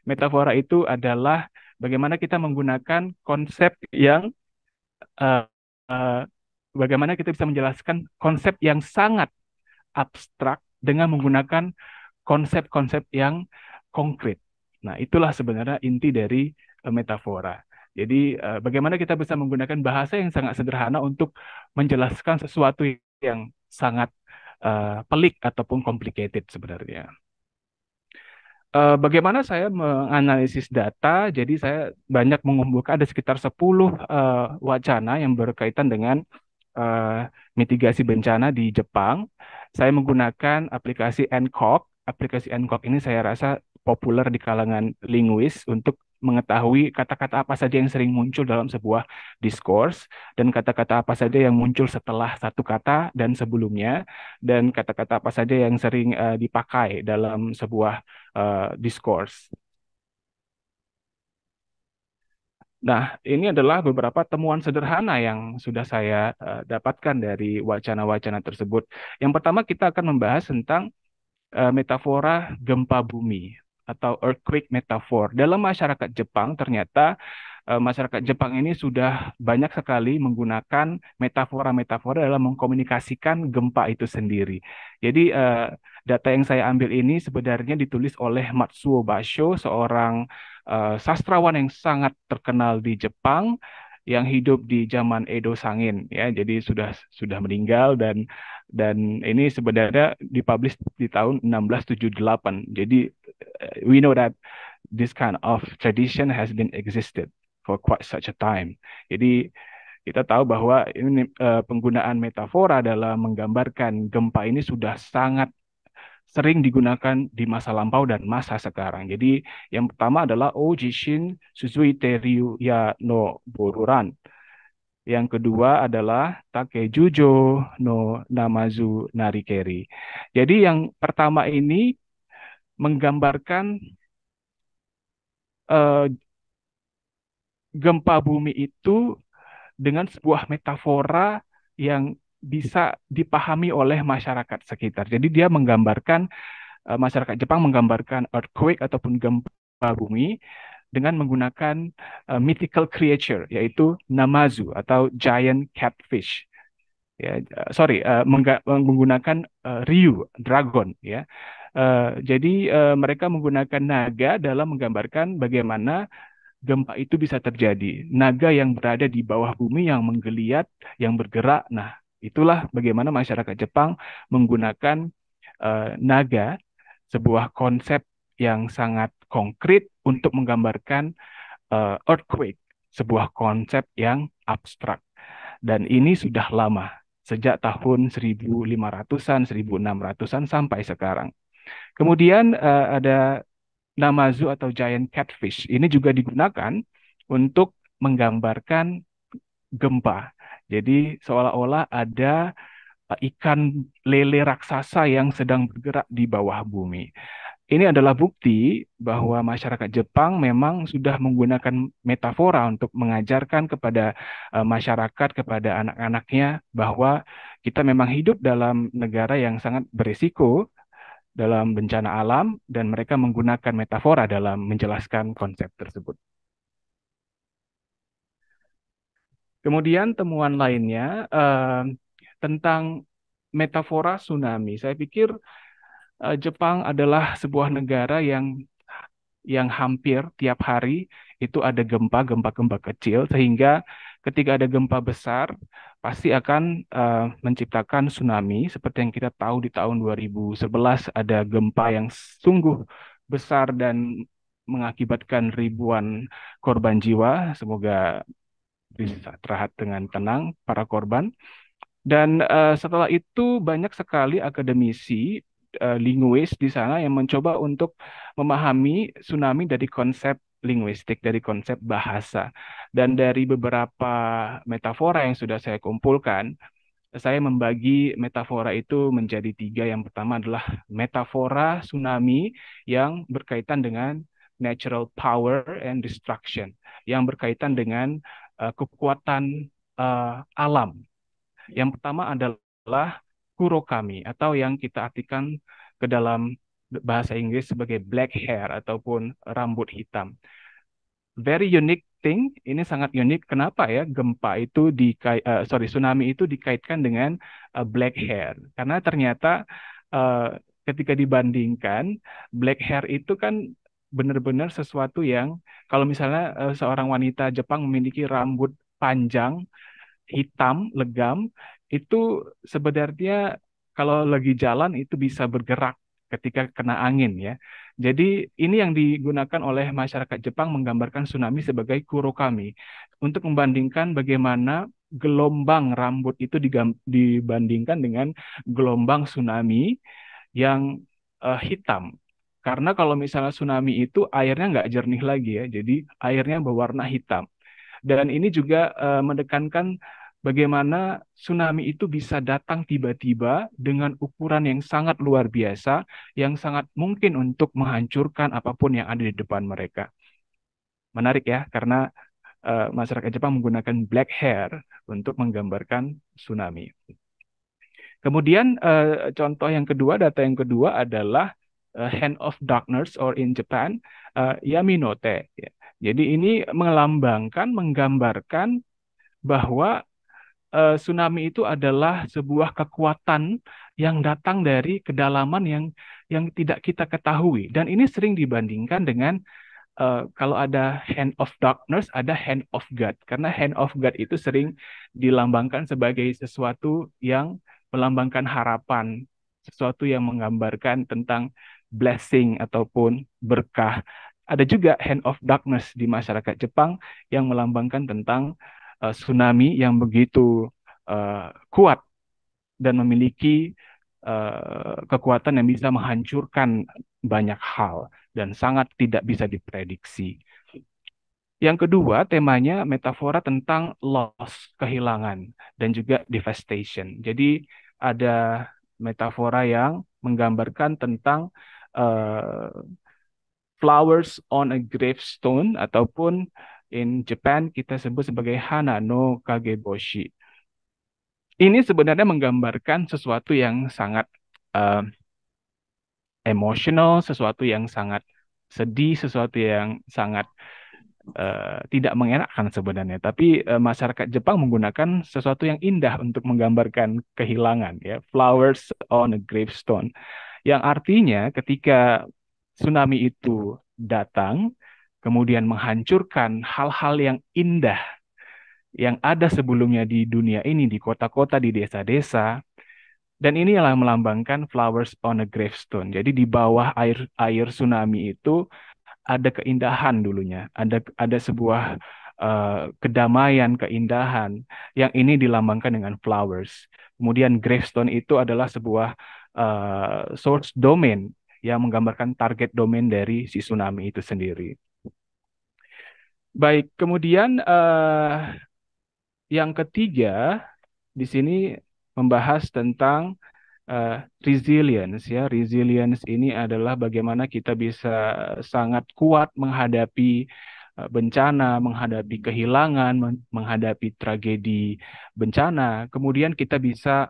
Speaker 8: metafora itu adalah bagaimana kita menggunakan konsep yang uh, uh, bagaimana kita bisa menjelaskan konsep yang sangat abstrak dengan menggunakan konsep-konsep yang konkret. Nah, itulah sebenarnya inti dari uh, metafora. Jadi uh, bagaimana kita bisa menggunakan bahasa yang sangat sederhana untuk menjelaskan sesuatu yang sangat uh, pelik ataupun complicated sebenarnya. Uh, bagaimana saya menganalisis data? Jadi saya banyak mengumpulkan ada sekitar 10 uh, wacana yang berkaitan dengan uh, mitigasi bencana di Jepang. Saya menggunakan aplikasi NCOG. Aplikasi NCOG ini saya rasa populer di kalangan linguis untuk mengetahui kata-kata apa saja yang sering muncul dalam sebuah diskurs dan kata-kata apa saja yang muncul setelah satu kata dan sebelumnya dan kata-kata apa saja yang sering uh, dipakai dalam sebuah uh, eh, diskurs. Nah, ini adalah beberapa temuan sederhana yang sudah saya uh, dapatkan dari wacana-wacana tersebut. Yang pertama kita akan membahas tentang uh, metafora gempa bumi atau earthquake metaphor. Dalam masyarakat Jepang ternyata eh, masyarakat Jepang ini sudah banyak sekali menggunakan metafora-metafora dalam mengkomunikasikan gempa itu sendiri. Jadi eh, data yang saya ambil ini sebenarnya ditulis oleh Matsuo Basho, seorang eh, sastrawan yang sangat terkenal di Jepang yang hidup di zaman Edo Sangin ya. Jadi sudah sudah meninggal dan dan ini sebenarnya dipublish di tahun 1678. Jadi eh, we know that this kind of tradition has been existed for quite such a time. Jadi kita tahu bahwa ini uh, penggunaan metafora dalam menggambarkan gempa ini sudah sangat sering digunakan di masa lampau dan masa sekarang. Jadi yang pertama adalah Ojishin oh Suzui Teriyu Ya no Boruran yang kedua adalah Takejujo no Namazu Narikeri. Jadi yang pertama ini menggambarkan uh, gempa bumi itu dengan sebuah metafora yang bisa dipahami oleh masyarakat sekitar. Jadi dia menggambarkan eh, masyarakat Jepang menggambarkan earthquake ataupun gempa bumi dengan menggunakan uh, mythical creature yaitu namazu atau giant catfish. Ya, uh, sorry, uh, menggunakan uh, ryu dragon ya. Uh, jadi uh, mereka menggunakan naga dalam menggambarkan bagaimana gempa itu bisa terjadi. Naga yang berada di bawah bumi yang menggeliat, yang bergerak. Nah, itulah bagaimana masyarakat Jepang menggunakan uh, naga, sebuah konsep yang sangat konkret untuk menggambarkan uh, earthquake, sebuah konsep yang abstrak. Dan ini sudah lama, sejak tahun 1500-an, 1600-an sampai sekarang. Kemudian uh, ada namazu atau giant catfish. Ini juga digunakan untuk menggambarkan gempa. Jadi seolah-olah ada eh, ikan lele raksasa yang sedang bergerak di bawah bumi. Ini adalah bukti bahwa masyarakat Jepang memang sudah menggunakan metafora untuk mengajarkan kepada uh, masyarakat, kepada anak-anaknya bahwa kita memang hidup dalam negara yang sangat berisiko dalam bencana alam dan mereka menggunakan metafora dalam menjelaskan konsep tersebut. Kemudian temuan lainnya uh, tentang metafora tsunami. Saya pikir uh, Jepang adalah sebuah negara yang yang hampir tiap hari itu ada gempa, gempa-gempa kecil sehingga ketika ada gempa besar pasti akan uh, menciptakan tsunami seperti yang kita tahu di tahun 2011 ada gempa yang sungguh besar dan mengakibatkan ribuan korban jiwa. Semoga bisa terlihat dengan tenang para korban. Dan uh, setelah itu banyak sekali akademisi uh, linguis di sana yang mencoba untuk memahami tsunami dari konsep linguistik dari konsep bahasa dan dari beberapa metafora yang sudah saya kumpulkan saya membagi metafora itu menjadi tiga yang pertama adalah metafora tsunami yang berkaitan dengan natural power and destruction yang berkaitan dengan uh, kekuatan uh, alam yang pertama adalah kurokami atau yang kita artikan ke dalam bahasa Inggris sebagai black hair ataupun rambut hitam. Very unique thing, ini sangat unik. Kenapa ya gempa itu di uh, eh, sorry tsunami itu dikaitkan dengan uh, black hair? Karena ternyata uh, ketika dibandingkan black hair itu kan benar-benar sesuatu yang kalau misalnya uh, seorang wanita Jepang memiliki rambut panjang hitam legam itu sebenarnya kalau lagi jalan itu bisa bergerak ketika kena angin ya. Jadi ini yang digunakan oleh masyarakat Jepang menggambarkan tsunami sebagai kurokami untuk membandingkan bagaimana gelombang rambut itu dibandingkan dengan gelombang tsunami yang uh, hitam. Karena kalau misalnya tsunami itu airnya nggak jernih lagi ya, jadi airnya berwarna hitam. Dan ini juga uh, eh, mendekankan bagaimana tsunami itu bisa datang tiba-tiba dengan ukuran yang sangat luar biasa, yang sangat mungkin untuk menghancurkan apapun yang ada di depan mereka. Menarik ya, karena uh, masyarakat Jepang menggunakan black hair untuk menggambarkan tsunami. Kemudian uh, contoh yang kedua, data yang kedua adalah uh, hand of darkness or in Japan uh, yaminote. Ya, jadi ini melambangkan, menggambarkan bahwa uh, tsunami itu adalah sebuah kekuatan yang datang dari kedalaman yang yang tidak kita ketahui dan ini sering dibandingkan dengan Uh, kalau ada hand of darkness, ada hand of God. Karena hand of God itu sering dilambangkan sebagai sesuatu yang melambangkan harapan, sesuatu yang menggambarkan tentang blessing ataupun berkah. Ada juga hand of darkness di masyarakat Jepang yang melambangkan tentang Eh, tsunami yang begitu uh, kuat dan memiliki uh, kekuatan yang bisa menghancurkan banyak hal dan sangat tidak bisa diprediksi. Yang kedua, temanya metafora tentang loss, kehilangan, dan juga devastation. Jadi ada metafora yang menggambarkan tentang uh, flowers on a gravestone ataupun in Japan kita sebut sebagai Hana no Kageboshi. Ini sebenarnya menggambarkan sesuatu yang sangat uh, emosional, sesuatu yang sangat sedih, sesuatu yang sangat uh, tidak mengenakan sebenarnya. Tapi uh, masyarakat Jepang menggunakan sesuatu yang indah untuk menggambarkan kehilangan, ya, flowers on a gravestone. Yang artinya ketika tsunami itu datang, kemudian menghancurkan hal-hal yang indah yang ada sebelumnya di dunia ini, di kota-kota, di desa-desa. Dan ini adalah melambangkan flowers on a gravestone. Jadi di bawah air air tsunami itu ada keindahan dulunya, ada ada sebuah uh, kedamaian, keindahan yang ini dilambangkan dengan flowers. Kemudian gravestone itu adalah sebuah uh, source domain yang menggambarkan target domain dari si tsunami itu sendiri. Baik, kemudian uh, yang ketiga di sini membahas tentang uh, resilience ya. Resilience ini adalah bagaimana kita bisa sangat kuat menghadapi eh, bencana, menghadapi kehilangan, menghadapi tragedi bencana. Kemudian kita bisa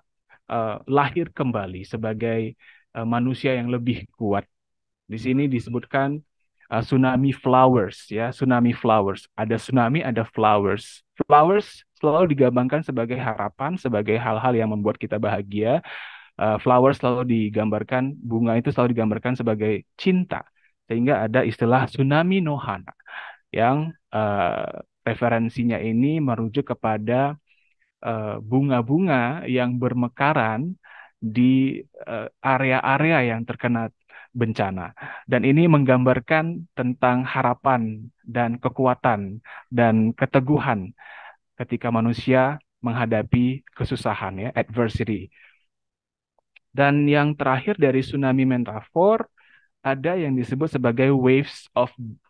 Speaker 8: uh, lahir kembali sebagai uh, manusia yang lebih kuat. Di sini disebutkan uh, tsunami flowers ya tsunami flowers ada tsunami ada flowers flowers selalu digambarkan sebagai harapan sebagai hal-hal yang membuat kita bahagia uh, flowers selalu digambarkan bunga itu selalu digambarkan sebagai cinta sehingga ada istilah tsunami nohana yang uh, referensinya ini merujuk kepada uh, bunga-bunga uh, yang bermekaran di uh, area-area uh, yang terkena bencana. Dan ini menggambarkan tentang harapan dan kekuatan dan keteguhan ketika manusia menghadapi kesusahan ya, adversity. Dan yang terakhir dari tsunami metafor ada yang disebut sebagai waves of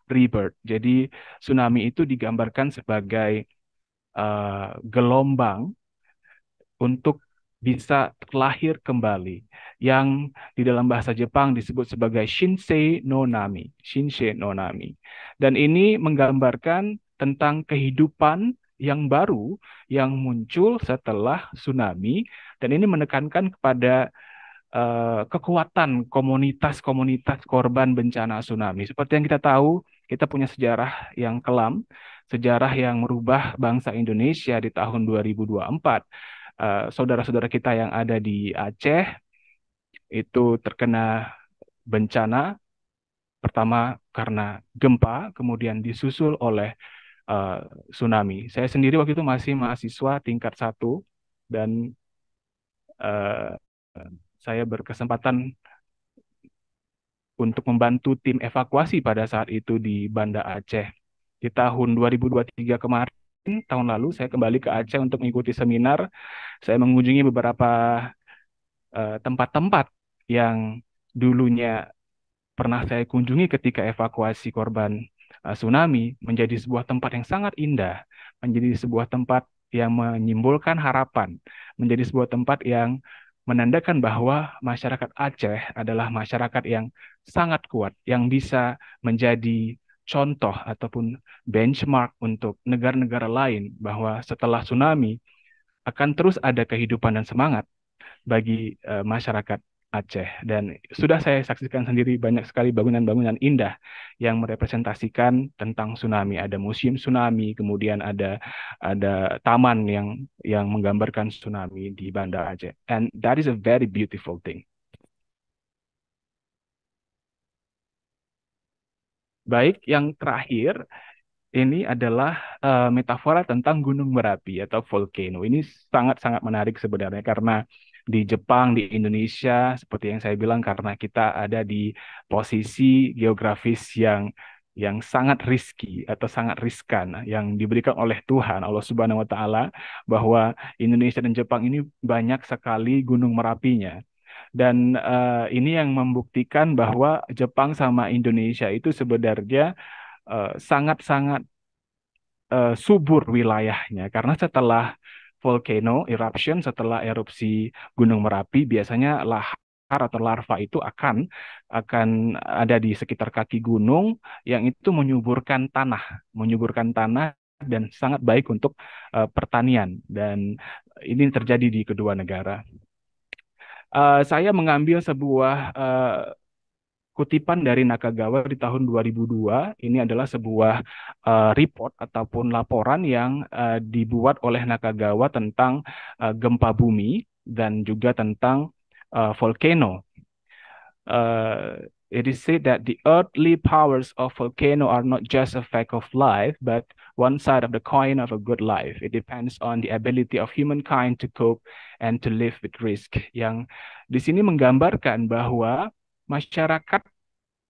Speaker 8: rebirth. Jadi tsunami itu digambarkan sebagai uh, gelombang untuk bisa terlahir kembali yang di dalam bahasa Jepang disebut sebagai Shinsei no Nami, Shinsei no Nami. Dan ini menggambarkan tentang kehidupan yang baru yang muncul setelah tsunami dan ini menekankan kepada uh, kekuatan komunitas-komunitas korban bencana tsunami. Seperti yang kita tahu, kita punya sejarah yang kelam, sejarah yang merubah bangsa Indonesia di tahun 2024 Eh, saudara-saudara uh, kita yang ada di Aceh itu terkena bencana pertama karena gempa kemudian disusul oleh uh, tsunami. Saya sendiri waktu itu masih mahasiswa tingkat satu dan uh, saya berkesempatan untuk membantu tim evakuasi pada saat itu di Banda Aceh. Di tahun 2023 kemarin tahun lalu saya kembali ke Aceh untuk mengikuti seminar. Saya mengunjungi beberapa eh, tempat-tempat uh, yang dulunya pernah saya kunjungi ketika evakuasi korban uh, tsunami menjadi sebuah tempat yang sangat indah, menjadi sebuah tempat yang menyimbolkan harapan, menjadi sebuah tempat yang menandakan bahwa masyarakat Aceh adalah masyarakat yang sangat kuat, yang bisa menjadi contoh ataupun benchmark untuk negara-negara lain bahwa setelah tsunami akan terus ada kehidupan dan semangat bagi uh, masyarakat Aceh dan sudah saya saksikan sendiri banyak sekali bangunan-bangunan indah yang merepresentasikan tentang tsunami. Ada museum tsunami, kemudian ada ada taman yang yang menggambarkan tsunami di Banda Aceh. And that is a very beautiful thing. Baik, yang terakhir ini adalah uh, metafora tentang gunung berapi atau volcano. Ini sangat-sangat menarik sebenarnya karena di Jepang, di Indonesia, seperti yang saya bilang karena kita ada di posisi geografis yang yang sangat riski atau sangat riskan yang diberikan oleh Tuhan Allah Subhanahu wa taala bahwa Indonesia dan Jepang ini banyak sekali gunung merapinya dan uh, ini yang membuktikan bahwa Jepang sama Indonesia itu sebenarnya eh, sangat-sangat uh, uh, subur wilayahnya karena setelah volcano eruption setelah erupsi Gunung Merapi biasanya lahar atau larva itu akan akan ada di sekitar kaki gunung yang itu menyuburkan tanah, menyuburkan tanah dan sangat baik untuk uh, pertanian dan ini terjadi di kedua negara. Eh, saya mengambil sebuah uh, kutipan dari Nakagawa di tahun 2002 ini adalah sebuah uh, report ataupun laporan yang uh, dibuat oleh Nakagawa tentang uh, gempa bumi dan juga tentang uh, volcano. Uh, it is said that the earthly powers of volcano are not just a fact of life but one side of the coin of a good life. It depends on the ability of humankind to cope and to live with risk. Yang di sini menggambarkan bahwa masyarakat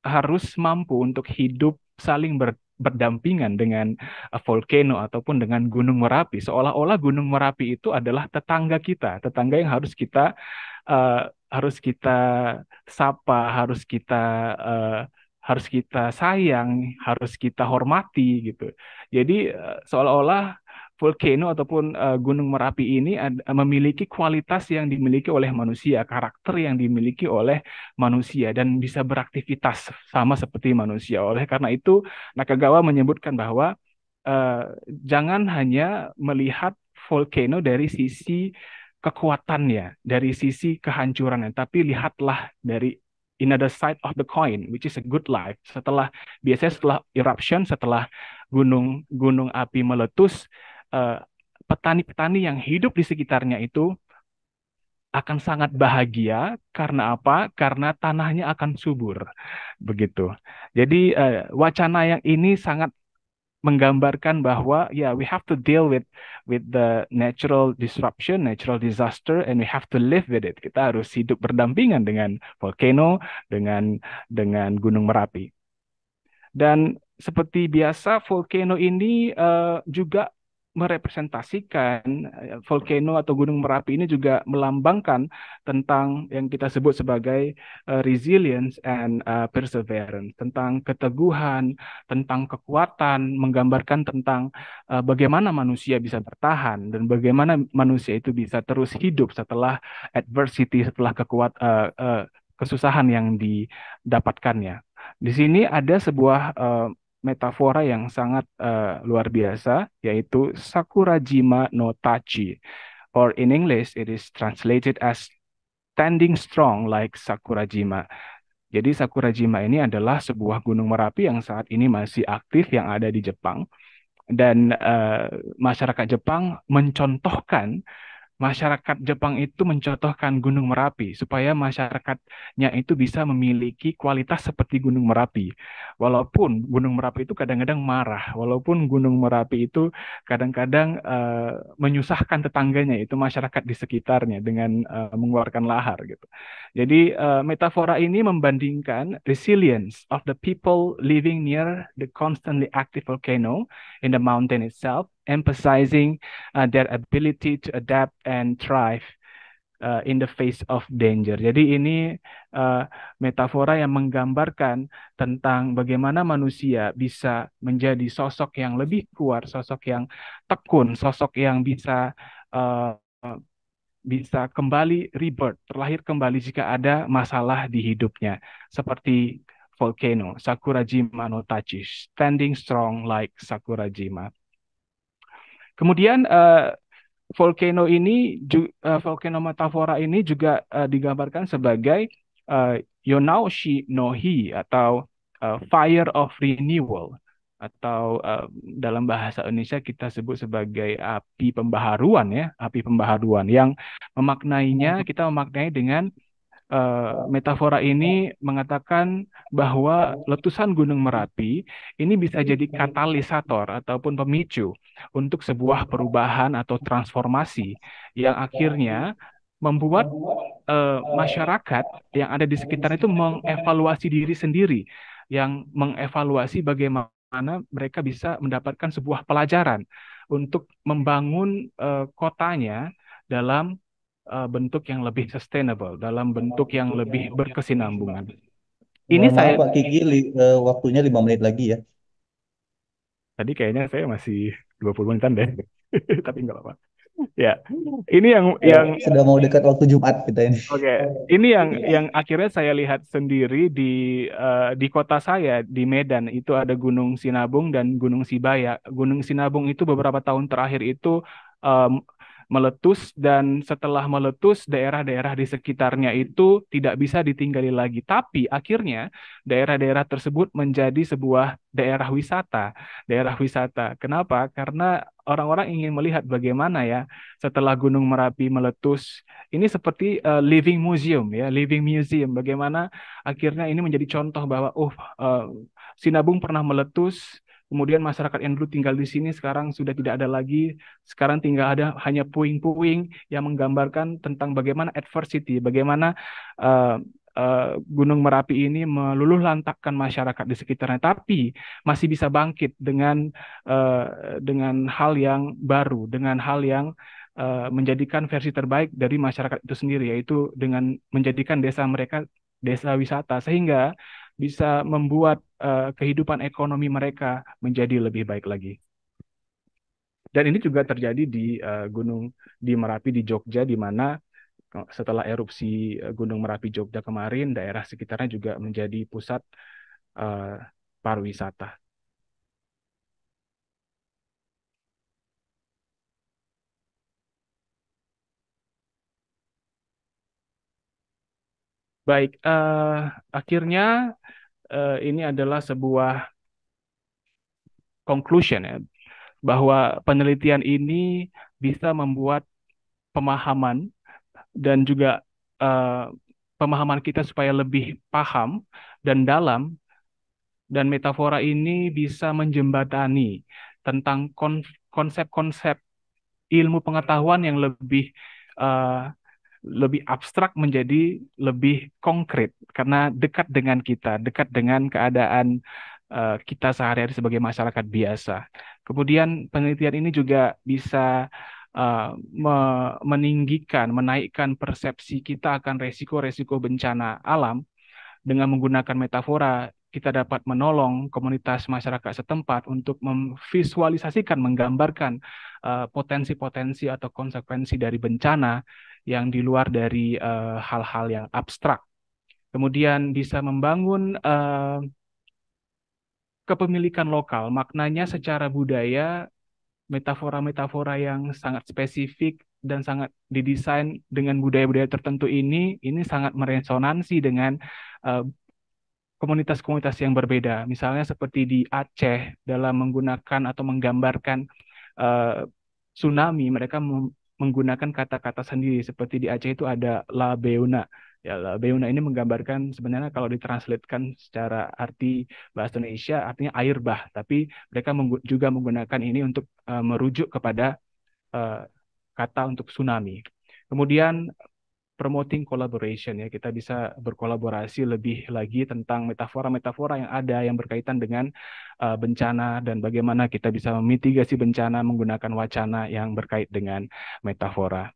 Speaker 8: harus mampu untuk hidup saling ber, berdampingan dengan uh, volcano ataupun dengan Gunung Merapi. Seolah-olah Gunung Merapi itu adalah tetangga kita, tetangga yang harus kita uh, harus kita sapa, harus kita uh, harus kita sayang, harus kita hormati gitu. Jadi eh, seolah-olah volcano ataupun eh, gunung Merapi ini eh, memiliki kualitas yang dimiliki oleh manusia, karakter yang dimiliki oleh manusia dan bisa beraktivitas sama seperti manusia. Oleh karena itu, Nakagawa menyebutkan bahwa uh, jangan hanya melihat volcano dari sisi kekuatannya, dari sisi kehancurannya, tapi lihatlah dari In another side of the coin which is a good life setelah biasanya setelah eruption setelah gunung gunung api meletus eh, petani-petani uh, yang hidup di sekitarnya itu akan sangat bahagia karena apa? Karena tanahnya akan subur, begitu. Jadi eh, wacana yang ini sangat menggambarkan bahwa ya yeah, we have to deal with with the natural disruption, natural disaster and we have to live with it. Kita harus hidup berdampingan dengan volcano, dengan dengan Gunung Merapi. Dan seperti biasa volcano ini uh, juga merepresentasikan eh, volcano atau gunung Merapi ini juga melambangkan tentang yang kita sebut sebagai uh, resilience and uh, perseverance, tentang keteguhan, tentang kekuatan, menggambarkan tentang uh, bagaimana manusia bisa bertahan dan bagaimana manusia itu bisa terus hidup setelah adversity, setelah kekuat uh, uh, kesusahan yang didapatkannya. Di sini ada sebuah uh, metafora yang sangat uh, luar biasa yaitu Sakurajima no Tachi or in English it is translated as standing strong like Sakurajima. Jadi Sakurajima ini adalah sebuah gunung merapi yang saat ini masih aktif yang ada di Jepang dan uh, masyarakat Jepang mencontohkan masyarakat Jepang itu mencontohkan Gunung Merapi supaya masyarakatnya itu bisa memiliki kualitas seperti Gunung Merapi. Walaupun Gunung Merapi itu kadang-kadang marah, walaupun Gunung Merapi itu kadang-kadang uh, menyusahkan tetangganya itu masyarakat di sekitarnya dengan uh, mengeluarkan lahar gitu. Jadi uh, metafora ini membandingkan resilience of the people living near the constantly active volcano in the mountain itself emphasizing uh, their ability to adapt and thrive uh, in the face of danger. Jadi ini uh, metafora yang menggambarkan tentang bagaimana manusia bisa menjadi sosok yang lebih kuat, sosok yang tekun, sosok yang bisa uh, bisa kembali rebirth, terlahir kembali jika ada masalah di hidupnya. Seperti volcano, Sakurajima no Tachi, standing strong like Sakurajima. Kemudian uh, volcano ini uh, volcano metafora ini juga uh, digambarkan sebagai uh, Yonaoshi no Hi atau uh, Fire of Renewal atau uh, dalam bahasa Indonesia kita sebut sebagai api pembaharuan ya, api pembaharuan yang memaknainya hmm. kita memaknai dengan Eh, metafora ini mengatakan bahwa letusan Gunung Merapi ini bisa jadi katalisator ataupun pemicu untuk sebuah perubahan atau transformasi yang akhirnya membuat uh, masyarakat yang ada di sekitar itu mengevaluasi diri sendiri, yang mengevaluasi bagaimana mereka bisa mendapatkan sebuah pelajaran untuk membangun uh, kotanya dalam uh, bentuk yang lebih sustainable, dalam bentuk yang lebih berkesinambungan.
Speaker 5: Ini Mohon saya Pak Kiki li, uh, waktunya lima menit lagi ya.
Speaker 8: Tadi kayaknya saya masih 20 menitan deh. Tapi enggak apa-apa.
Speaker 5: Ya, ini yang ya, yang sudah mau dekat waktu Jumat kita ini.
Speaker 8: Oke, okay. ini yang yang akhirnya saya lihat sendiri di uh, di kota saya di Medan itu ada Gunung Sinabung dan Gunung Sibaya. Gunung Sinabung itu beberapa tahun terakhir itu um, meletus dan setelah meletus daerah-daerah di sekitarnya itu tidak bisa ditinggali lagi. Tapi akhirnya daerah-daerah tersebut menjadi sebuah daerah wisata, daerah wisata. Kenapa? Karena orang-orang ingin melihat bagaimana ya setelah Gunung Merapi meletus ini seperti uh, living museum ya living museum bagaimana akhirnya ini menjadi contoh bahwa oh uh, Sinabung pernah meletus kemudian masyarakat yang dulu tinggal di sini sekarang sudah tidak ada lagi. Sekarang tinggal ada hanya puing-puing yang menggambarkan tentang bagaimana adversity, bagaimana uh, Gunung Merapi ini meluluh lantakkan masyarakat di sekitarnya, tapi masih bisa bangkit dengan eh, dengan hal yang baru, dengan hal yang menjadikan versi terbaik dari masyarakat itu sendiri, yaitu dengan menjadikan desa mereka desa wisata, sehingga bisa membuat uh, kehidupan ekonomi mereka menjadi lebih baik lagi. Dan ini juga terjadi di uh, Gunung di Merapi di Jogja di mana eh, setelah erupsi Gunung Merapi Jogja kemarin daerah sekitarnya juga menjadi pusat uh, pariwisata. Baik, uh, akhirnya uh, ini adalah sebuah conclusion ya, bahwa penelitian ini bisa membuat pemahaman dan juga uh, pemahaman kita supaya lebih paham dan dalam dan metafora ini bisa menjembatani tentang konsep-konsep ilmu pengetahuan yang lebih uh, lebih abstrak menjadi lebih konkret karena dekat dengan kita, dekat dengan keadaan uh, kita sehari-hari sebagai masyarakat biasa. Kemudian penelitian ini juga bisa uh, me meninggikan, menaikkan persepsi kita akan resiko-resiko bencana alam dengan menggunakan metafora kita dapat menolong komunitas masyarakat setempat untuk memvisualisasikan, menggambarkan eh, potensi-potensi uh, atau konsekuensi dari bencana yang di luar dari hal eh, hal-hal yang abstrak. Kemudian bisa membangun uh, kepemilikan lokal, maknanya secara budaya, metafora-metafora yang sangat spesifik dan sangat didesain dengan budaya-budaya tertentu ini, ini sangat meresonansi dengan uh, komunitas-komunitas yang berbeda. Misalnya seperti di Aceh dalam menggunakan atau menggambarkan uh, tsunami, mereka menggunakan kata-kata sendiri. Seperti di Aceh itu ada La Beuna. Ya, La Beuna ini menggambarkan sebenarnya kalau ditranslatekan secara arti bahasa Indonesia artinya air bah, tapi mereka menggu juga menggunakan ini untuk uh, merujuk kepada uh, kata untuk tsunami. Kemudian promoting collaboration ya kita bisa berkolaborasi lebih lagi tentang metafora-metafora yang ada yang berkaitan dengan uh, bencana dan bagaimana kita bisa memitigasi bencana menggunakan wacana yang berkait dengan metafora.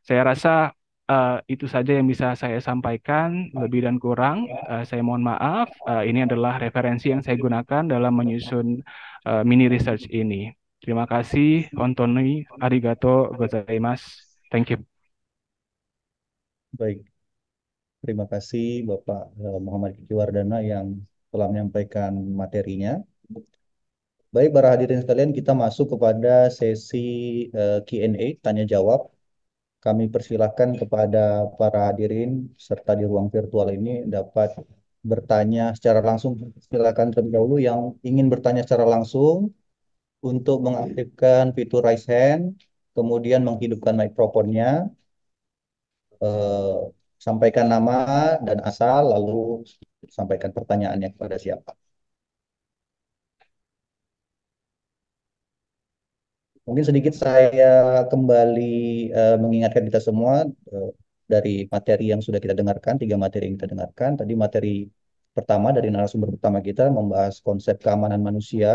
Speaker 8: Saya rasa uh, itu saja yang bisa saya sampaikan lebih dan kurang uh, saya mohon maaf uh, ini adalah referensi yang saya gunakan dalam menyusun uh, mini research ini terima kasih Antoni arigato
Speaker 5: gozaimasu thank you Baik, terima kasih Bapak eh, Muhammad Kiki Wardana yang telah menyampaikan materinya. Baik, para hadirin sekalian, kita masuk kepada sesi eh, Q&A, tanya jawab. Kami persilahkan kepada para hadirin serta di ruang virtual ini dapat bertanya secara langsung. Silakan terlebih dahulu yang ingin bertanya secara langsung untuk mengaktifkan fitur raise hand, kemudian menghidupkan mikrofonnya, Eh, sampaikan nama dan asal, lalu sampaikan pertanyaannya kepada siapa. Mungkin sedikit saya kembali eh, mengingatkan kita semua eh, dari materi yang sudah kita dengarkan, tiga materi yang kita dengarkan. Tadi materi pertama dari narasumber pertama kita membahas konsep keamanan manusia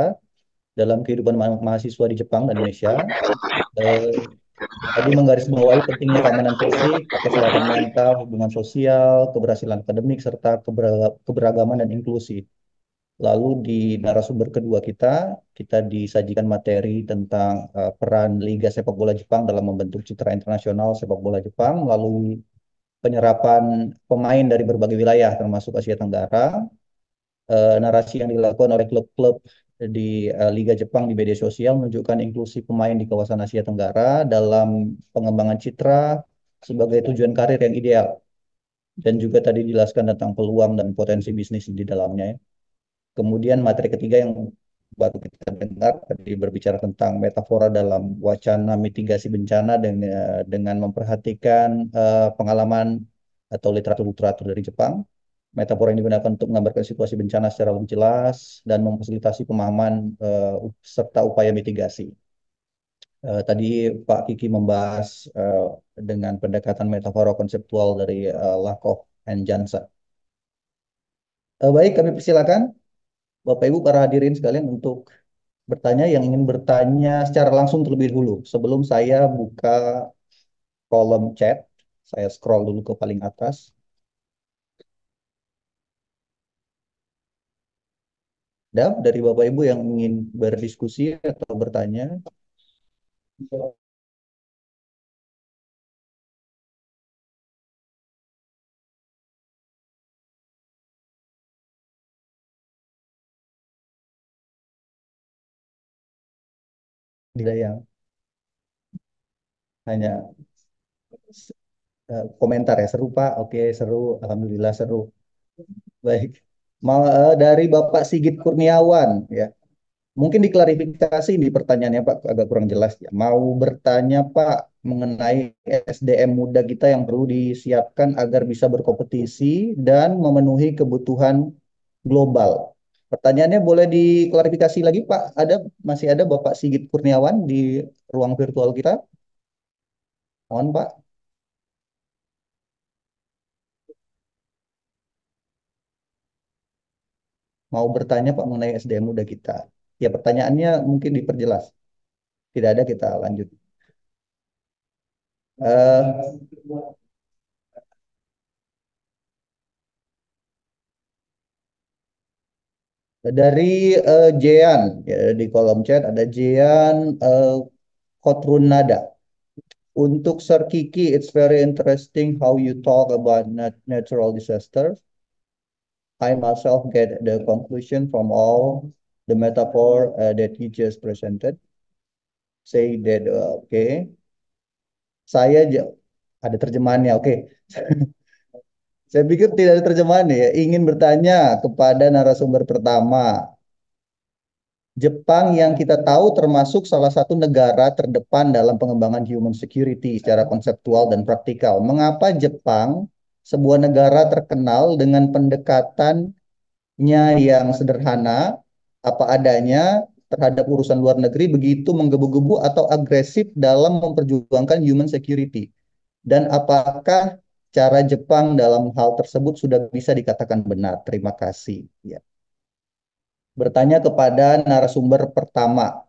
Speaker 5: dalam kehidupan ma mahasiswa di Jepang dan Indonesia. Eh, Tadi menggarisbawahi pentingnya keamanan fisik, kesehatan mental, hubungan sosial, keberhasilan akademik, serta keberagaman dan inklusi. Lalu di narasumber kedua kita, kita disajikan materi tentang uh, peran Liga Sepak Bola Jepang dalam membentuk citra internasional sepak bola Jepang melalui penyerapan pemain dari berbagai wilayah termasuk Asia Tenggara, uh, narasi yang dilakukan oleh klub-klub di uh, Liga Jepang di media sosial menunjukkan inklusi pemain di kawasan Asia Tenggara dalam pengembangan citra sebagai tujuan karir yang ideal. Dan juga tadi dijelaskan tentang peluang dan potensi bisnis di dalamnya. Ya. Kemudian materi ketiga yang baru kita dengar tadi berbicara tentang metafora dalam wacana mitigasi bencana dengan, eh, dengan memperhatikan uh, pengalaman atau literatur-literatur dari Jepang Metafora yang digunakan untuk menggambarkan situasi bencana secara lebih jelas dan memfasilitasi pemahaman uh, serta upaya mitigasi. Uh, tadi Pak Kiki membahas uh, dengan pendekatan metafora konseptual dari uh, Lakoff and Jansen. Uh, baik, kami persilakan Bapak Ibu para hadirin sekalian untuk bertanya yang ingin bertanya secara langsung terlebih dahulu. sebelum saya buka kolom chat. Saya scroll dulu ke paling atas. Dap dari Bapak Ibu
Speaker 3: yang ingin berdiskusi atau bertanya. Tidak yang
Speaker 5: hanya eh, komentar ya seru Pak, oke seru, alhamdulillah seru. Baik. Eh, dari Bapak Sigit Kurniawan ya. Mungkin diklarifikasi di pertanyaannya Pak agak kurang jelas ya. Mau bertanya Pak mengenai SDM muda kita yang perlu disiapkan agar bisa berkompetisi dan memenuhi kebutuhan global. Pertanyaannya boleh diklarifikasi lagi Pak. Ada masih ada Bapak Sigit Kurniawan di ruang virtual kita? Mohon Pak. mau bertanya Pak mengenai SDM muda kita. Ya pertanyaannya mungkin diperjelas. Tidak ada kita lanjut. Uh, dari uh, Jean ya, di kolom chat ada Jean uh, eh, Kotrun Untuk Sir Kiki, it's very interesting how you talk about natural disasters. I myself get the conclusion from all the metaphor uh, that he just presented. Say that, uh, oke, okay. saya ada terjemahannya, oke. Okay. saya pikir tidak ada terjemahan ya. Ingin bertanya kepada narasumber pertama, Jepang yang kita tahu termasuk salah satu negara terdepan dalam pengembangan human security secara konseptual dan praktikal. Mengapa Jepang sebuah negara terkenal dengan pendekatannya yang sederhana, apa adanya terhadap urusan luar negeri begitu menggebu-gebu atau agresif dalam memperjuangkan human security. Dan apakah cara Jepang dalam hal tersebut sudah bisa dikatakan benar? Terima kasih. Ya. Bertanya kepada narasumber pertama,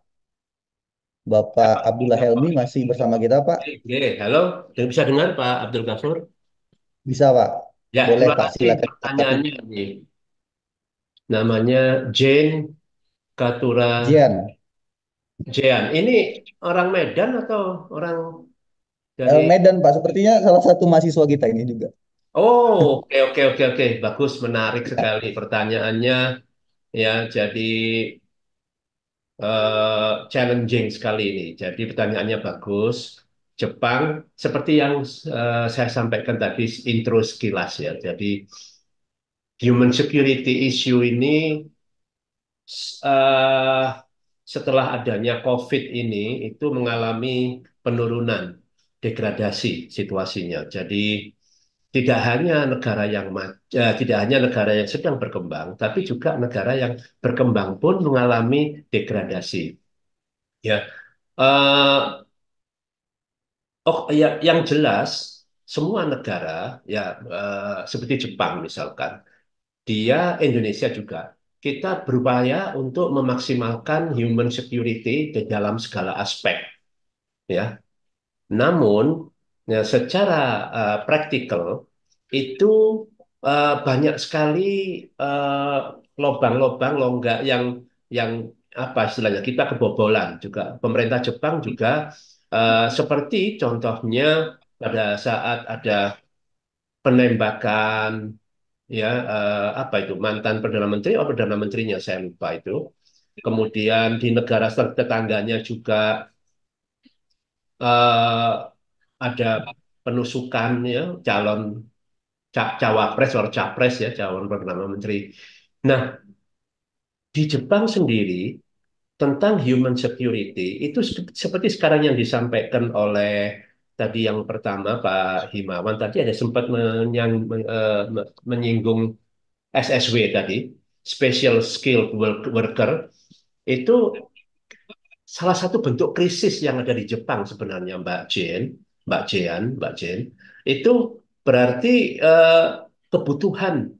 Speaker 5: Bapak Abdullah Helmi masih bersama kita,
Speaker 6: Pak. Oke, halo, bisa dengar Pak Abdul Ghafur? Bisa, Pak. Ya, Boleh, terima Pak. kasih Silakan. pertanyaannya nih. Namanya Jane Katura Jian. Jian. ini orang Medan atau orang
Speaker 5: dari eh, Medan, Pak. Sepertinya salah satu mahasiswa kita ini juga.
Speaker 6: Oh, oke oke oke oke. Bagus, menarik sekali pertanyaannya. Ya, jadi uh, challenging sekali ini. Jadi pertanyaannya bagus. Jepang seperti yang uh, saya sampaikan tadi intro sekilas ya. Jadi human security issue ini uh, setelah adanya COVID ini itu mengalami penurunan degradasi situasinya. Jadi tidak hanya negara yang eh, tidak hanya negara yang sedang berkembang, tapi juga negara yang berkembang pun mengalami degradasi. Ya, Uh, oh ya yang jelas semua negara ya eh, seperti Jepang misalkan, dia Indonesia juga kita berupaya untuk memaksimalkan human security di dalam segala aspek ya. Namun ya, secara uh, praktikal itu uh, banyak sekali uh, lobang-lobang longgak yang yang apa istilahnya kita kebobolan juga pemerintah Jepang juga Eh, seperti contohnya pada saat ada penembakan ya uh, apa itu mantan perdana menteri oh perdana menterinya saya lupa itu kemudian di negara tetangganya juga uh, ada penusukan ya calon cawapres atau capres ya calon perdana menteri nah di Jepang sendiri tentang human security itu seperti sekarang yang disampaikan oleh tadi yang pertama Pak Himawan tadi ada sempat menyang, men, uh, eh, menyinggung SSW tadi Special Skilled Worker itu salah satu bentuk krisis yang ada di Jepang sebenarnya Mbak Jen Mbak Jean Mbak Jen itu berarti uh, kebutuhan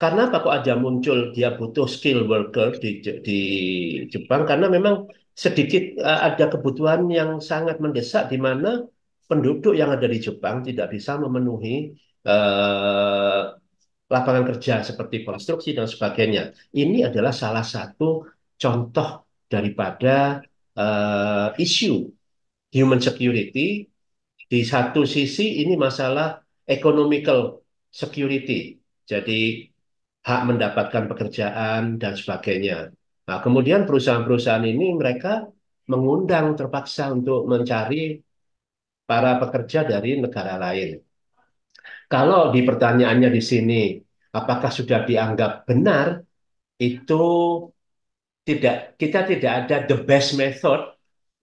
Speaker 6: karena apa kok aja muncul dia butuh skill worker di, di Jepang? Karena memang sedikit uh, ada kebutuhan yang sangat mendesak di mana penduduk yang ada di Jepang tidak bisa memenuhi uh, lapangan kerja seperti konstruksi dan sebagainya. Ini adalah salah satu contoh daripada uh, isu human security. Di satu sisi ini masalah economical security. Jadi hak mendapatkan pekerjaan dan sebagainya. Nah, kemudian perusahaan-perusahaan ini mereka mengundang terpaksa untuk mencari para pekerja dari negara lain. Kalau di pertanyaannya di sini, apakah sudah dianggap benar? Itu tidak kita tidak ada the best method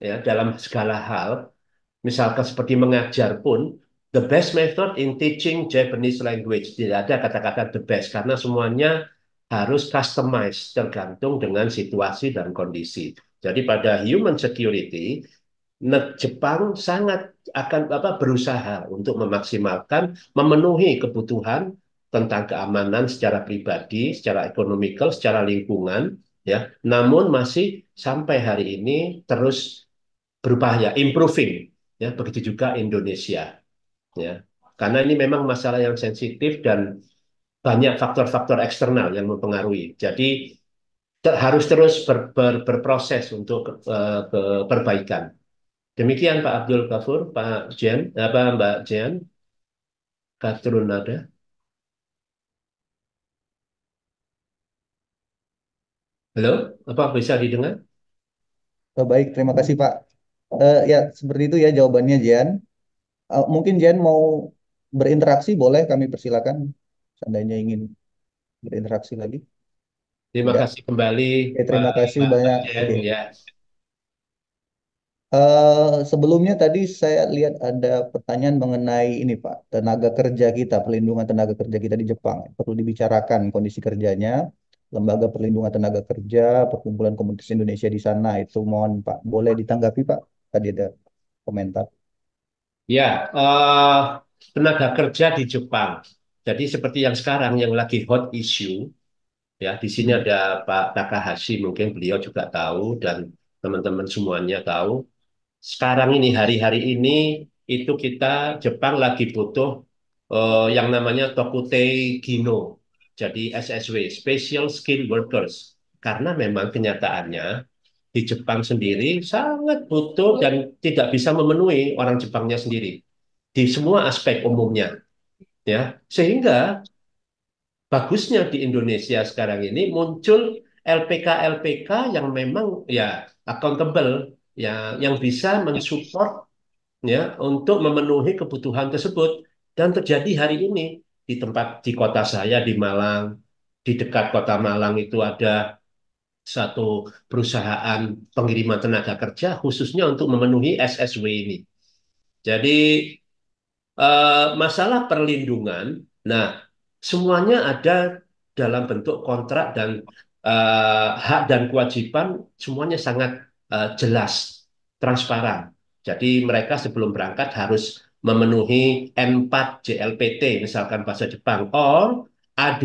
Speaker 6: ya dalam segala hal. Misalkan seperti mengajar pun the best method in teaching Japanese language. Tidak ada kata-kata the best karena semuanya harus customize tergantung dengan situasi dan kondisi. Jadi pada human security, Jepang sangat akan apa berusaha untuk memaksimalkan memenuhi kebutuhan tentang keamanan secara pribadi, secara ekonomikal, secara lingkungan ya. Namun masih sampai hari ini terus berupaya improving ya begitu juga Indonesia ya karena ini memang masalah yang sensitif dan banyak faktor-faktor eksternal yang mempengaruhi. Jadi ter harus terus ber ber berproses untuk uh, perbaikan. Demikian Pak Abdul Kafur, Pak Jen, apa Mbak Jen, Kak Trunada. Halo, apa bisa didengar?
Speaker 5: Oh, baik, terima kasih Pak. Uh, ya, seperti itu ya jawabannya Jian. Uh, mungkin Jen mau berinteraksi, boleh kami persilakan seandainya ingin berinteraksi lagi.
Speaker 6: Terima ya. kasih kembali. Oke, terima Pak, kasih Pak, banyak. Jen, okay. Ya.
Speaker 5: Uh, sebelumnya tadi saya lihat ada pertanyaan mengenai ini Pak, tenaga kerja kita, perlindungan tenaga kerja kita di Jepang. Perlu dibicarakan kondisi kerjanya, lembaga perlindungan tenaga kerja, perkumpulan komunitas Indonesia di sana itu mohon Pak, boleh ditanggapi Pak? Tadi ada komentar.
Speaker 6: Ya, uh, tenaga kerja di Jepang. Jadi seperti yang sekarang yang lagi hot issue, ya di sini hmm. ada Pak Takahashi mungkin beliau juga tahu dan teman-teman semuanya tahu. Sekarang ini hari-hari ini itu kita Jepang lagi butuh uh, yang namanya Tokutei Gino, jadi SSW, Special Skill Workers. Karena memang kenyataannya di Jepang sendiri sangat butuh dan tidak bisa memenuhi orang Jepangnya sendiri di semua aspek umumnya ya sehingga bagusnya di Indonesia sekarang ini muncul LPK LPK yang memang ya accountable ya yang bisa mensupport ya untuk memenuhi kebutuhan tersebut dan terjadi hari ini di tempat di kota saya di Malang di dekat kota Malang itu ada satu perusahaan pengiriman tenaga kerja khususnya untuk memenuhi SSW ini. Jadi eh, masalah perlindungan, nah semuanya ada dalam bentuk kontrak dan eh, hak dan kewajiban semuanya sangat eh, jelas, transparan. Jadi mereka sebelum berangkat harus memenuhi N4 JLPT misalkan bahasa Jepang or A2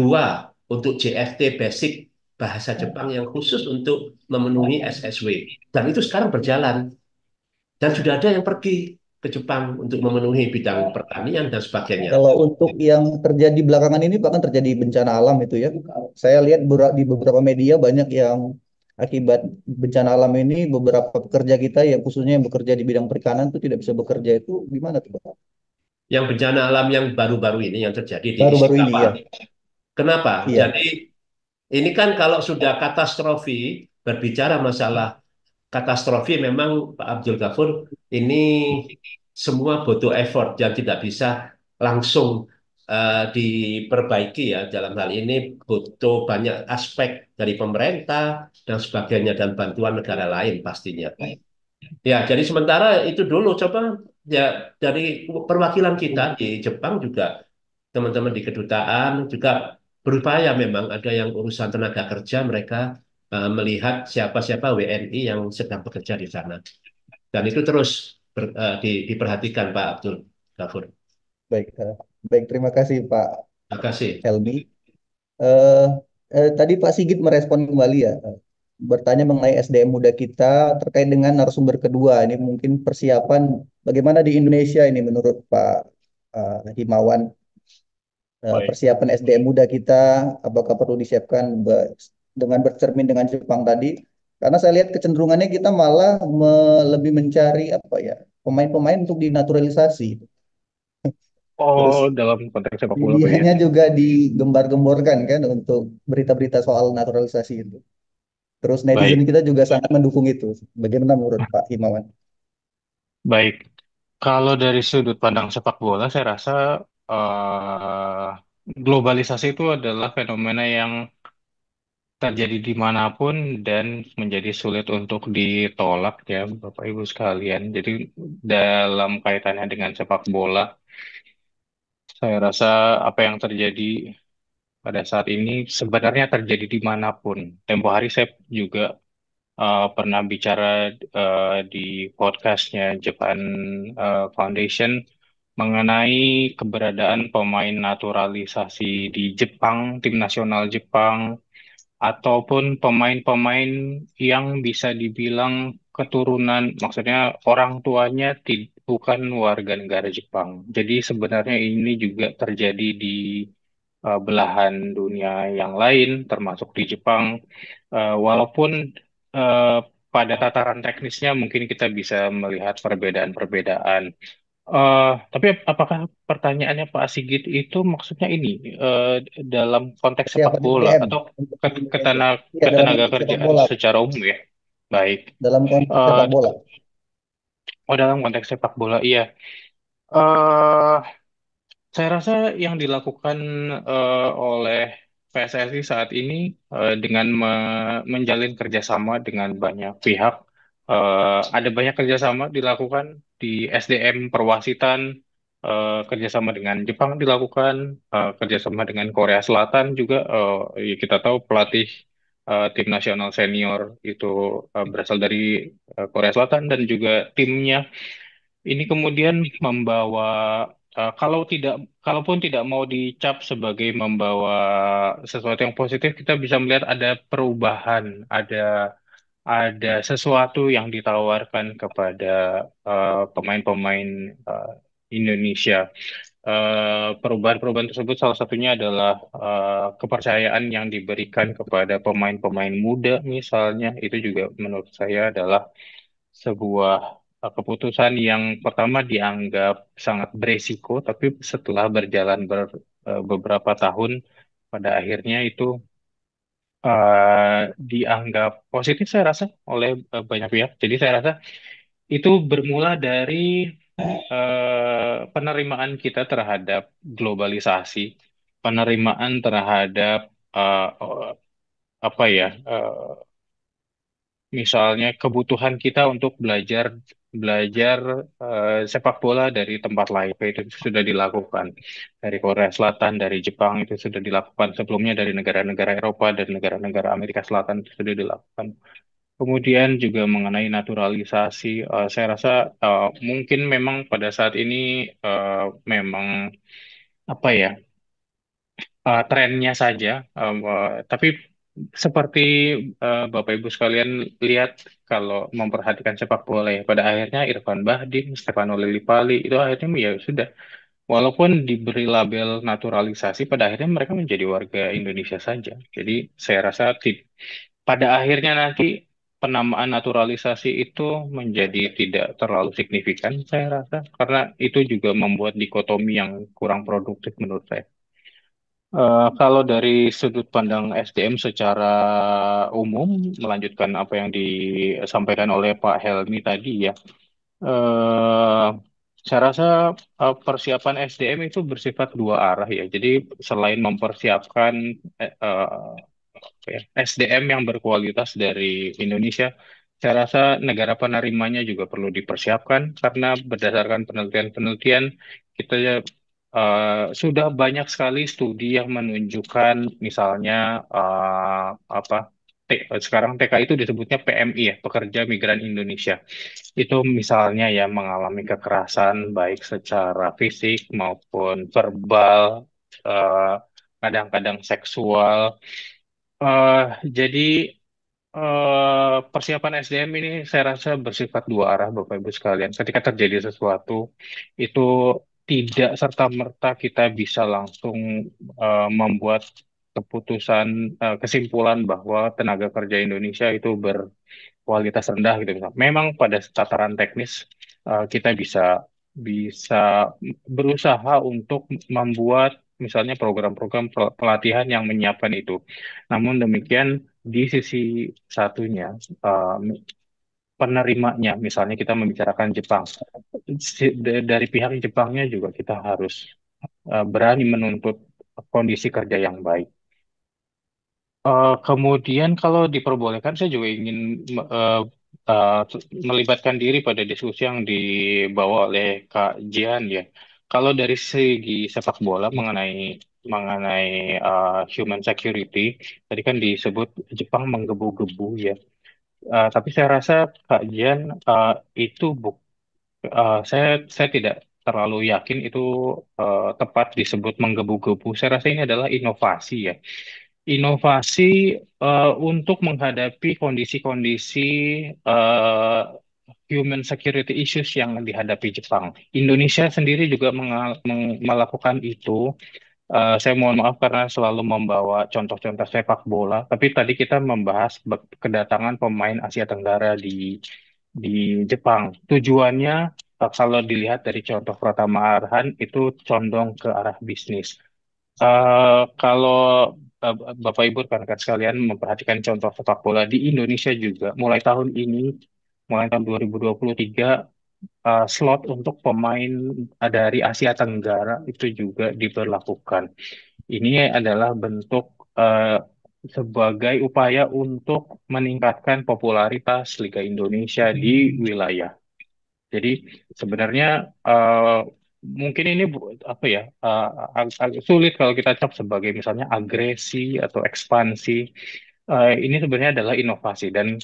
Speaker 6: untuk JFT basic bahasa hmm. Jepang yang khusus untuk memenuhi SSW. Dan itu sekarang berjalan. Dan sudah ada yang pergi ke Jepang untuk memenuhi bidang pertanian dan sebagainya.
Speaker 5: Kalau untuk yang terjadi belakangan ini bahkan terjadi bencana alam itu ya. Saya lihat di beberapa media banyak yang akibat bencana alam ini beberapa pekerja kita yang khususnya yang bekerja di bidang perikanan itu tidak bisa bekerja itu gimana tuh Pak?
Speaker 6: Yang bencana alam yang baru-baru ini yang terjadi di baru-baru ini ya. Kenapa? Iya. Jadi ini kan kalau sudah katastrofi, berbicara masalah katastrofi memang Pak Abdul Ghafur ini semua butuh effort yang tidak bisa langsung uh, diperbaiki ya dalam hal ini butuh banyak aspek dari pemerintah dan sebagainya dan bantuan negara lain pastinya. Ya, jadi sementara itu dulu coba ya dari perwakilan kita di Jepang juga teman-teman di kedutaan juga berupaya memang ada yang urusan tenaga kerja mereka uh, melihat siapa-siapa WNI yang sedang bekerja di sana. Dan itu terus ber, uh, di, diperhatikan Pak Abdul Ghafur.
Speaker 5: Baik, baik terima kasih Pak.
Speaker 6: Terima kasih. Helmi.
Speaker 5: Uh, uh, tadi Pak Sigit merespon kembali ya bertanya mengenai SDM muda kita terkait dengan narasumber kedua ini mungkin persiapan bagaimana di Indonesia ini menurut Pak uh, Himawan Eh, Baik. persiapan SDM muda kita apakah perlu disiapkan dengan bercermin dengan Jepang tadi karena saya lihat kecenderungannya kita malah me lebih mencari apa ya pemain-pemain untuk dinaturalisasi Oh, Terus, dalam konteks sepak bola ya. juga digembar-gemborkan kan untuk berita-berita soal naturalisasi itu. Terus netizen Baik. kita juga sangat mendukung itu. Bagaimana menurut Pak Himawan?
Speaker 7: Baik. Kalau dari sudut pandang sepak bola, saya rasa uh, globalisasi itu adalah fenomena yang terjadi dimanapun dan menjadi sulit untuk ditolak ya Bapak Ibu sekalian. Jadi dalam kaitannya dengan sepak bola, saya rasa apa yang terjadi pada saat ini sebenarnya terjadi dimanapun. Tempo hari saya juga uh, pernah bicara uh, di podcastnya Japan uh, Foundation mengenai keberadaan pemain naturalisasi di Jepang, tim nasional Jepang, ataupun pemain-pemain yang bisa dibilang keturunan, maksudnya orang tuanya bukan warga negara Jepang. Jadi sebenarnya ini juga terjadi di uh, belahan dunia yang lain, termasuk di Jepang. Uh, walaupun uh, pada tataran teknisnya mungkin kita bisa melihat perbedaan-perbedaan. Uh, tapi apakah pertanyaannya Pak Sigit itu maksudnya ini, uh, dalam konteks iya, sepak Siapa bola atau
Speaker 5: ke Iya, ketenaga kerjaan bola. secara umum ya? Baik. Dalam konteks eh, sepak
Speaker 7: bola. oh dalam konteks sepak bola, iya. Uh, saya rasa yang dilakukan uh, oleh PSSI saat ini uh, dengan me- menjalin kerjasama dengan banyak pihak Uh, ada banyak kerjasama dilakukan di SDM perwasitan, uh, kerjasama dengan Jepang dilakukan, uh, kerjasama dengan Korea Selatan juga. Uh, kita tahu pelatih uh, tim nasional senior itu uh, berasal dari uh, Korea Selatan dan juga timnya ini kemudian membawa uh, kalau tidak kalaupun tidak mau dicap sebagai membawa sesuatu yang positif, kita bisa melihat ada perubahan, ada ada sesuatu yang ditawarkan kepada eh, pemain-pemain uh, uh, Indonesia. Eh, perubahan-perubahan tersebut salah satunya adalah uh, kepercayaan yang diberikan kepada pemain-pemain muda misalnya itu juga menurut saya adalah sebuah uh, keputusan yang pertama dianggap sangat beresiko tapi setelah berjalan ber, uh, beberapa tahun pada akhirnya itu uh, dianggap positif saya rasa oleh uh, banyak pihak. Jadi saya rasa itu bermula dari uh, penerimaan kita terhadap globalisasi, penerimaan terhadap uh, apa ya, uh, misalnya kebutuhan kita untuk belajar belajar uh, sepak bola dari tempat lain itu sudah dilakukan dari Korea Selatan dari Jepang itu sudah dilakukan sebelumnya dari negara-negara Eropa dan negara-negara Amerika Selatan itu sudah dilakukan kemudian juga mengenai naturalisasi uh, saya rasa uh, mungkin memang pada saat ini uh, memang apa ya uh, trennya saja uh, uh, tapi seperti uh, Bapak Ibu sekalian lihat kalau memperhatikan sepak bola ya pada akhirnya Irfan Bahdim, Stefano Lillipali itu akhirnya ya sudah walaupun diberi label naturalisasi pada akhirnya mereka menjadi warga Indonesia saja. Jadi saya rasa pada akhirnya nanti penamaan naturalisasi itu menjadi tidak terlalu signifikan saya rasa karena itu juga membuat dikotomi yang kurang produktif menurut saya. Uh, kalau dari sudut pandang SDM secara umum, melanjutkan apa yang disampaikan oleh Pak Helmi tadi ya, uh, saya rasa, uh, persiapan SDM itu bersifat dua arah ya. Jadi selain mempersiapkan, uh, ya, SDM yang berkualitas dari Indonesia, saya rasa negara penerimanya juga perlu dipersiapkan, karena berdasarkan penelitian-penelitian, kita ya Uh, sudah banyak sekali studi yang menunjukkan misalnya uh, apa eh, sekarang TK itu disebutnya PMI ya, pekerja migran Indonesia. Itu misalnya ya mengalami kekerasan baik secara fisik maupun verbal, kadang kadang-kadang seksual. uh, jadi uh, persiapan SDM ini saya rasa bersifat dua arah Bapak Ibu sekalian. Ketika terjadi sesuatu itu tidak serta-merta kita bisa langsung uh, membuat keputusan uh, kesimpulan bahwa tenaga kerja Indonesia itu berkualitas rendah gitu misalnya. Memang pada tataran teknis uh, kita bisa bisa berusaha untuk membuat misalnya program-program pelatihan yang menyiapkan itu. Namun demikian di sisi satunya uh, penerimanya. Misalnya kita membicarakan Jepang, dari pihak Jepangnya juga kita harus eh, berani menuntut kondisi kerja yang baik. Eh, kemudian kalau diperbolehkan, saya juga ingin eh, melibatkan diri pada diskusi yang dibawa oleh Kak Jian ya. Kalau dari segi sepak bola mengenai mengenai uh, human security, tadi kan disebut Jepang menggebu-gebu ya. Uh, tapi saya rasa Kak Jian uh, eh, itu buk uh, saya saya tidak terlalu yakin itu uh, tepat disebut menggebu-gebu. Saya rasa ini adalah inovasi ya. Inovasi uh, untuk menghadapi kondisi-kondisi uh, human security issues yang dihadapi Jepang. Indonesia sendiri juga melakukan itu Uh, saya mohon maaf karena selalu membawa contoh-contoh sepak bola, tapi tadi kita membahas kedatangan pemain Asia Tenggara di di Jepang. Tujuannya eh, kalau dilihat dari contoh Pratama Arhan itu condong ke arah bisnis. Uh, kalau uh, Bapak Ibu rekan-rekan sekalian memperhatikan contoh sepak bola di Indonesia juga mulai tahun ini mulai tahun 2023 uh, slot untuk pemain dari Asia Tenggara itu juga diberlakukan. Ini adalah bentuk uh, sebagai upaya untuk meningkatkan popularitas Liga Indonesia di hmm. wilayah. Jadi sebenarnya uh, mungkin ini apa ya uh, agak sulit kalau kita cap sebagai misalnya agresi atau ekspansi. Uh, ini sebenarnya adalah inovasi dan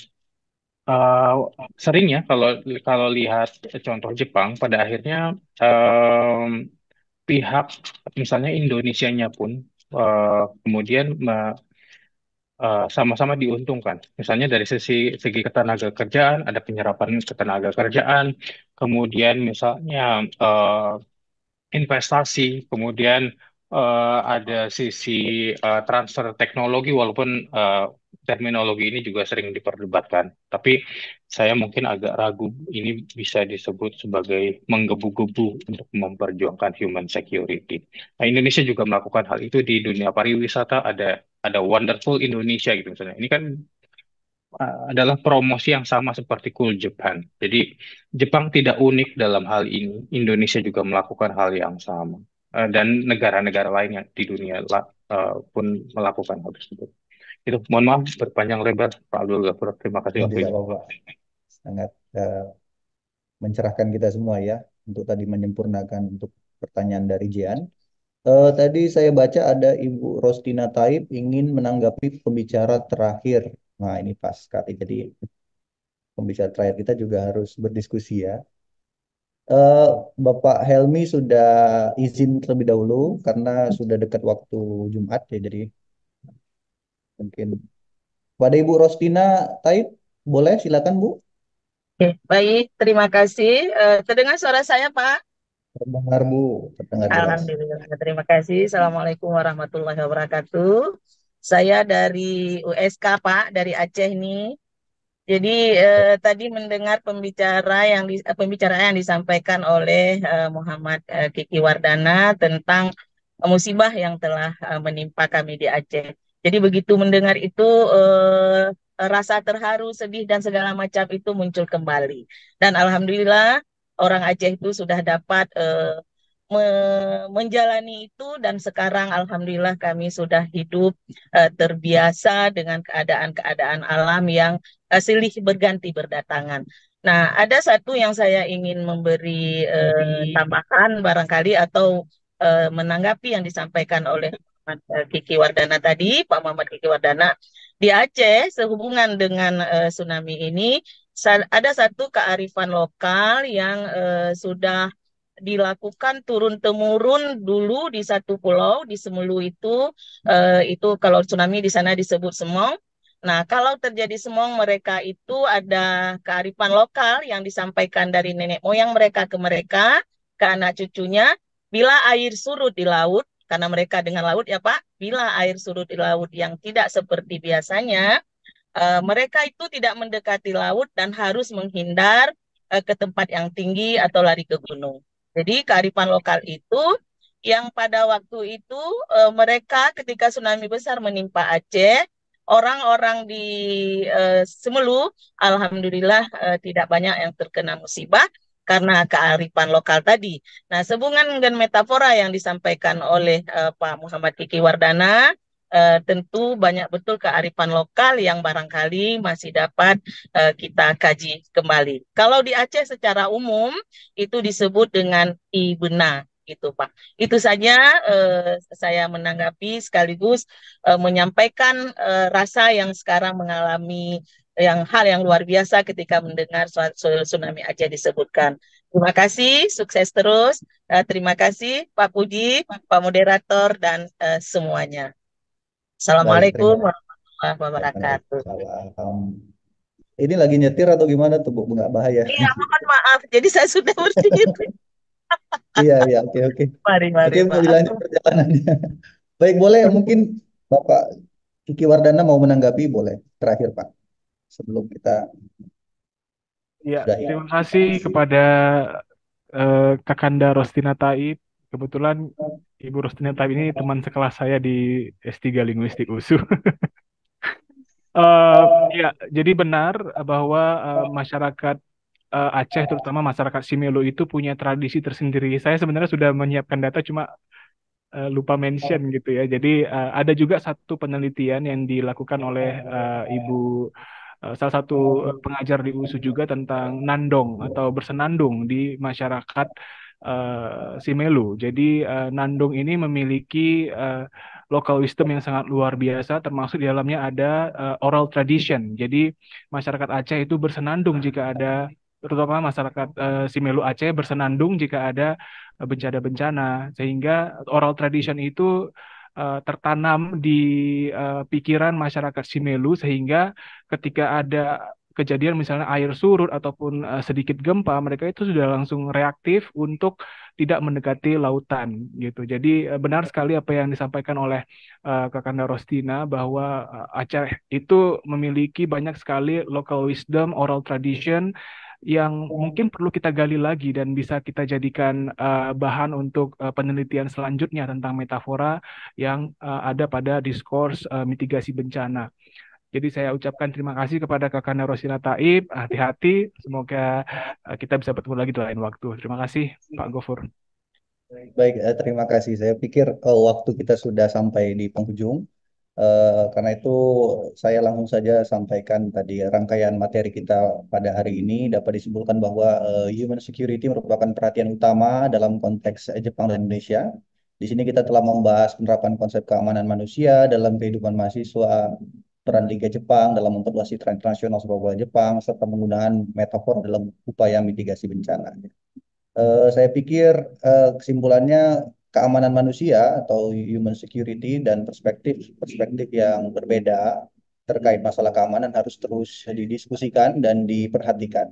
Speaker 7: Uh, sering ya kalau kalau lihat contoh Jepang pada akhirnya um, pihak misalnya Indonesianya pun uh, kemudian sama eh, sama-sama diuntungkan. Misalnya dari sisi segi ketenaga kerjaan ada penyerapan ketenaga kerjaan, kemudian misalnya uh, investasi, kemudian uh, ada sisi, uh, transfer teknologi walaupun, uh, terminologi ini juga sering diperdebatkan. Tapi saya mungkin agak ragu ini bisa disebut sebagai menggebu-gebu untuk memperjuangkan human security. Nah, Indonesia juga melakukan hal itu di dunia pariwisata, ada ada Wonderful Indonesia gitu misalnya. Ini kan, adalah promosi yang sama seperti Cool Japan. Jadi Jepang tidak unik dalam hal ini, Indonesia juga melakukan hal yang sama. Eh, dan negara-negara lainnya di dunia uh, pun melakukan hal tersebut. Itu mohon maaf berpanjang lebar Pak Abdul Ghafur. Terima kasih. Tidak apa,
Speaker 5: -apa. Sangat uh, mencerahkan kita semua ya untuk tadi menyempurnakan untuk pertanyaan dari Jian. Uh, tadi saya baca ada Ibu Rostina Taib ingin menanggapi pembicara terakhir. Nah ini pas kali Jadi pembicara terakhir kita juga harus berdiskusi ya. Uh, Bapak Helmi sudah izin terlebih dahulu karena sudah dekat waktu Jumat ya jadi mungkin pada Ibu Rostina Taib boleh silakan
Speaker 9: Bu. Oke, baik terima kasih. Uh, terdengar suara saya Pak?
Speaker 7: Terdengar Bu, terdengar. Alhamdulillah
Speaker 9: terima kasih. Assalamualaikum warahmatullahi wabarakatuh. Saya dari USK Pak dari Aceh nih. Jadi eh, tadi mendengar pembicara yang di, eh, pembicara yang disampaikan oleh eh, Muhammad eh, Kiki Wardana tentang eh, musibah yang telah eh, menimpa kami di Aceh. Jadi begitu mendengar itu eh, rasa terharu, sedih dan segala macam itu muncul kembali. Dan alhamdulillah orang Aceh itu sudah dapat eh, me menjalani itu dan sekarang alhamdulillah kami sudah hidup uh, terbiasa dengan keadaan-keadaan alam yang uh, silih berganti berdatangan. Nah, ada satu yang saya ingin memberi uh, tambahan barangkali atau uh, menanggapi yang disampaikan oleh Kiki Wardana tadi, Pak Muhammad Kiki Wardana di Aceh sehubungan dengan uh, tsunami ini ada satu kearifan lokal yang uh, sudah dilakukan turun temurun dulu di satu pulau di Semulu itu eh, itu kalau tsunami di sana disebut semong. Nah, kalau terjadi semong mereka itu ada kearifan lokal yang disampaikan dari nenek moyang mereka ke mereka, ke anak cucunya. Bila air surut di laut, karena mereka dengan laut ya Pak, bila air surut di laut yang tidak seperti biasanya, eh, mereka itu tidak mendekati laut dan harus menghindar eh, ke tempat yang tinggi atau lari ke gunung. Jadi kearifan lokal itu yang pada waktu itu e, mereka ketika tsunami besar menimpa Aceh, orang-orang di e, Semelu alhamdulillah e, tidak banyak yang terkena musibah karena kearifan lokal tadi. Nah, sehubungan dengan metafora yang disampaikan oleh e, Pak Muhammad Kiki Wardana, uh, tentu banyak betul kearifan lokal yang barangkali masih dapat uh, kita kaji kembali. Kalau di Aceh secara umum itu disebut dengan ibena gitu Pak. Itu saja uh, saya menanggapi sekaligus uh, menyampaikan uh, rasa yang sekarang mengalami yang hal yang luar biasa ketika mendengar soal tsunami Aceh disebutkan. Terima kasih, sukses terus. Uh, terima kasih Pak Puji, Pak Moderator dan uh, semuanya.
Speaker 5: Assalamualaikum
Speaker 9: warahmatullahi wabarakatuh.
Speaker 5: Ini lagi nyetir atau gimana tuh Bu? Enggak bahaya. Iya, mohon
Speaker 9: kan maaf. Jadi saya sudah berdiri.
Speaker 5: iya, iya, oke, oke. Mari,
Speaker 9: mari. Oke, mau dilanjut
Speaker 5: perjalanannya. Baik, boleh mungkin Bapak Kiki Wardana mau menanggapi boleh terakhir Pak sebelum kita
Speaker 4: Iya, terima
Speaker 8: kasih kepada eh, Kakanda Rostina Taib. Kebetulan Ibu Rostina Tab ini teman sekelas saya di S3 Linguistik USU. uh, eh, ya, jadi benar eh, bahwa uh, masyarakat uh, Aceh terutama masyarakat Simelu itu punya tradisi tersendiri. Saya sebenarnya sudah menyiapkan data cuma uh, lupa mention gitu ya. Jadi uh, ada juga satu penelitian yang dilakukan oleh uh, Ibu salah satu pengajar di USU juga tentang nandong atau bersenandung di masyarakat uh, Melu. Jadi uh, Nandung ini memiliki uh, local wisdom yang sangat luar biasa termasuk di dalamnya ada uh, oral tradition. Jadi masyarakat Aceh itu bersenandung jika ada terutama masyarakat uh, Simelu Aceh bersenandung jika ada bencana-bencana sehingga oral tradition itu tertanam di uh, pikiran masyarakat Simelu sehingga ketika ada kejadian misalnya air surut ataupun uh, sedikit gempa, mereka itu sudah langsung reaktif untuk tidak mendekati lautan gitu. Jadi uh, benar ya. sekali apa yang disampaikan oleh uh, eh, Kakanda Rostina bahwa uh, Aceh itu memiliki banyak sekali local wisdom, oral tradition yang mungkin perlu kita gali lagi dan bisa kita jadikan uh, bahan untuk uh, penelitian selanjutnya tentang metafora yang uh, ada pada diskurs uh, mitigasi bencana. Jadi saya ucapkan terima kasih kepada Kakanda Rosina Taib. Hati-hati, semoga eh, kita bisa bertemu lagi di lain waktu. Terima kasih Pak Gofur.
Speaker 5: Baik, eh, terima kasih. Saya pikir uh, waktu kita sudah sampai di penghujung. Uh, karena itu saya langsung saja sampaikan tadi rangkaian materi kita pada hari ini dapat disimpulkan bahwa uh, human security merupakan perhatian utama dalam konteks Jepang dan Indonesia. Di sini kita telah membahas penerapan konsep keamanan manusia dalam kehidupan mahasiswa, peran Liga Jepang dalam memperluas citra internasional sepak bola Jepang serta penggunaan metafor dalam upaya mitigasi bencana. Uh, saya pikir uh, kesimpulannya keamanan manusia atau human security dan perspektif perspektif yang berbeda terkait masalah keamanan harus terus didiskusikan dan diperhatikan.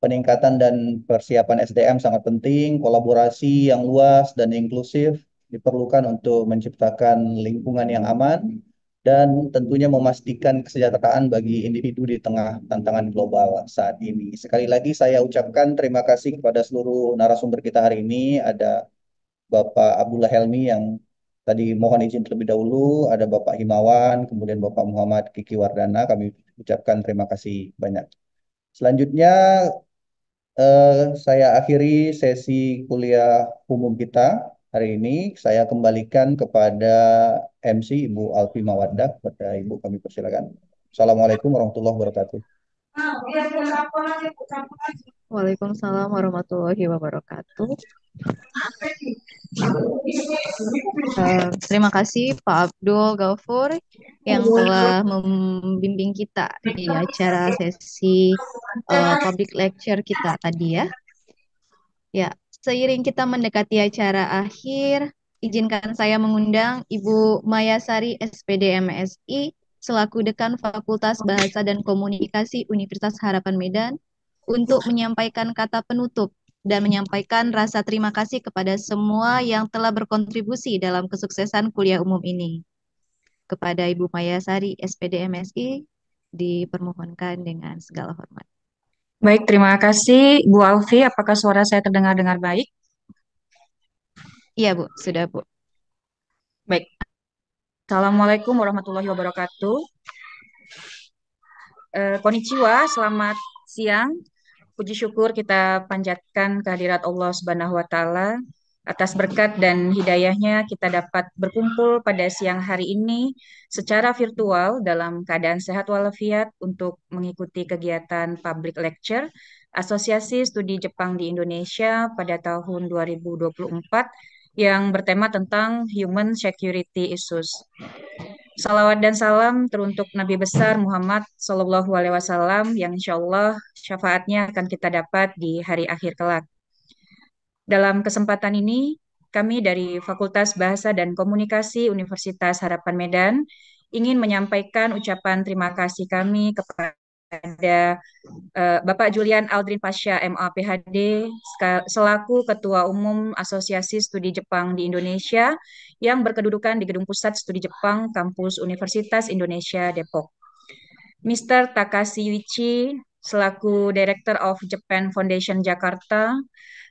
Speaker 5: Peningkatan dan persiapan SDM sangat penting, kolaborasi yang luas dan inklusif diperlukan untuk menciptakan lingkungan yang aman, dan tentunya memastikan kesejahteraan bagi individu di tengah tantangan global saat ini. Sekali lagi saya ucapkan terima kasih kepada seluruh narasumber kita hari ini. Ada Bapak Abdullah Helmi yang tadi mohon izin terlebih dahulu, ada Bapak Himawan, kemudian Bapak Muhammad Kiki Wardana. Kami ucapkan terima kasih banyak. Selanjutnya eh, saya akhiri sesi kuliah umum kita hari ini saya kembalikan kepada MC Ibu Alfi Mawaddah, Pada Ibu kami persilakan. Assalamualaikum warahmatullahi wabarakatuh.
Speaker 3: Waalaikumsalam warahmatullahi wabarakatuh. Uh, terima kasih Pak Abdul Gafur yang telah membimbing kita di acara sesi uh, public lecture kita tadi ya. Ya, Seiring kita mendekati acara akhir, izinkan saya mengundang Ibu Mayasari SPD MSI selaku Dekan Fakultas Bahasa dan Komunikasi Universitas Harapan Medan untuk menyampaikan kata penutup dan menyampaikan rasa terima kasih kepada semua yang telah berkontribusi dalam kesuksesan kuliah umum ini. Kepada Ibu Mayasari SPD MSI dipermohonkan dengan segala hormat.
Speaker 10: Baik, terima kasih Bu Alfi. Apakah suara saya terdengar dengan baik? Iya, Bu. Sudah, Bu. Baik. Assalamualaikum warahmatullahi wabarakatuh. Eh, konnichiwa, selamat siang. Puji syukur kita panjatkan kehadirat Allah Subhanahu wa taala Atas berkat dan hidayahnya kita dapat berkumpul pada siang hari ini secara virtual dalam keadaan sehat walafiat untuk mengikuti kegiatan public lecture Asosiasi Studi Jepang di Indonesia pada tahun 2024 yang bertema tentang human security issues. Salawat dan salam teruntuk Nabi besar Muhammad Sallallahu Alaihi Wasallam yang insya Allah syafaatnya akan kita dapat di hari akhir kelak. Dalam kesempatan ini, kami dari Fakultas Bahasa dan Komunikasi Universitas Harapan Medan ingin menyampaikan ucapan terima kasih kami kepada uh, Bapak Julian Aldrin Pasha M.A.P.H.D. selaku Ketua Umum Asosiasi Studi Jepang di Indonesia yang berkedudukan di Gedung Pusat Studi Jepang Kampus Universitas Indonesia Depok. Mr. Takashi Yuichi selaku Director of Japan Foundation Jakarta,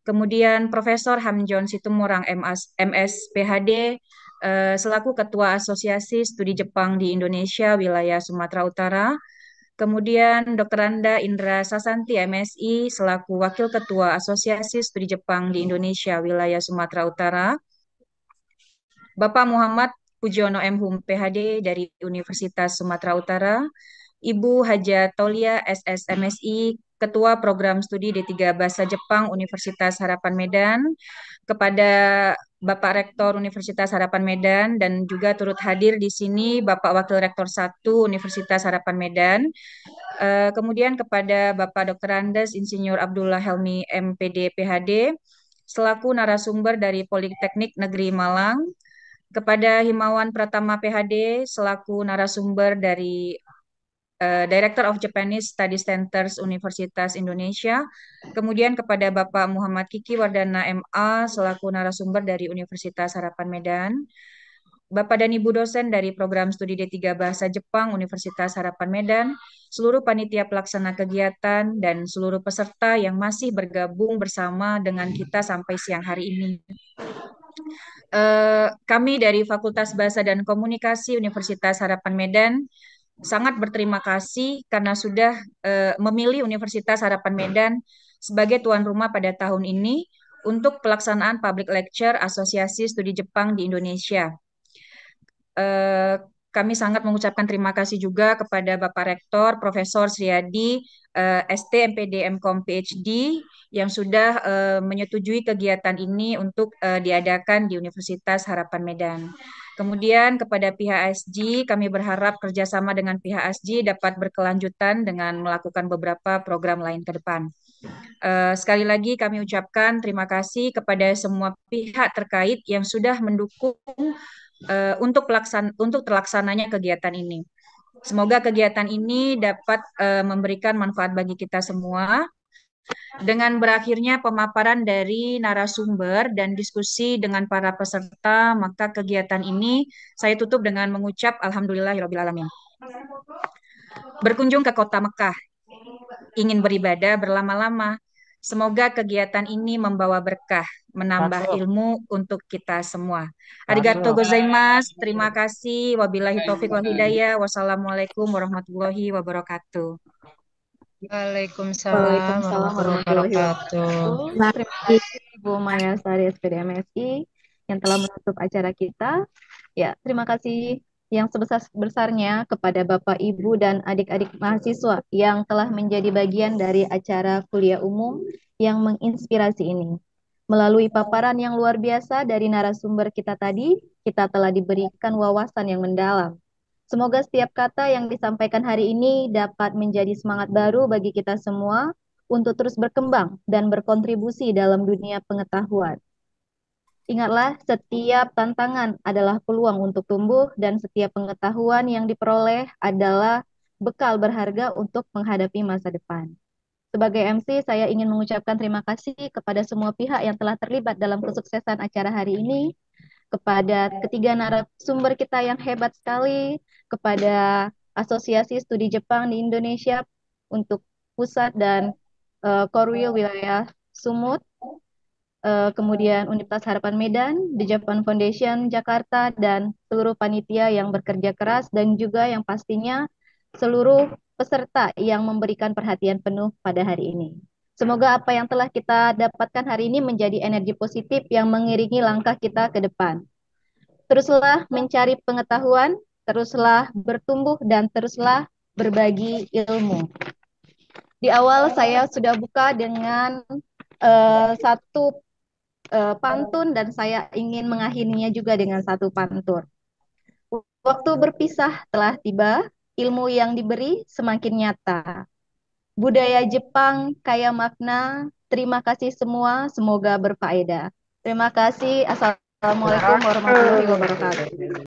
Speaker 10: kemudian Profesor Hamjon Situmorang MS, MS PhD eh, selaku Ketua Asosiasi Studi Jepang di Indonesia wilayah Sumatera Utara, kemudian Dr. Randa Indra Sasanti MSI selaku Wakil Ketua Asosiasi Studi Jepang di Indonesia wilayah Sumatera Utara, Bapak Muhammad Pujono M. Hum, PhD dari Universitas Sumatera Utara, Ibu Haja Tolia SSMSI, Ketua Program Studi D3 Bahasa Jepang Universitas Harapan Medan, kepada Bapak Rektor Universitas Harapan Medan dan juga turut hadir di sini Bapak Wakil Rektor 1 Universitas Harapan Medan. Eh, kemudian kepada Bapak Dr. Andes Insinyur Abdullah Helmi MPD PHD selaku narasumber dari Politeknik Negeri Malang, kepada Himawan Pratama PHD selaku narasumber dari uh, Director of Japanese Study Centers Universitas Indonesia, kemudian kepada Bapak Muhammad Kiki Wardana MA selaku narasumber dari Universitas Harapan Medan, Bapak dan Ibu dosen dari program studi D3 Bahasa Jepang Universitas Harapan Medan, seluruh panitia pelaksana kegiatan dan seluruh peserta yang masih bergabung bersama dengan kita sampai siang hari ini. Eh, kami dari Fakultas Bahasa dan Komunikasi Universitas Harapan Medan sangat berterima kasih karena sudah uh, memilih Universitas Harapan hmm. Medan sebagai tuan rumah pada tahun ini untuk pelaksanaan public lecture Asosiasi Studi Jepang di Indonesia. Uh, kami sangat mengucapkan terima kasih juga kepada Bapak Rektor Profesor Sriadi uh, eh, ST MPD MKOM PhD yang sudah uh, menyetujui kegiatan ini untuk uh, diadakan di Universitas Harapan Medan. Kemudian kepada pihak ASG, kami berharap kerjasama dengan pihak ASG dapat berkelanjutan dengan melakukan beberapa program lain ke depan. Uh, sekali lagi kami ucapkan terima kasih kepada semua pihak terkait yang sudah mendukung uh, untuk pelaksan untuk terlaksananya kegiatan ini. Semoga kegiatan ini dapat uh, memberikan manfaat bagi kita semua dengan berakhirnya pemaparan dari narasumber dan diskusi dengan para peserta, maka kegiatan ini saya tutup dengan mengucap Alhamdulillahirrahmanirrahim. Berkunjung ke kota Mekah, ingin beribadah berlama-lama, Semoga kegiatan ini membawa berkah, menambah Masuk. ilmu untuk kita semua. Arigato gozaimasu. Terima kasih. Wabillahi taufiq wal hidayah. Wassalamualaikum warahmatullahi wabarakatuh.
Speaker 9: Waalaikumsalam warahmatullahi wabarakatuh. Nah,
Speaker 3: terima kasih Bu Maya Sari SPD MSI yang telah menutup acara kita. Ya, terima kasih yang sebesar-besarnya kepada Bapak, Ibu, dan adik-adik mahasiswa yang telah menjadi bagian dari acara kuliah umum yang menginspirasi ini. Melalui paparan yang luar biasa dari narasumber kita tadi, kita telah diberikan wawasan yang mendalam Semoga setiap kata yang disampaikan hari ini dapat menjadi semangat baru bagi kita semua untuk terus berkembang dan berkontribusi dalam dunia pengetahuan. Ingatlah, setiap tantangan adalah peluang untuk tumbuh dan setiap pengetahuan yang diperoleh adalah bekal berharga untuk menghadapi masa depan. Sebagai MC, saya ingin mengucapkan terima kasih kepada semua pihak yang telah terlibat dalam kesuksesan acara hari ini, kepada ketiga narasumber kita yang hebat sekali, kepada Asosiasi Studi Jepang di Indonesia untuk pusat dan uh, eh, Korwil wilayah Sumut, uh, kemudian Universitas Harapan Medan, The Japan Foundation Jakarta, dan seluruh panitia yang bekerja keras dan juga yang pastinya seluruh peserta yang memberikan perhatian penuh pada hari ini. Semoga apa yang telah kita dapatkan hari ini menjadi energi positif yang mengiringi langkah kita ke depan. Teruslah mencari pengetahuan, teruslah bertumbuh, dan teruslah berbagi ilmu. Di awal saya sudah buka dengan uh, satu uh, pantun dan saya ingin mengakhirinya juga dengan satu pantun. Waktu berpisah telah tiba, ilmu yang diberi semakin nyata budaya Jepang kaya makna. Terima kasih semua, semoga berfaedah. Terima kasih. Assalamualaikum warahmatullahi wabarakatuh.